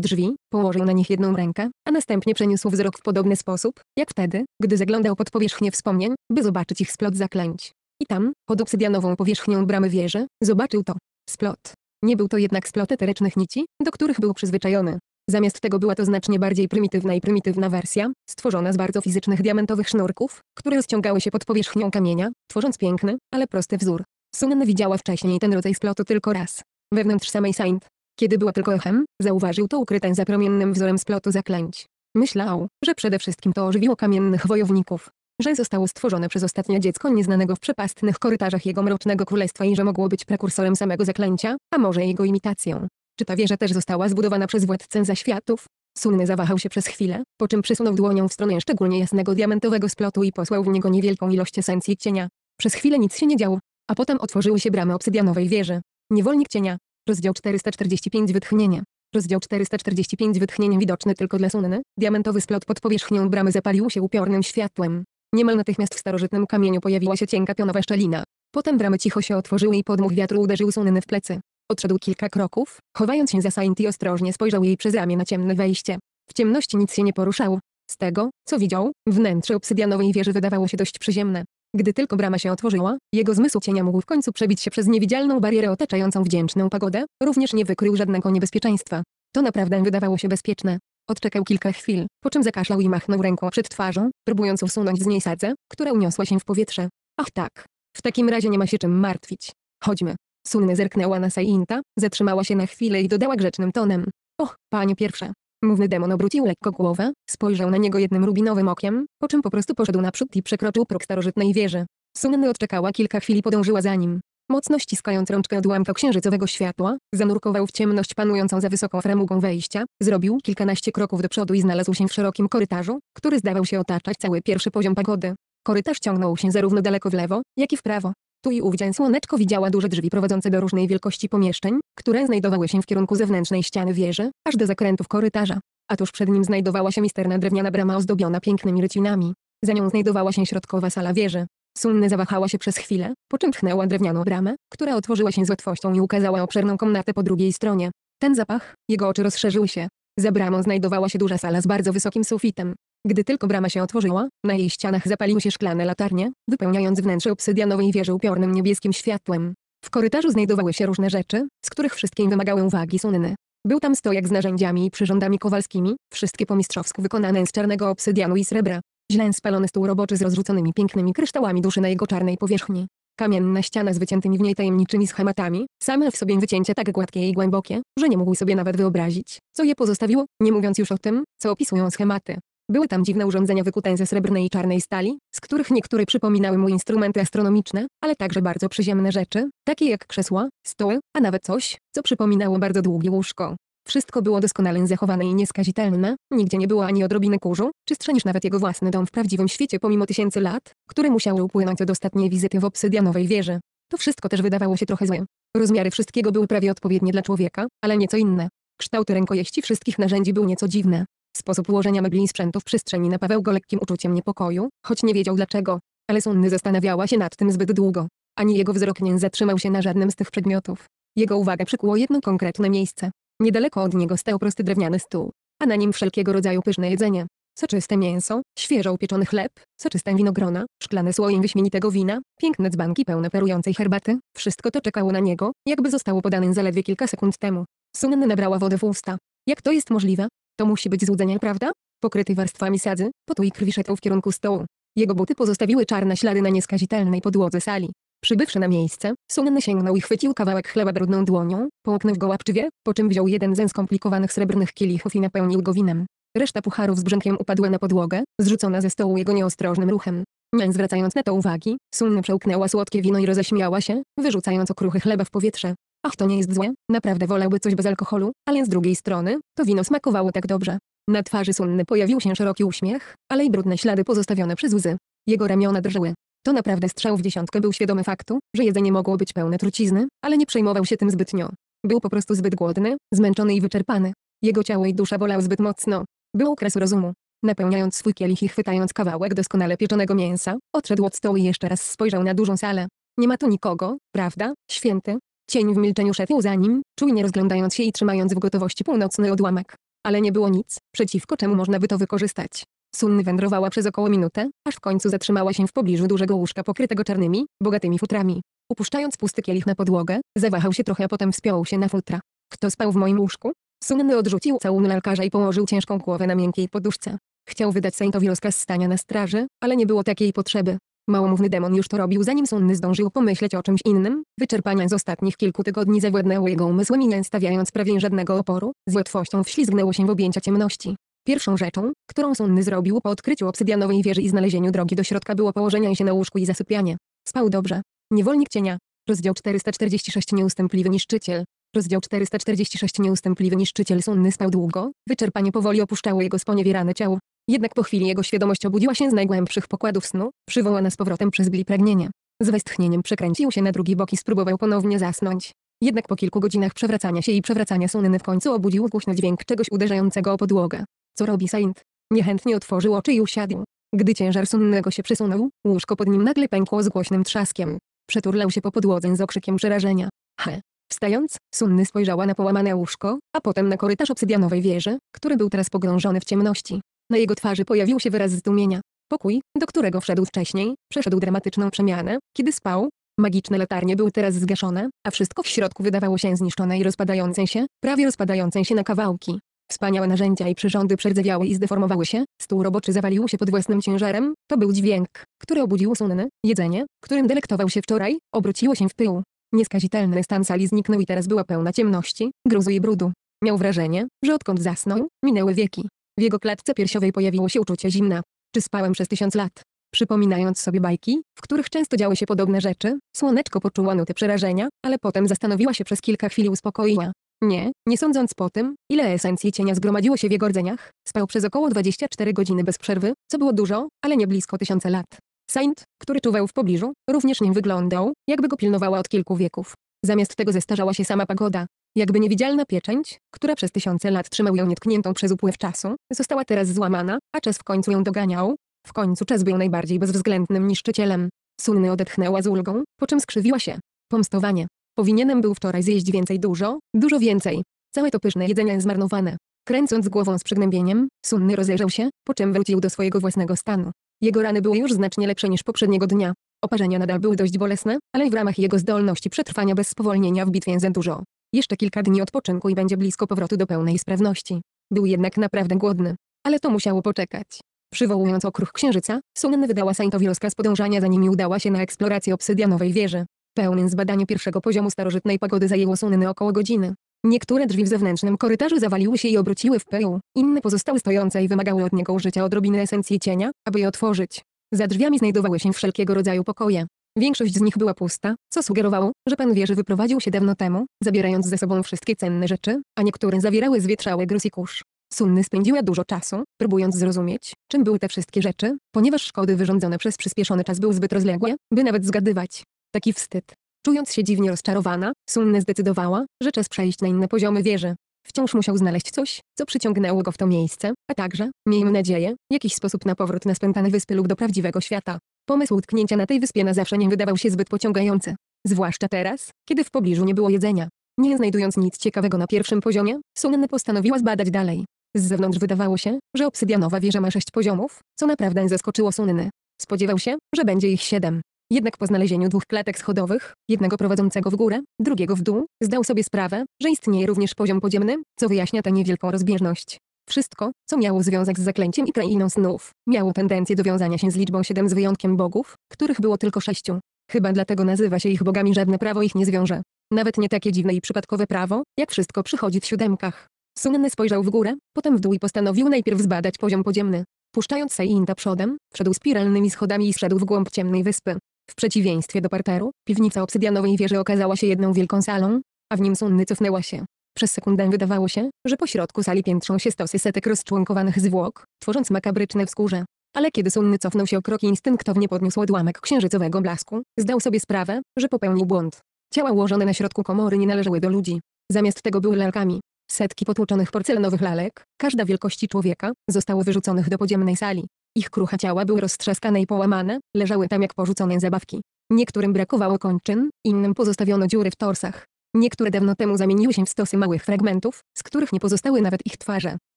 Speaker 1: drzwi, położył na nich jedną rękę, a następnie przeniósł wzrok w podobny sposób, jak wtedy, gdy zaglądał pod powierzchnię wspomnień, by zobaczyć ich splot zaklęć. I tam, pod obsydianową powierzchnią bramy wieży, zobaczył to. Splot. Nie był to jednak splot eterycznych nici, do których był przyzwyczajony. Zamiast tego była to znacznie bardziej prymitywna i prymitywna wersja, stworzona z bardzo fizycznych diamentowych sznurków, które rozciągały się pod powierzchnią kamienia, tworząc piękny, ale prosty wzór. Sunna widziała wcześniej ten rodzaj splotu tylko raz. Wewnątrz samej Saint. Kiedy była tylko echem, zauważył to ukryte za promiennym wzorem splotu zaklęć. Myślał, że przede wszystkim to ożywiło kamiennych wojowników że zostało stworzone przez ostatnie dziecko nieznanego w przepastnych korytarzach jego mrocznego królestwa i że mogło być prekursorem samego zaklęcia, a może jego imitacją. Czy ta wieża też została zbudowana przez władcę zaświatów? Sunny zawahał się przez chwilę, po czym przysunął dłonią w stronę szczególnie jasnego diamentowego splotu i posłał w niego niewielką ilość esencji cienia. Przez chwilę nic się nie działo, a potem otworzyły się bramy obsydianowej wieży. Niewolnik cienia. Rozdział 445 Wytchnienie. Rozdział 445 Wytchnienie widoczny tylko dla Sunny. Diamentowy splot pod powierzchnią bramy zapalił się upiornym światłem. Niemal natychmiast w starożytnym kamieniu pojawiła się cienka pionowa szczelina. Potem bramy cicho się otworzyły i podmuch wiatru uderzył Sunny w plecy. Odszedł kilka kroków, chowając się za sainty, ostrożnie spojrzał jej przez ramię na ciemne wejście. W ciemności nic się nie poruszało. Z tego, co widział, wnętrze obsydianowej wieży wydawało się dość przyziemne. Gdy tylko brama się otworzyła, jego zmysł cienia mógł w końcu przebić się przez niewidzialną barierę otaczającą wdzięczną pagodę, również nie wykrył żadnego niebezpieczeństwa. To naprawdę wydawało się bezpieczne. Odczekał kilka chwil, po czym zakaszlał i machnął ręką przed twarzą, próbując usunąć z niej sadzę, która uniosła się w powietrze. Ach tak. W takim razie nie ma się czym martwić. Chodźmy. Sunne zerknęła na Sainta, zatrzymała się na chwilę i dodała grzecznym tonem. Och, panie pierwsze. Mówny demon obrócił lekko głowę, spojrzał na niego jednym rubinowym okiem, po czym po prostu poszedł naprzód i przekroczył próg starożytnej wieży. Sunny odczekała kilka chwil i podążyła za nim. Mocno ściskając rączkę odłamka księżycowego światła, zanurkował w ciemność panującą za wysoką framugą wejścia, zrobił kilkanaście kroków do przodu i znalazł się w szerokim korytarzu, który zdawał się otaczać cały pierwszy poziom pagody. Korytarz ciągnął się zarówno daleko w lewo, jak i w prawo. Tu i ówdzie słoneczko widziała duże drzwi prowadzące do różnej wielkości pomieszczeń, które znajdowały się w kierunku zewnętrznej ściany wieży, aż do zakrętów korytarza. A tuż przed nim znajdowała się misterna drewniana brama ozdobiona pięknymi rycinami. Za nią znajdowała się środkowa sala wieży. Sunny zawahała się przez chwilę, po czym tchnęła drewnianą bramę, która otworzyła się z łatwością i ukazała obszerną komnatę po drugiej stronie. Ten zapach, jego oczy rozszerzyły się. Za bramą znajdowała się duża sala z bardzo wysokim sufitem. Gdy tylko brama się otworzyła, na jej ścianach zapaliły się szklane latarnie, wypełniając wnętrze obsydianowej wieży upiornym niebieskim światłem. W korytarzu znajdowały się różne rzeczy, z których wszystkim wymagały uwagi Sunny. Był tam stojak z narzędziami i przyrządami kowalskimi, wszystkie po mistrzowsku wykonane z czarnego obsydianu i srebra. Źle spalony stół roboczy z rozrzuconymi pięknymi kryształami duszy na jego czarnej powierzchni. Kamienna ściana z wyciętymi w niej tajemniczymi schematami, same w sobie wycięcia tak gładkie i głębokie, że nie mógł sobie nawet wyobrazić, co je pozostawiło, nie mówiąc już o tym, co opisują schematy. Były tam dziwne urządzenia wykute ze srebrnej i czarnej stali, z których niektóre przypominały mu instrumenty astronomiczne, ale także bardzo przyziemne rzeczy, takie jak krzesła, stoły, a nawet coś, co przypominało bardzo długie łóżko. Wszystko było doskonale zachowane i nieskazitelne, nigdzie nie było ani odrobiny kurzu, czystsze niż nawet jego własny dom w prawdziwym świecie pomimo tysięcy lat, które musiały upłynąć od ostatniej wizyty w obsydianowej wieży. To wszystko też wydawało się trochę złe. Rozmiary wszystkiego były prawie odpowiednie dla człowieka, ale nieco inne. Kształty rękojeści wszystkich narzędzi był nieco dziwne. Sposób ułożenia mebli i sprzętu w przestrzeni napawał go lekkim uczuciem niepokoju, choć nie wiedział dlaczego. Ale Sunny zastanawiała się nad tym zbyt długo. Ani jego wzrok nie zatrzymał się na żadnym z tych przedmiotów. Jego uwagę przykuło jedno konkretne miejsce. Niedaleko od niego stał prosty drewniany stół, a na nim wszelkiego rodzaju pyszne jedzenie. Soczyste mięso, świeżo upieczony chleb, soczyste winogrona, szklane słoje wyśmienitego wina, piękne dzbanki pełne perującej herbaty. Wszystko to czekało na niego, jakby zostało podane zaledwie kilka sekund temu. Sunny nabrała wodę w usta. Jak to jest możliwe? To musi być złudzenie, prawda? Pokryty warstwami sadzy, potu i krwi szedł w kierunku stołu. Jego buty pozostawiły czarne ślady na nieskazitelnej podłodze sali. Przybywszy na miejsce, Sunny sięgnął i chwycił kawałek chleba brudną dłonią, połknął go łapczywie, po czym wziął jeden ze skomplikowanych srebrnych kielichów i napełnił go winem. Reszta pucharów z brzękiem upadła na podłogę, zrzucona ze stołu jego nieostrożnym ruchem. Nie zwracając na to uwagi, Sunny przełknęła słodkie wino i roześmiała się, wyrzucając okruchy chleba w powietrze. Ach, to nie jest złe, naprawdę wolałby coś bez alkoholu, ale z drugiej strony, to wino smakowało tak dobrze. Na twarzy Sunny pojawił się szeroki uśmiech, ale i brudne ślady pozostawione przez łzy. Jego ramiona drżały. To naprawdę strzał w dziesiątkę był świadomy faktu, że jedzenie mogło być pełne trucizny, ale nie przejmował się tym zbytnio. Był po prostu zbyt głodny, zmęczony i wyczerpany. Jego ciało i dusza bolały zbyt mocno. Był okres rozumu. Napełniając swój kielich i chwytając kawałek doskonale pieczonego mięsa, odszedł od stołu i jeszcze raz spojrzał na dużą salę. Nie ma tu nikogo, prawda, święty? Cień w milczeniu szedł za nim, czujnie rozglądając się i trzymając w gotowości północny odłamek. Ale nie było nic, przeciwko czemu można by to wykorzystać. Sunny wędrowała przez około minutę, aż w końcu zatrzymała się w pobliżu dużego łóżka pokrytego czarnymi, bogatymi futrami. Upuszczając pusty kielich na podłogę, zawahał się trochę, a potem wspiął się na futra. Kto spał w moim łóżku? Sunny odrzucił całun lalkarza i położył ciężką głowę na miękkiej poduszce. Chciał wydać Saintowi rozkaz stania na straży, ale nie było takiej potrzeby. Małomówny demon już to robił zanim Sunny zdążył pomyśleć o czymś innym. Wyczerpania z ostatnich kilku tygodni zawładnęły jego umysłem i nie stawiając prawie żadnego oporu, z łatwością wślizgnęło się w objęcia ciemności. Pierwszą rzeczą, którą Sunny zrobił po odkryciu obsydianowej wieży i znalezieniu drogi do środka było położenie się na łóżku i zasypianie. Spał dobrze. Niewolnik cienia. Rozdział 446 Nieustępliwy niszczyciel. Rozdział 446 Nieustępliwy niszczyciel Sunny spał długo, wyczerpanie powoli opuszczało jego sponiewierane ciało. Jednak po chwili jego świadomość obudziła się z najgłębszych pokładów snu, przywołana z powrotem przez bli pragnienie. Z westchnieniem przekręcił się na drugi bok i spróbował ponownie zasnąć. Jednak po kilku godzinach przewracania się i przewracania Sunny w końcu obudził głośny dźwięk czegoś uderzającego o podłogę. Co robi Saint? Niechętnie otworzył oczy i usiadł. Gdy ciężar sunnego się przesunął, łóżko pod nim nagle pękło z głośnym trzaskiem. Przeturlał się po podłodze z okrzykiem przerażenia. He. Wstając, Sunny spojrzała na połamane łóżko, a potem na korytarz obsydianowej wieży, który był teraz pogrążony w ciemności. Na jego twarzy pojawił się wyraz zdumienia. Pokój, do którego wszedł wcześniej, przeszedł dramatyczną przemianę, kiedy spał. Magiczne latarnie były teraz zgaszone, a wszystko w środku wydawało się zniszczone i rozpadające się, prawie rozpadające się na kawałki. Wspaniałe narzędzia i przyrządy przerdzewiały i zdeformowały się, stół roboczy zawalił się pod własnym ciężarem, to był dźwięk, który obudził sunny, jedzenie, którym delektował się wczoraj, obróciło się w pył. Nieskazitelny stan sali zniknął i teraz była pełna ciemności, gruzu i brudu. Miał wrażenie, że odkąd zasnął, minęły wieki. W jego klatce piersiowej pojawiło się uczucie zimna. Czy spałem przez tysiąc lat? Przypominając sobie bajki, w których często działy się podobne rzeczy, słoneczko poczuło nutę przerażenia, ale potem zastanowiła się przez kilka chwil i uspokoiła. Nie, nie sądząc po tym, ile esencji cienia zgromadziło się w jego rdzeniach, spał przez około 24 godziny bez przerwy, co było dużo, ale nie blisko tysiące lat. Saint, który czuwał w pobliżu, również nie wyglądał, jakby go pilnowała od kilku wieków. Zamiast tego zestarzała się sama pagoda. Jakby niewidzialna pieczęć, która przez tysiące lat trzymał ją nietkniętą przez upływ czasu, została teraz złamana, a czas w końcu ją doganiał. W końcu czas był najbardziej bezwzględnym niszczycielem. Sunny odetchnęła z ulgą, po czym skrzywiła się. Pomstowanie. Powinienem był wczoraj zjeść więcej dużo, dużo więcej. Całe to pyszne jedzenie zmarnowane. Kręcąc głową z przygnębieniem, Sunny rozejrzał się, po czym wrócił do swojego własnego stanu. Jego rany były już znacznie lepsze niż poprzedniego dnia. Oparzenia nadal były dość bolesne, ale w ramach jego zdolności przetrwania bez spowolnienia w bitwie za dużo. Jeszcze kilka dni odpoczynku i będzie blisko powrotu do pełnej sprawności. Był jednak naprawdę głodny. Ale to musiało poczekać. Przywołując okruch księżyca, Sunny wydała Saintowi rozkaz podążania za i udała się na eksplorację obsydianowej wieży. Pełnym zbadaniu pierwszego poziomu starożytnej pogody zajęło Sunny około godziny. Niektóre drzwi w zewnętrznym korytarzu zawaliły się i obróciły w pył, inne pozostały stojące i wymagały od niego użycia odrobiny esencji cienia, aby je otworzyć. Za drzwiami znajdowały się wszelkiego rodzaju pokoje. Większość z nich była pusta, co sugerowało, że pan wieży wyprowadził się dawno temu, zabierając ze sobą wszystkie cenne rzeczy, a niektóre zawierały zwietrzały gruz i kurz. Sunny spędziła dużo czasu, próbując zrozumieć, czym były te wszystkie rzeczy, ponieważ szkody wyrządzone przez przyspieszony czas były zbyt rozległe, by nawet zgadywać. Taki wstyd. Czując się dziwnie rozczarowana, Sunne zdecydowała, że czas przejść na inne poziomy wieży. Wciąż musiał znaleźć coś, co przyciągnęło go w to miejsce, a także, miejmy nadzieję, jakiś sposób na powrót na spętane wyspy lub do prawdziwego świata. Pomysł utknięcia na tej wyspie na zawsze nie wydawał się zbyt pociągający. Zwłaszcza teraz, kiedy w pobliżu nie było jedzenia. Nie znajdując nic ciekawego na pierwszym poziomie, Sunne postanowiła zbadać dalej. Z zewnątrz wydawało się, że obsydianowa wieża ma sześć poziomów, co naprawdę zaskoczyło Sunny. Spodziewał się, że będzie ich siedem. Jednak po znalezieniu dwóch klatek schodowych, jednego prowadzącego w górę, drugiego w dół, zdał sobie sprawę, że istnieje również poziom podziemny, co wyjaśnia tę niewielką rozbieżność. Wszystko, co miało związek z zaklęciem i krainą snów, miało tendencję do wiązania się z liczbą siedem z wyjątkiem bogów, których było tylko sześciu. Chyba dlatego nazywa się ich bogami żadne prawo ich nie zwiąże. Nawet nie takie dziwne i przypadkowe prawo, jak wszystko przychodzi w siódemkach. Sunny spojrzał w górę, potem w dół i postanowił najpierw zbadać poziom podziemny. Puszczając Seinta przodem, wszedł spiralnymi schodami i zszedł w głąb ciemnej wyspy. W przeciwieństwie do parteru, piwnica obsydianowej wieży okazała się jedną wielką salą, a w nim Sunny cofnęła się. Przez sekundę wydawało się, że po środku sali piętrzą się stosy setek rozczłonkowanych zwłok, tworząc makabryczne wzgórze. Ale kiedy Sunny cofnął się o krok i instynktownie podniósł odłamek księżycowego blasku, zdał sobie sprawę, że popełnił błąd. Ciała ułożone na środku komory nie należały do ludzi. Zamiast tego były lalkami. Setki potłuczonych porcelanowych lalek, każda wielkości człowieka, zostało wyrzuconych do podziemnej sali. Ich kruche ciała były roztrzaskane i połamane, leżały tam jak porzucone zabawki. Niektórym brakowało kończyn, innym pozostawiono dziury w torsach. Niektóre dawno temu zamieniły się w stosy małych fragmentów, z których nie pozostały nawet ich twarze.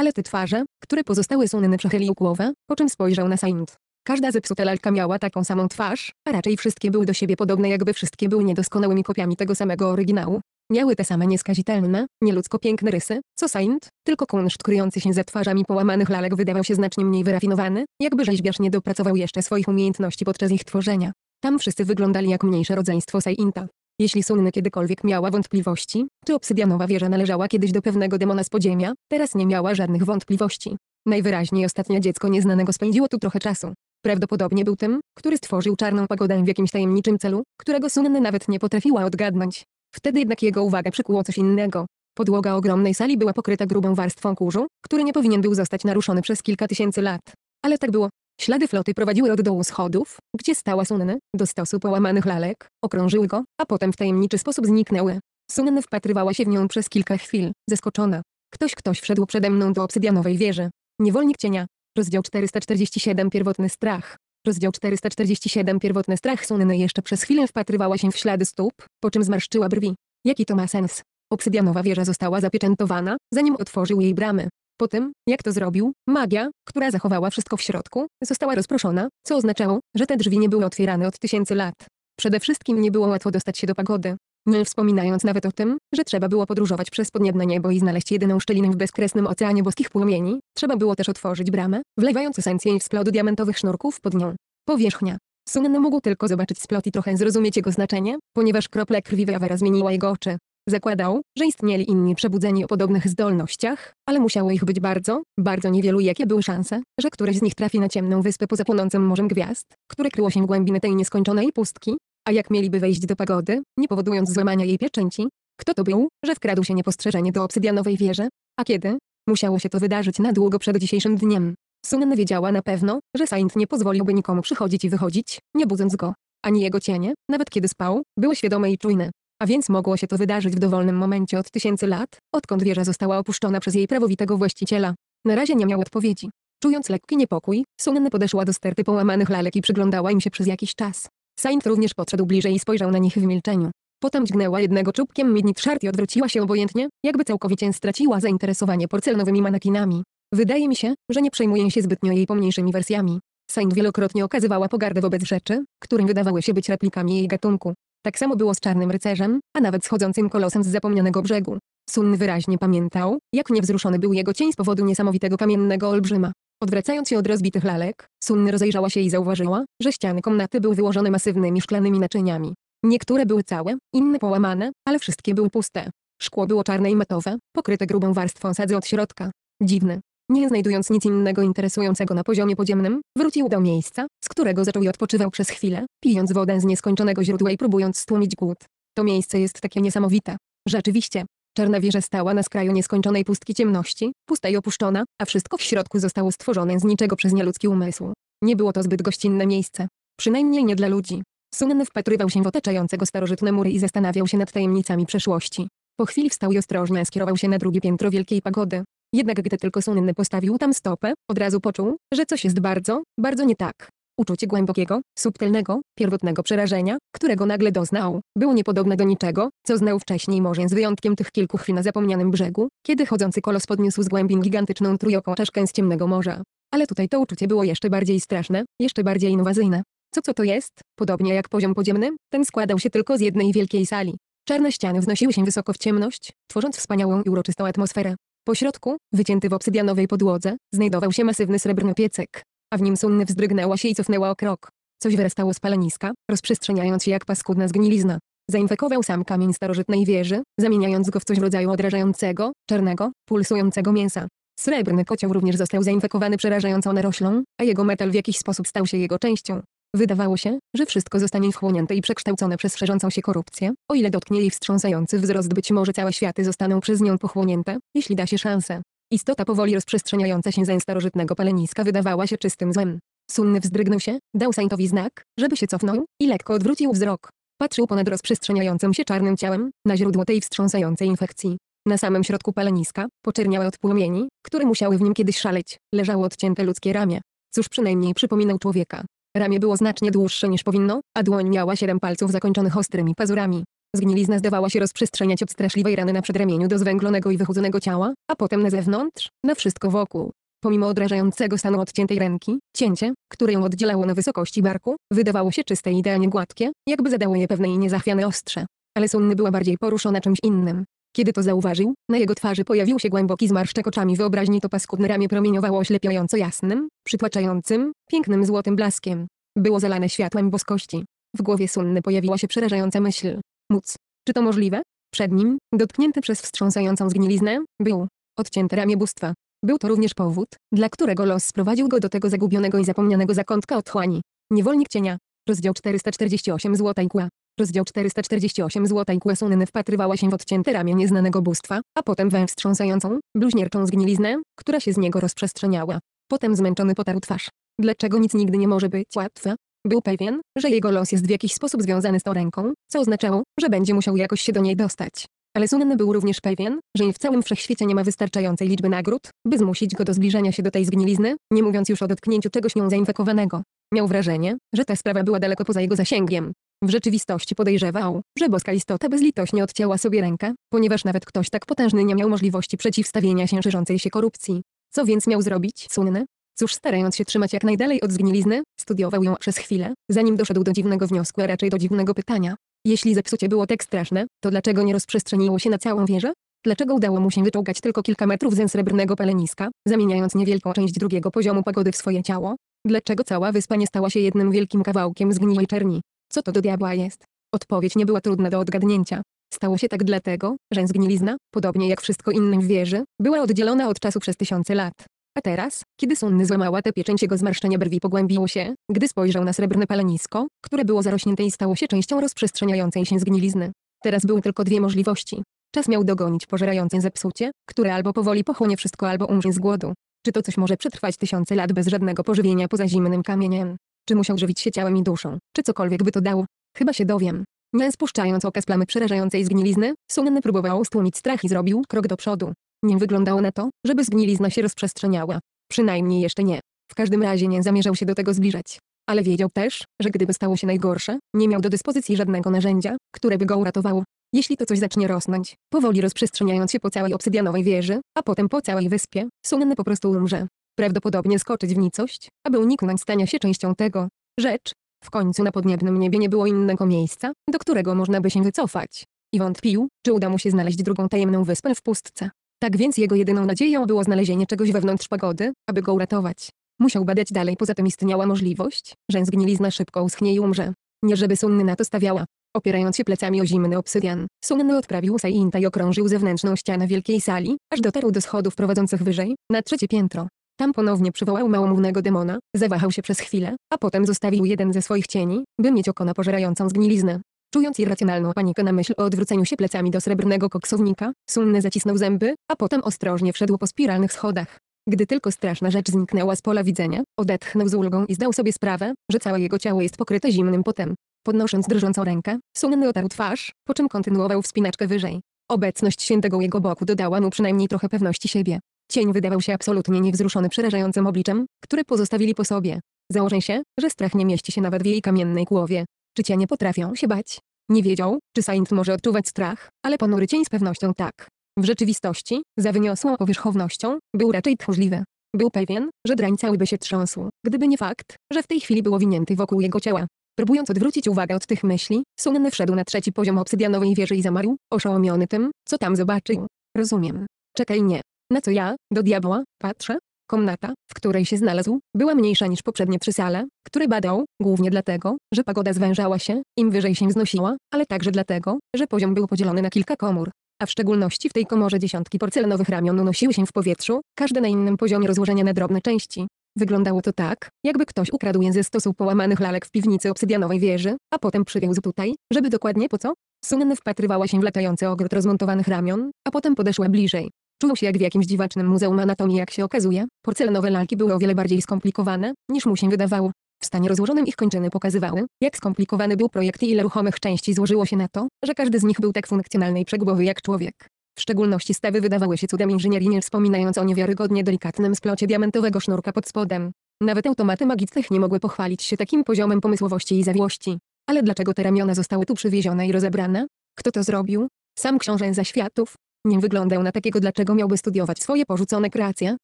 Speaker 1: Ale te twarze, które pozostały Sunny przechylił głowę, po czym spojrzał na Saint. Każda zepsuta lalka miała taką samą twarz, a raczej wszystkie były do siebie podobne jakby wszystkie były niedoskonałymi kopiami tego samego oryginału. Miały te same nieskazitelne, nieludzko piękne rysy, co Saint, tylko kunszt kryjący się za twarzami połamanych lalek wydawał się znacznie mniej wyrafinowany, jakby rzeźbiarz nie dopracował jeszcze swoich umiejętności podczas ich tworzenia. Tam wszyscy wyglądali jak mniejsze rodzeństwo Sainta. Jeśli Sunny kiedykolwiek miała wątpliwości, czy obsydianowa wieża należała kiedyś do pewnego demona z podziemia, teraz nie miała żadnych wątpliwości. Najwyraźniej ostatnie dziecko nieznanego spędziło tu trochę czasu. Prawdopodobnie był tym, który stworzył czarną pagodę w jakimś tajemniczym celu, którego Sunny nawet nie potrafiła odgadnąć. Wtedy jednak jego uwagę przykuło coś innego. Podłoga ogromnej sali była pokryta grubą warstwą kurzu, który nie powinien był zostać naruszony przez kilka tysięcy lat. Ale tak było. Ślady floty prowadziły od dołu schodów, gdzie stała Sunne, do stosu połamanych lalek, okrążyły go, a potem w tajemniczy sposób zniknęły. Sunne wpatrywała się w nią przez kilka chwil, zaskoczona. Ktoś ktoś wszedł przede mną do obsydianowej wieży. Niewolnik cienia. Rozdział 447 Pierwotny strach. Rozdział 447 Pierwotny strach Sunny jeszcze przez chwilę wpatrywała się w ślady stóp, po czym zmarszczyła brwi. Jaki to ma sens? Obsydianowa wieża została zapieczętowana, zanim otworzył jej bramy. Po tym, jak to zrobił, magia, która zachowała wszystko w środku, została rozproszona, co oznaczało, że te drzwi nie były otwierane od tysięcy lat. Przede wszystkim nie było łatwo dostać się do pagody nie wspominając nawet o tym, że trzeba było podróżować przez podniebne niebo i znaleźć jedyną szczelinę w bezkresnym oceanie boskich płomieni, trzeba było też otworzyć bramę, wlewając esencję i splot diamentowych sznurków pod nią. Powierzchnia. Sunny mógł tylko zobaczyć splot i trochę zrozumieć jego znaczenie, ponieważ krople krwi Weawera zmieniła jego oczy. Zakładał, że istnieli inni przebudzeni o podobnych zdolnościach, ale musiało ich być bardzo, bardzo niewielu jakie były szanse, że któryś z nich trafi na ciemną wyspę poza płonącym morzem gwiazd, które kryło się w głębiny tej nieskończonej pustki, a jak mieliby wejść do pagody, nie powodując złamania jej pieczęci? Kto to był, że wkradł się niepostrzeżenie do obsydianowej wieży? A kiedy? Musiało się to wydarzyć na długo przed dzisiejszym dniem. Sunan wiedziała na pewno, że Saint nie pozwoliłby nikomu przychodzić i wychodzić, nie budząc go. Ani jego cienie, nawet kiedy spał, były świadome i czujne. A więc mogło się to wydarzyć w dowolnym momencie od tysięcy lat, odkąd wieża została opuszczona przez jej prawowitego właściciela. Na razie nie miał odpowiedzi. Czując lekki niepokój, Sunan podeszła do sterty połamanych lalek i przyglądała im się przez jakiś czas. Saint również podszedł bliżej i spojrzał na nich w milczeniu. Potem dźgnęła jednego czubkiem midnit szart i odwróciła się obojętnie, jakby całkowicie straciła zainteresowanie porcelanowymi manakinami. Wydaje mi się, że nie przejmuję się zbytnio jej pomniejszymi wersjami. Saint wielokrotnie okazywała pogardę wobec rzeczy, którym wydawały się być replikami jej gatunku. Tak samo było z Czarnym Rycerzem, a nawet schodzącym kolosem z zapomnianego brzegu. Sun wyraźnie pamiętał, jak niewzruszony był jego cień z powodu niesamowitego kamiennego olbrzyma. Odwracając się od rozbitych lalek, Sun rozejrzała się i zauważyła, że ściany komnaty były wyłożone masywnymi szklanymi naczyniami. Niektóre były całe, inne połamane, ale wszystkie były puste. Szkło było czarne i matowe, pokryte grubą warstwą sadzy od środka. Dziwne. Nie znajdując nic innego interesującego na poziomie podziemnym, wrócił do miejsca, z którego zaczął i odpoczywał przez chwilę, pijąc wodę z nieskończonego źródła i próbując stłumić głód. To miejsce jest takie niesamowite. Rzeczywiście, Czarna wieża stała na skraju nieskończonej pustki ciemności, pusta i opuszczona, a wszystko w środku zostało stworzone z niczego przez nieludzki umysł. Nie było to zbyt gościnne miejsce. Przynajmniej nie dla ludzi. Sunen wpatrywał się w otaczającego starożytne mury i zastanawiał się nad tajemnicami przeszłości. Po chwili wstał i ostrożnie skierował się na drugie piętro wielkiej pagody. Jednak gdy tylko Sunen postawił tam stopę, od razu poczuł, że coś jest bardzo, bardzo nie tak. Uczucie głębokiego, subtelnego, pierwotnego przerażenia, którego nagle doznał, było niepodobne do niczego, co znał wcześniej może z wyjątkiem tych kilku chwil na zapomnianym brzegu, kiedy chodzący kolos podniósł z głębin gigantyczną trójoką czaszkę z ciemnego morza. Ale tutaj to uczucie było jeszcze bardziej straszne, jeszcze bardziej inwazyjne. Co co to jest? Podobnie jak poziom podziemny, ten składał się tylko z jednej wielkiej sali. Czarne ściany wznosiły się wysoko w ciemność, tworząc wspaniałą i uroczystą atmosferę. Po środku, wycięty w obsydianowej podłodze, znajdował się masywny srebrny piecek, a w nim Sunny wzdrygnęła się i cofnęła o krok. Coś wyrastało z paleniska, rozprzestrzeniając się jak paskudna zgnilizna. Zainfekował sam kamień starożytnej wieży, zamieniając go w coś w rodzaju odrażającego, czarnego, pulsującego mięsa. Srebrny kocioł również został zainfekowany przerażającą naroślą, a jego metal w jakiś sposób stał się jego częścią. Wydawało się, że wszystko zostanie wchłonięte i przekształcone przez szerzącą się korupcję, o ile dotknie jej wstrząsający wzrost być może całe światy zostaną przez nią pochłonięte, jeśli da się szansę. Istota powoli rozprzestrzeniająca się zeń starożytnego paleniska wydawała się czystym złem. Sunny wzdrygnął się, dał Saintowi znak, żeby się cofnął i lekko odwrócił wzrok. Patrzył ponad rozprzestrzeniającym się czarnym ciałem, na źródło tej wstrząsającej infekcji. Na samym środku paleniska, poczerniałe od płomieni, które musiały w nim kiedyś szaleć, leżało odcięte ludzkie ramię. Cóż przynajmniej przypominał człowieka. Ramię było znacznie dłuższe niż powinno, a dłoń miała siedem palców zakończonych ostrymi pazurami. Zgnilizna zdawała się rozprzestrzeniać od straszliwej rany na przedramieniu do zwęglonego i wychudzonego ciała, a potem na zewnątrz, na wszystko wokół. Pomimo odrażającego stanu odciętej ręki, cięcie, które ją oddzielało na wysokości barku, wydawało się czyste i idealnie gładkie, jakby zadało je pewne i niezachwiane ostrze. Ale Sunny była bardziej poruszona czymś innym. Kiedy to zauważył, na jego twarzy pojawił się głęboki zmarszczek oczami wyobraźni to paskudne ramię promieniowało oślepiająco jasnym, przytłaczającym, pięknym złotym blaskiem. Było zalane światłem boskości. W głowie Sunny pojawiła się przerażająca myśl. Móc. Czy to możliwe? Przed nim, dotknięty przez wstrząsającą zgniliznę, był odcięte ramię bóstwa. Był to również powód, dla którego los sprowadził go do tego zagubionego i zapomnianego zakątka otchłani. Niewolnik cienia. Rozdział 448 Złota Igła. Rozdział 448 Złota Igła Sunny wpatrywała się w odcięte ramię nieznanego bóstwa, a potem we wstrząsającą, bluźnierczą zgniliznę, która się z niego rozprzestrzeniała. Potem zmęczony potarł twarz. Dlaczego nic nigdy nie może być łatwe? Był pewien, że jego los jest w jakiś sposób związany z tą ręką, co oznaczało, że będzie musiał jakoś się do niej dostać. Ale Sunny był również pewien, że w całym wszechświecie nie ma wystarczającej liczby nagród, by zmusić go do zbliżania się do tej zgnilizny, nie mówiąc już o dotknięciu czegoś nią zainfekowanego. Miał wrażenie, że ta sprawa była daleko poza jego zasięgiem. W rzeczywistości podejrzewał, że boska istota bezlitośnie odcięła sobie rękę, ponieważ nawet ktoś tak potężny nie miał możliwości przeciwstawienia się szerzącej się korupcji. Co więc miał zrobić Sunny? Cóż starając się trzymać jak najdalej od zgnilizny, studiował ją przez chwilę, zanim doszedł do dziwnego wniosku, a raczej do dziwnego pytania. Jeśli zepsucie było tak straszne, to dlaczego nie rozprzestrzeniło się na całą wieżę? Dlaczego udało mu się wyczołgać tylko kilka metrów ze srebrnego paleniska, zamieniając niewielką część drugiego poziomu pagody w swoje ciało? Dlaczego cała wyspa nie stała się jednym wielkim kawałkiem zgniłej czerni? Co to do diabła jest? Odpowiedź nie była trudna do odgadnięcia. Stało się tak dlatego, że zgnilizna, podobnie jak wszystko inne w wieży, była oddzielona od czasu przez tysiące lat. A teraz, kiedy Sunny złamała tę pieczęć jego zmarszczenia brwi pogłębiło się, gdy spojrzał na srebrne palenisko, które było zarośnięte i stało się częścią rozprzestrzeniającej się zgnilizny. Teraz były tylko dwie możliwości. Czas miał dogonić pożerające zepsucie, które albo powoli pochłonie wszystko albo umrze z głodu. Czy to coś może przetrwać tysiące lat bez żadnego pożywienia poza zimnym kamieniem? Czy musiał żywić się ciałem i duszą? Czy cokolwiek by to dało? Chyba się dowiem. Nie spuszczając oka z plamy przerażającej zgnilizny, Sunny próbował stłumić strach i zrobił krok do przodu. Nie wyglądało na to, żeby zgnilizna się rozprzestrzeniała. Przynajmniej jeszcze nie. W każdym razie nie zamierzał się do tego zbliżać. Ale wiedział też, że gdyby stało się najgorsze, nie miał do dyspozycji żadnego narzędzia, które by go uratowało. Jeśli to coś zacznie rosnąć, powoli rozprzestrzeniając się po całej obsydianowej wieży, a potem po całej wyspie, Sunny po prostu umrze. Prawdopodobnie skoczyć w nicość, aby uniknąć stania się częścią tego. Rzecz. W końcu na podniebnym niebie nie było innego miejsca, do którego można by się wycofać. I wątpił, czy uda mu się znaleźć drugą tajemną wyspę w pustce. Tak więc jego jedyną nadzieją było znalezienie czegoś wewnątrz pagody, aby go uratować. Musiał badać dalej, poza tym istniała możliwość, że zgnilizna szybko uschnie i umrze. Nie żeby Sunny na to stawiała. Opierając się plecami o zimny obsydian, Sunny odprawił Sainta i okrążył zewnętrzną ścianę wielkiej sali, aż dotarł do schodów prowadzących wyżej, na trzecie piętro. Tam ponownie przywołał małomównego demona, zawahał się przez chwilę, a potem zostawił jeden ze swoich cieni, by mieć oko na pożerającą zgniliznę. Czując irracjonalną panikę na myśl o odwróceniu się plecami do srebrnego koksownika, Sunny zacisnął zęby, a potem ostrożnie wszedł po spiralnych schodach. Gdy tylko straszna rzecz zniknęła z pola widzenia, odetchnął z ulgą i zdał sobie sprawę, że całe jego ciało jest pokryte zimnym potem. Podnosząc drżącą rękę, Sunny otarł twarz, po czym kontynuował wspinaczkę wyżej. Obecność świętego jego boku dodała mu przynajmniej trochę pewności siebie. Cień wydawał się absolutnie niewzruszony przerażającym obliczem, które pozostawili po sobie. Założę się, że strach nie mieści się nawet w jej kamiennej głowie. Szczycia nie potrafią się bać. Nie wiedział, czy Saint może odczuwać strach, ale ponury cień z pewnością tak. W rzeczywistości, za wyniosłą powierzchownością, był raczej tchórzliwy. Był pewien, że drań całyby się trząsł, gdyby nie fakt, że w tej chwili był owinięty wokół jego ciała. Próbując odwrócić uwagę od tych myśli, Sunny wszedł na trzeci poziom obsydianowej wieży i zamarł, oszołomiony tym, co tam zobaczył. Rozumiem. Czekaj nie. Na co ja, do diabła, patrzę? Komnata, w której się znalazł, była mniejsza niż poprzednie trzy sale, które badał, głównie dlatego, że pagoda zwężała się, im wyżej się wznosiła, ale także dlatego, że poziom był podzielony na kilka komór. A w szczególności w tej komorze dziesiątki porcelanowych ramion unosiły się w powietrzu, każde na innym poziomie rozłożenia na drobne części. Wyglądało to tak, jakby ktoś ukradł je ze stosu połamanych lalek w piwnicy obsydianowej wieży, a potem przywiózł tutaj, żeby dokładnie po co? Sunny wpatrywała się w latający ogród rozmontowanych ramion, a potem podeszła bliżej. Czuł się jak w jakimś dziwacznym muzeum anatomii jak się okazuje, porcelanowe lalki były o wiele bardziej skomplikowane, niż mu się wydawało. W stanie rozłożonym ich kończyny pokazywały, jak skomplikowany był projekt i ile ruchomych części złożyło się na to, że każdy z nich był tak funkcjonalny i przegubowy jak człowiek. W szczególności stawy wydawały się cudem inżynierii nie wspominając o niewiarygodnie delikatnym splocie diamentowego sznurka pod spodem. Nawet automaty magicznych nie mogły pochwalić się takim poziomem pomysłowości i zawiłości. Ale dlaczego te ramiona zostały tu przywiezione i rozebrane? Kto to zrobił? Sam książę zaświatów, nie wyglądał na takiego dlaczego miałby studiować swoje porzucone kreacje.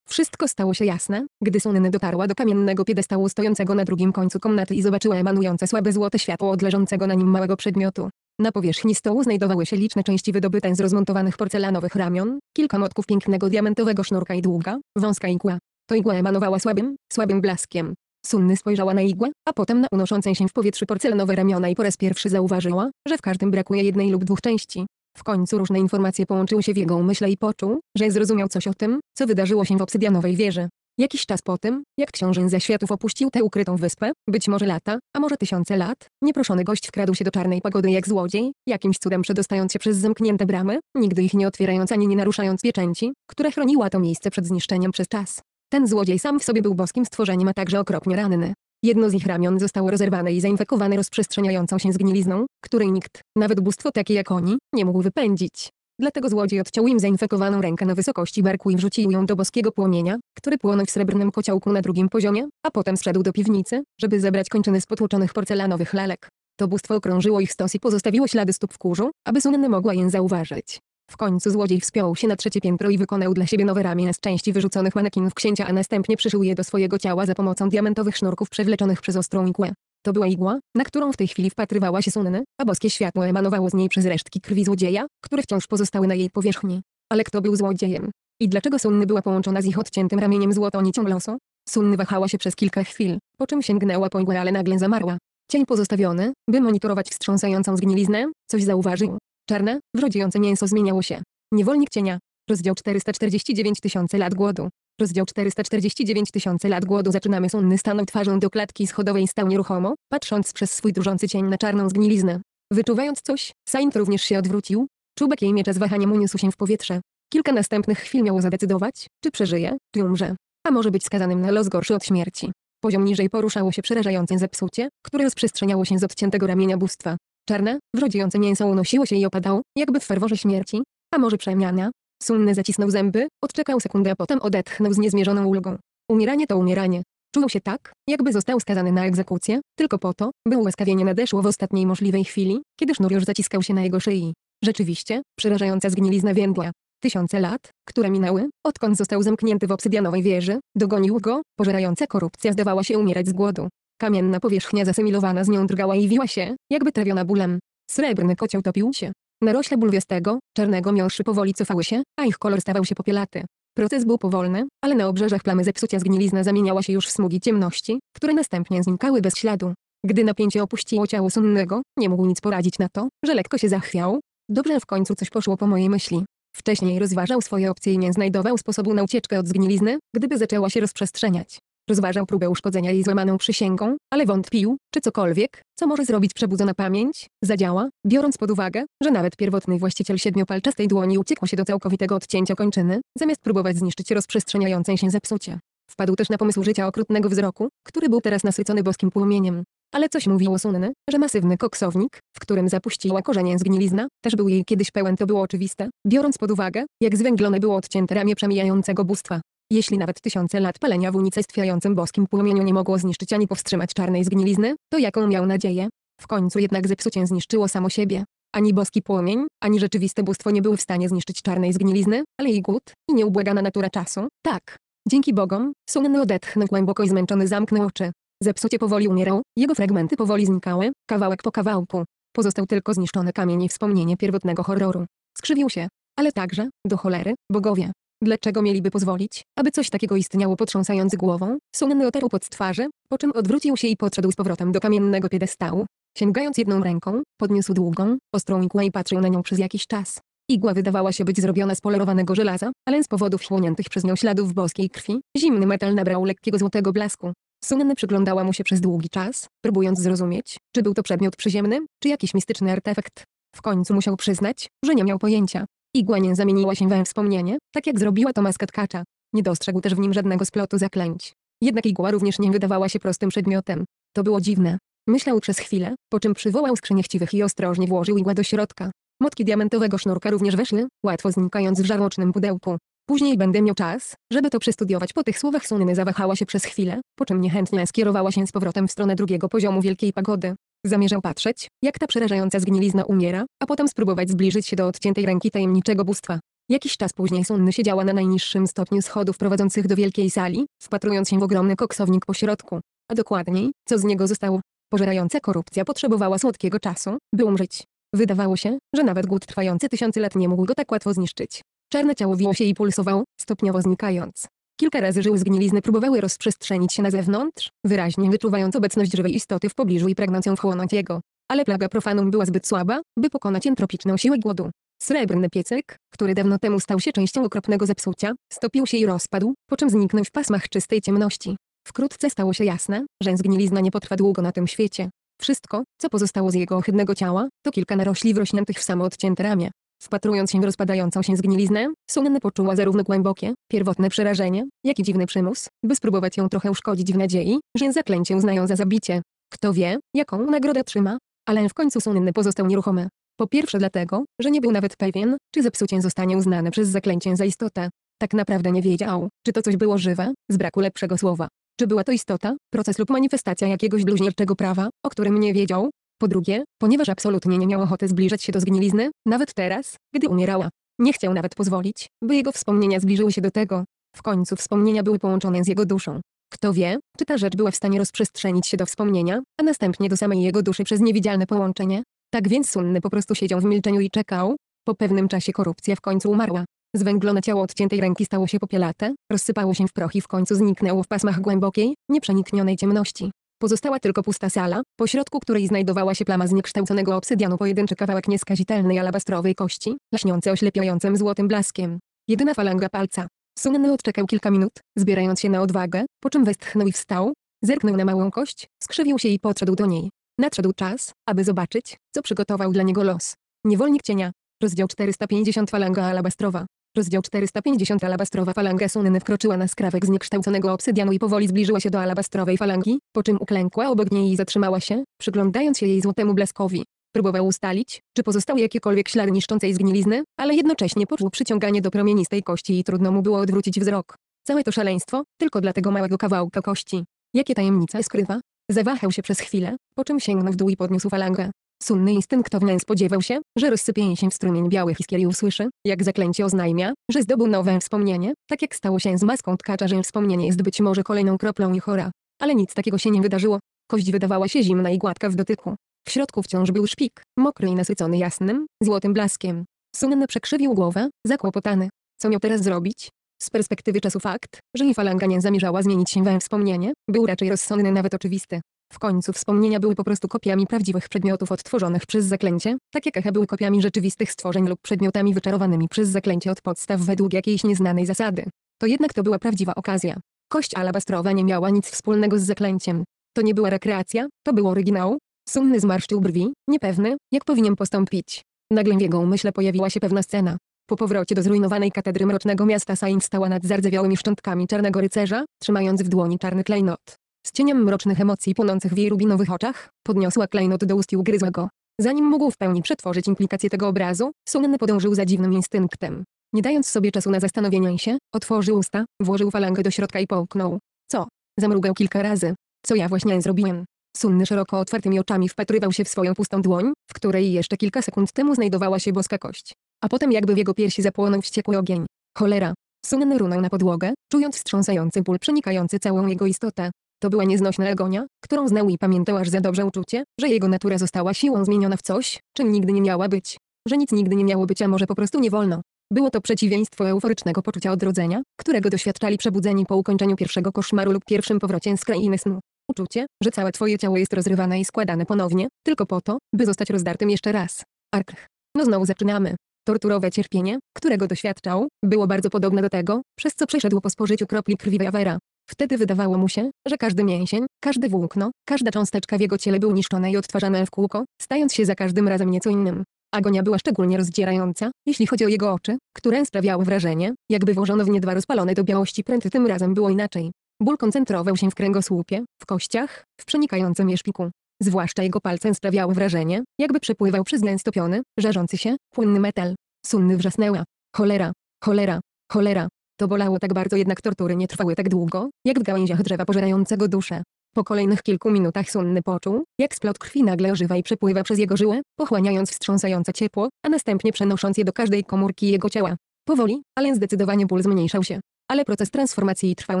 Speaker 1: Wszystko stało się jasne, gdy Sunny dotarła do kamiennego piedestału stojącego na drugim końcu komnaty i zobaczyła emanujące słabe złote światło od leżącego na nim małego przedmiotu. Na powierzchni stołu znajdowały się liczne części wydobyte z rozmontowanych porcelanowych ramion, kilka motków pięknego diamentowego sznurka i długa, wąska igła. To igła emanowała słabym, słabym blaskiem. Sunny spojrzała na igłę, a potem na unoszące się w powietrzu porcelanowe ramiona i po raz pierwszy zauważyła, że w każdym brakuje jednej lub dwóch części. W końcu różne informacje połączyły się w jego umyśle i poczuł, że zrozumiał coś o tym, co wydarzyło się w obsydianowej wieży. Jakiś czas po tym, jak książę ze światów opuścił tę ukrytą wyspę, być może lata, a może tysiące lat, nieproszony gość wkradł się do czarnej pagody jak złodziej, jakimś cudem przedostając się przez zamknięte bramy, nigdy ich nie otwierając ani nie naruszając pieczęci, które chroniła to miejsce przed zniszczeniem przez czas. Ten złodziej sam w sobie był boskim stworzeniem, a także okropnie ranny. Jedno z ich ramion zostało rozerwane i zainfekowane rozprzestrzeniającą się zgnilizną, której nikt, nawet bóstwo takie jak oni, nie mógł wypędzić. Dlatego złodziej odciął im zainfekowaną rękę na wysokości barku i wrzucił ją do boskiego płomienia, który płonął w srebrnym kociołku na drugim poziomie, a potem zszedł do piwnicy, żeby zebrać kończyny z potłuczonych porcelanowych lalek. To bóstwo okrążyło ich stos i pozostawiło ślady stóp w kurzu, aby Sunny mogła je zauważyć. W końcu złodziej wspiął się na trzecie piętro i wykonał dla siebie nowe ramię z części wyrzuconych manekinów księcia, a następnie przyszył je do swojego ciała za pomocą diamentowych sznurków przewleczonych przez ostrą igłę. To była igła, na którą w tej chwili wpatrywała się Sunny, a boskie światło emanowało z niej przez resztki krwi złodzieja, które wciąż pozostały na jej powierzchni. Ale kto był złodziejem? I dlaczego Sunny była połączona z ich odciętym ramieniem złotą nicią losu? Sunny wahała się przez kilka chwil, po czym sięgnęła po igłę, ale nagle zamarła. Cień pozostawiony, by monitorować wstrząsającą zgniliznę, coś zauważył. Czarne, wrodziejące mięso zmieniało się. Niewolnik cienia. Rozdział 449 tysięcy lat głodu. Rozdział 449 tysięcy lat głodu zaczynamy sunny stanął twarzą do klatki schodowej stał nieruchomo, patrząc przez swój drżący cień na czarną zgniliznę. Wyczuwając coś, Saint również się odwrócił. Czubek jej miecza z wahaniem uniósł się w powietrze. Kilka następnych chwil miało zadecydować, czy przeżyje, czy umrze. A może być skazanym na los gorszy od śmierci. Poziom niżej poruszało się przerażające zepsucie, które rozprzestrzeniało się z odciętego ramienia bóstwa. Czarne, wrodziejące mięso unosiło się i opadało, jakby w ferworze śmierci, a może przemiana. Sunny zacisnął zęby, odczekał sekundę, a potem odetchnął z niezmierzoną ulgą. Umieranie to umieranie. Czuł się tak, jakby został skazany na egzekucję, tylko po to, by ułaskawienie nadeszło w ostatniej możliwej chwili, kiedy sznur już zaciskał się na jego szyi. Rzeczywiście, przerażająca zgnilizna więdła. Tysiące lat, które minęły, odkąd został zamknięty w obsydianowej wieży, dogonił go, pożerająca korupcja zdawała się umierać z głodu. Kamienna powierzchnia zasymilowana z nią drgała i wiła się, jakby trawiona bólem. Srebrny kocioł topił się. Narośle bulwiastego, czarnego miąższy powoli cofały się, a ich kolor stawał się popielaty. Proces był powolny, ale na obrzeżach plamy zepsucia zgnilizna zamieniała się już w smugi ciemności, które następnie znikały bez śladu. Gdy napięcie opuściło ciało sunnego, nie mógł nic poradzić na to, że lekko się zachwiał. Dobrze w końcu coś poszło po mojej myśli. Wcześniej rozważał swoje opcje i nie znajdował sposobu na ucieczkę od zgnilizny, gdyby zaczęła się rozprzestrzeniać. Rozważał próbę uszkodzenia jej złamaną przysięgą, ale wątpił, czy cokolwiek, co może zrobić przebudzona pamięć, zadziała, biorąc pod uwagę, że nawet pierwotny właściciel siedmiopalczastej dłoni uciekł się do całkowitego odcięcia kończyny, zamiast próbować zniszczyć rozprzestrzeniające się zepsucie. Wpadł też na pomysł życia okrutnego wzroku, który był teraz nasycony boskim płomieniem. Ale coś mówiło Sunny, że masywny koksownik, w którym zapuściła korzenie zgnilizna, też był jej kiedyś pełen to było oczywiste, biorąc pod uwagę, jak zwęglone było odcięte ramię przemijającego bóstwa. Jeśli nawet tysiące lat palenia w unicestwiającym boskim płomieniu nie mogło zniszczyć ani powstrzymać czarnej zgnilizny, to jaką miał nadzieję? W końcu jednak zepsucie zniszczyło samo siebie. Ani boski płomień, ani rzeczywiste bóstwo nie były w stanie zniszczyć czarnej zgnilizny, ale i głód, i nieubłagana natura czasu, tak. Dzięki bogom, Sunny odetchnął głęboko i zmęczony zamknął oczy. Zepsucie powoli umierał, jego fragmenty powoli znikały, kawałek po kawałku. Pozostał tylko zniszczony kamień i wspomnienie pierwotnego horroru. Skrzywił się. Ale także, do cholery, bogowie. Dlaczego mieliby pozwolić, aby coś takiego istniało potrząsając głową? Sunny otarł pod twarzy, po czym odwrócił się i podszedł z powrotem do kamiennego piedestału. Sięgając jedną ręką, podniósł długą, ostrą igłę i patrzył na nią przez jakiś czas. Igła wydawała się być zrobiona z polerowanego żelaza, ale z powodów chłoniętych przez nią śladów boskiej krwi, zimny metal nabrał lekkiego złotego blasku. Sunny przyglądała mu się przez długi czas, próbując zrozumieć, czy był to przedmiot przyziemny, czy jakiś mistyczny artefakt. W końcu musiał przyznać, że nie miał pojęcia. Igła nie zamieniła się we wspomnienie, tak jak zrobiła to maska tkacza. Nie dostrzegł też w nim żadnego splotu zaklęć. Jednak igła również nie wydawała się prostym przedmiotem. To było dziwne. Myślał przez chwilę, po czym przywołał skrzynię chciwych i ostrożnie włożył igłę do środka. Motki diamentowego sznurka również weszły, łatwo znikając w żarłocznym pudełku. Później będę miał czas, żeby to przestudiować. Po tych słowach Sunny zawahała się przez chwilę, po czym niechętnie skierowała się z powrotem w stronę drugiego poziomu Wielkiej Pagody. Zamierzał patrzeć, jak ta przerażająca zgnilizna umiera, a potem spróbować zbliżyć się do odciętej ręki tajemniczego bóstwa. Jakiś czas później Sunny siedziała na najniższym stopniu schodów prowadzących do wielkiej sali, wpatrując się w ogromny koksownik po środku. A dokładniej, co z niego zostało. Pożerająca korupcja potrzebowała słodkiego czasu, by umrzeć. Wydawało się, że nawet głód trwający tysiące lat nie mógł go tak łatwo zniszczyć. Czarne ciało wiło się i pulsowało, stopniowo znikając. Kilka razy żyły zgnilizny próbowały rozprzestrzenić się na zewnątrz, wyraźnie wyczuwając obecność żywej istoty w pobliżu i pragnąc ją wchłonąć jego. Ale plaga profanum była zbyt słaba, by pokonać entropiczną siłę głodu. Srebrny piecek, który dawno temu stał się częścią okropnego zepsucia, stopił się i rozpadł, po czym zniknął w pasmach czystej ciemności. Wkrótce stało się jasne, że zgnilizna nie potrwa długo na tym świecie. Wszystko, co pozostało z jego ohydnego ciała, to kilka narośli wrośniętych w samo odcięte ramię. Wpatrując się w rozpadającą się zgniliznę, Sunny poczuła zarówno głębokie, pierwotne przerażenie, jak i dziwny przymus, by spróbować ją trochę uszkodzić w nadziei, że zaklęcie uznają za zabicie. Kto wie, jaką nagrodę trzyma, ale w końcu Sunny pozostał nieruchomy. Po pierwsze dlatego, że nie był nawet pewien, czy zepsucie zostanie uznane przez zaklęcie za istotę. Tak naprawdę nie wiedział, czy to coś było żywe, z braku lepszego słowa. Czy była to istota, proces lub manifestacja jakiegoś bluźnierczego prawa, o którym nie wiedział, po drugie, ponieważ absolutnie nie miał ochoty zbliżać się do zgnilizny, nawet teraz, gdy umierała. Nie chciał nawet pozwolić, by jego wspomnienia zbliżyły się do tego. W końcu wspomnienia były połączone z jego duszą. Kto wie, czy ta rzecz była w stanie rozprzestrzenić się do wspomnienia, a następnie do samej jego duszy przez niewidzialne połączenie? Tak więc Sunny po prostu siedział w milczeniu i czekał. Po pewnym czasie korupcja w końcu umarła. Zwęglone ciało odciętej ręki stało się popielate, rozsypało się w proch i w końcu zniknęło w pasmach głębokiej, nieprzeniknionej ciemności. Pozostała tylko pusta sala, pośrodku której znajdowała się plama zniekształconego obsydianu pojedynczy kawałek nieskazitelnej alabastrowej kości, laśniący oślepiającym złotym blaskiem. Jedyna falanga palca. Sunny odczekał kilka minut, zbierając się na odwagę, po czym westchnął i wstał, zerknął na małą kość, skrzywił się i podszedł do niej. Nadszedł czas, aby zobaczyć, co przygotował dla niego los. Niewolnik cienia. Rozdział 450 Falanga alabastrowa. Rozdział 450 Alabastrowa falanga Sunny wkroczyła na skrawek zniekształconego obsydianu i powoli zbliżyła się do alabastrowej falangi, po czym uklękła obok niej i zatrzymała się, przyglądając się jej złotemu blaskowi. Próbował ustalić, czy pozostały jakiekolwiek ślady niszczącej zgnilizny, ale jednocześnie poczuł przyciąganie do promienistej kości i trudno mu było odwrócić wzrok. Całe to szaleństwo, tylko dla tego małego kawałka kości. Jakie tajemnice skrywa? Zawahał się przez chwilę, po czym sięgnął w dół i podniósł falangę. Sunny instynktownie spodziewał się, że rozsypienie się w strumień białych iskier i usłyszy, jak zaklęcie oznajmia, że zdobył nowe wspomnienie, tak jak stało się z maską tkacza, że wspomnienie jest być może kolejną kroplą i chora. Ale nic takiego się nie wydarzyło. Kość wydawała się zimna i gładka w dotyku. W środku wciąż był szpik, mokry i nasycony jasnym, złotym blaskiem. Sunny przekrzywił głowę, zakłopotany. Co miał teraz zrobić? Z perspektywy czasu fakt, że i falanga nie zamierzała zmienić się we wspomnienie, był raczej rozsądny nawet oczywisty. W końcu wspomnienia były po prostu kopiami prawdziwych przedmiotów odtworzonych przez zaklęcie, tak jak echa były kopiami rzeczywistych stworzeń lub przedmiotami wyczarowanymi przez zaklęcie od podstaw według jakiejś nieznanej zasady. To jednak to była prawdziwa okazja. Kość alabastrowa nie miała nic wspólnego z zaklęciem. To nie była rekreacja, to był oryginał. Sumny zmarszczył brwi, niepewny, jak powinien postąpić. Nagle w jego umyśle pojawiła się pewna scena. Po powrocie do zrujnowanej katedry mrocznego miasta Sain stała nad zardzewiałymi szczątkami czarnego rycerza, trzymając w dłoni czarny klejnot. Z cieniem mrocznych emocji płonących w jej rubinowych oczach, podniosła klejnot do ust i ugryzła go. Zanim mógł w pełni przetworzyć implikacje tego obrazu, Sunny podążył za dziwnym instynktem. Nie dając sobie czasu na zastanowienie się, otworzył usta, włożył falangę do środka i połknął. Co? Zamrugał kilka razy. Co ja właśnie zrobiłem? Sunny szeroko otwartymi oczami wpatrywał się w swoją pustą dłoń, w której jeszcze kilka sekund temu znajdowała się boska kość. A potem jakby w jego piersi zapłonął wściekły ogień. Cholera. Sunny runął na podłogę, czując wstrząsający ból przenikający całą jego istotę. To była nieznośna agonia, którą znał i pamiętał aż za dobrze uczucie, że jego natura została siłą zmieniona w coś, czym nigdy nie miała być. Że nic nigdy nie miało być, a może po prostu nie wolno. Było to przeciwieństwo euforycznego poczucia odrodzenia, którego doświadczali przebudzeni po ukończeniu pierwszego koszmaru lub pierwszym powrocie z krainy snu. Uczucie, że całe twoje ciało jest rozrywane i składane ponownie, tylko po to, by zostać rozdartym jeszcze raz. Arch. No znowu zaczynamy. Torturowe cierpienie, którego doświadczał, było bardzo podobne do tego, przez co przeszedł po spożyciu kropli krwi Javera. Wtedy wydawało mu się, że każdy mięsień, każde włókno, każda cząsteczka w jego ciele był niszczone i odtwarzane w kółko, stając się za każdym razem nieco innym. Agonia była szczególnie rozdzierająca, jeśli chodzi o jego oczy, które sprawiały wrażenie, jakby włożono w nie dwa rozpalone do białości pręty tym razem było inaczej. Ból koncentrował się w kręgosłupie, w kościach, w przenikającym je szpiku. Zwłaszcza jego palcem sprawiały wrażenie, jakby przepływał przez gęstopiony, żarzący się, płynny metal. Sunny wrzasnęła. Cholera, cholera, cholera. To bolało tak bardzo jednak tortury nie trwały tak długo, jak w gałęziach drzewa pożerającego duszę. Po kolejnych kilku minutach Sunny poczuł, jak splot krwi nagle ożywa i przepływa przez jego żyłę, pochłaniając wstrząsające ciepło, a następnie przenosząc je do każdej komórki jego ciała. Powoli, ale zdecydowanie ból zmniejszał się. Ale proces transformacji trwał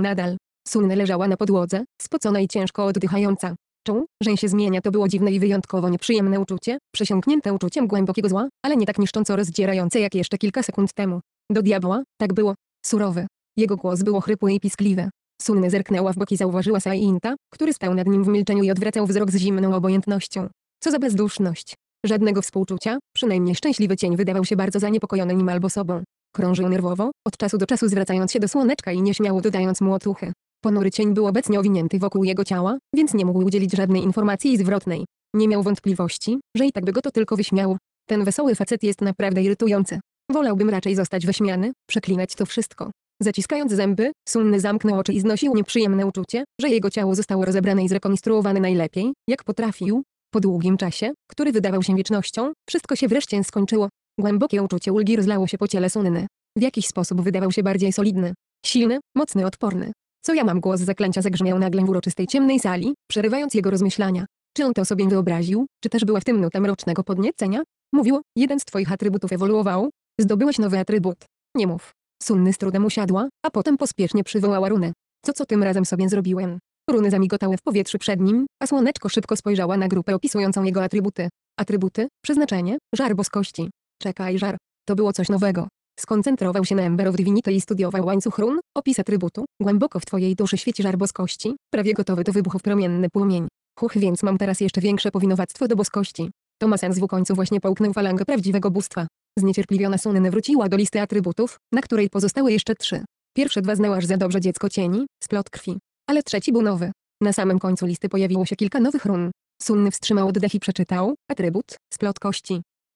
Speaker 1: nadal. Sunny leżała na podłodze, spocona i ciężko oddychająca. Czuł, że się zmienia to było dziwne i wyjątkowo nieprzyjemne uczucie, przesiąknięte uczuciem głębokiego zła, ale nie tak niszcząco rozdzierające jak jeszcze kilka sekund temu. Do diabła, tak było, Surowy. Jego głos był ochrypły i piskliwy. Sulny zerknęła w boki zauważyła Sainta, który stał nad nim w milczeniu i odwracał wzrok z zimną obojętnością. Co za bezduszność. Żadnego współczucia, przynajmniej szczęśliwy cień wydawał się bardzo zaniepokojony nim albo sobą. Krążył nerwowo, od czasu do czasu zwracając się do słoneczka i nieśmiało dodając mu otuchy. Ponury cień był obecnie owinięty wokół jego ciała, więc nie mógł udzielić żadnej informacji zwrotnej. Nie miał wątpliwości, że i tak by go to tylko wyśmiał. Ten wesoły facet jest naprawdę irytujący. Wolałbym raczej zostać wyśmiany, przeklinać to wszystko. Zaciskając zęby, Sunny zamknął oczy i znosił nieprzyjemne uczucie, że jego ciało zostało rozebrane i zrekonstruowane najlepiej, jak potrafił. Po długim czasie, który wydawał się wiecznością, wszystko się wreszcie skończyło. Głębokie uczucie ulgi rozlało się po ciele Sunny. W jakiś sposób wydawał się bardziej solidny. Silny, mocny, odporny. Co ja mam głos zaklęcia zagrzmiał nagle w uroczystej ciemnej sali, przerywając jego rozmyślania. Czy on to sobie wyobraził, czy też była w tym nutem rocznego podniecenia? Mówił, jeden z twoich atrybutów ewoluował, Zdobyłaś nowy atrybut. Nie mów. Sunny z trudem usiadła, a potem pospiesznie przywołała runę. Co co tym razem sobie zrobiłem? Runy zamigotały w powietrzu przed nim, a słoneczko szybko spojrzała na grupę opisującą jego atrybuty. Atrybuty, przeznaczenie, żar boskości. Czekaj żar. To było coś nowego. Skoncentrował się na Ember of Divinity i studiował łańcuch run, opis atrybutu. Głęboko w twojej duszy świeci żar boskości, prawie gotowy do wybuchów promienny płomień. Huch, więc mam teraz jeszcze większe powinowactwo do boskości. Tomasen w końcu właśnie połknął falangę prawdziwego bóstwa. Zniecierpliwiona Sunny wróciła do listy atrybutów, na której pozostały jeszcze trzy. Pierwsze dwa znał za dobrze dziecko cieni, splot krwi. Ale trzeci był nowy. Na samym końcu listy pojawiło się kilka nowych run. Sunny wstrzymał oddech i przeczytał, atrybut, splot kości.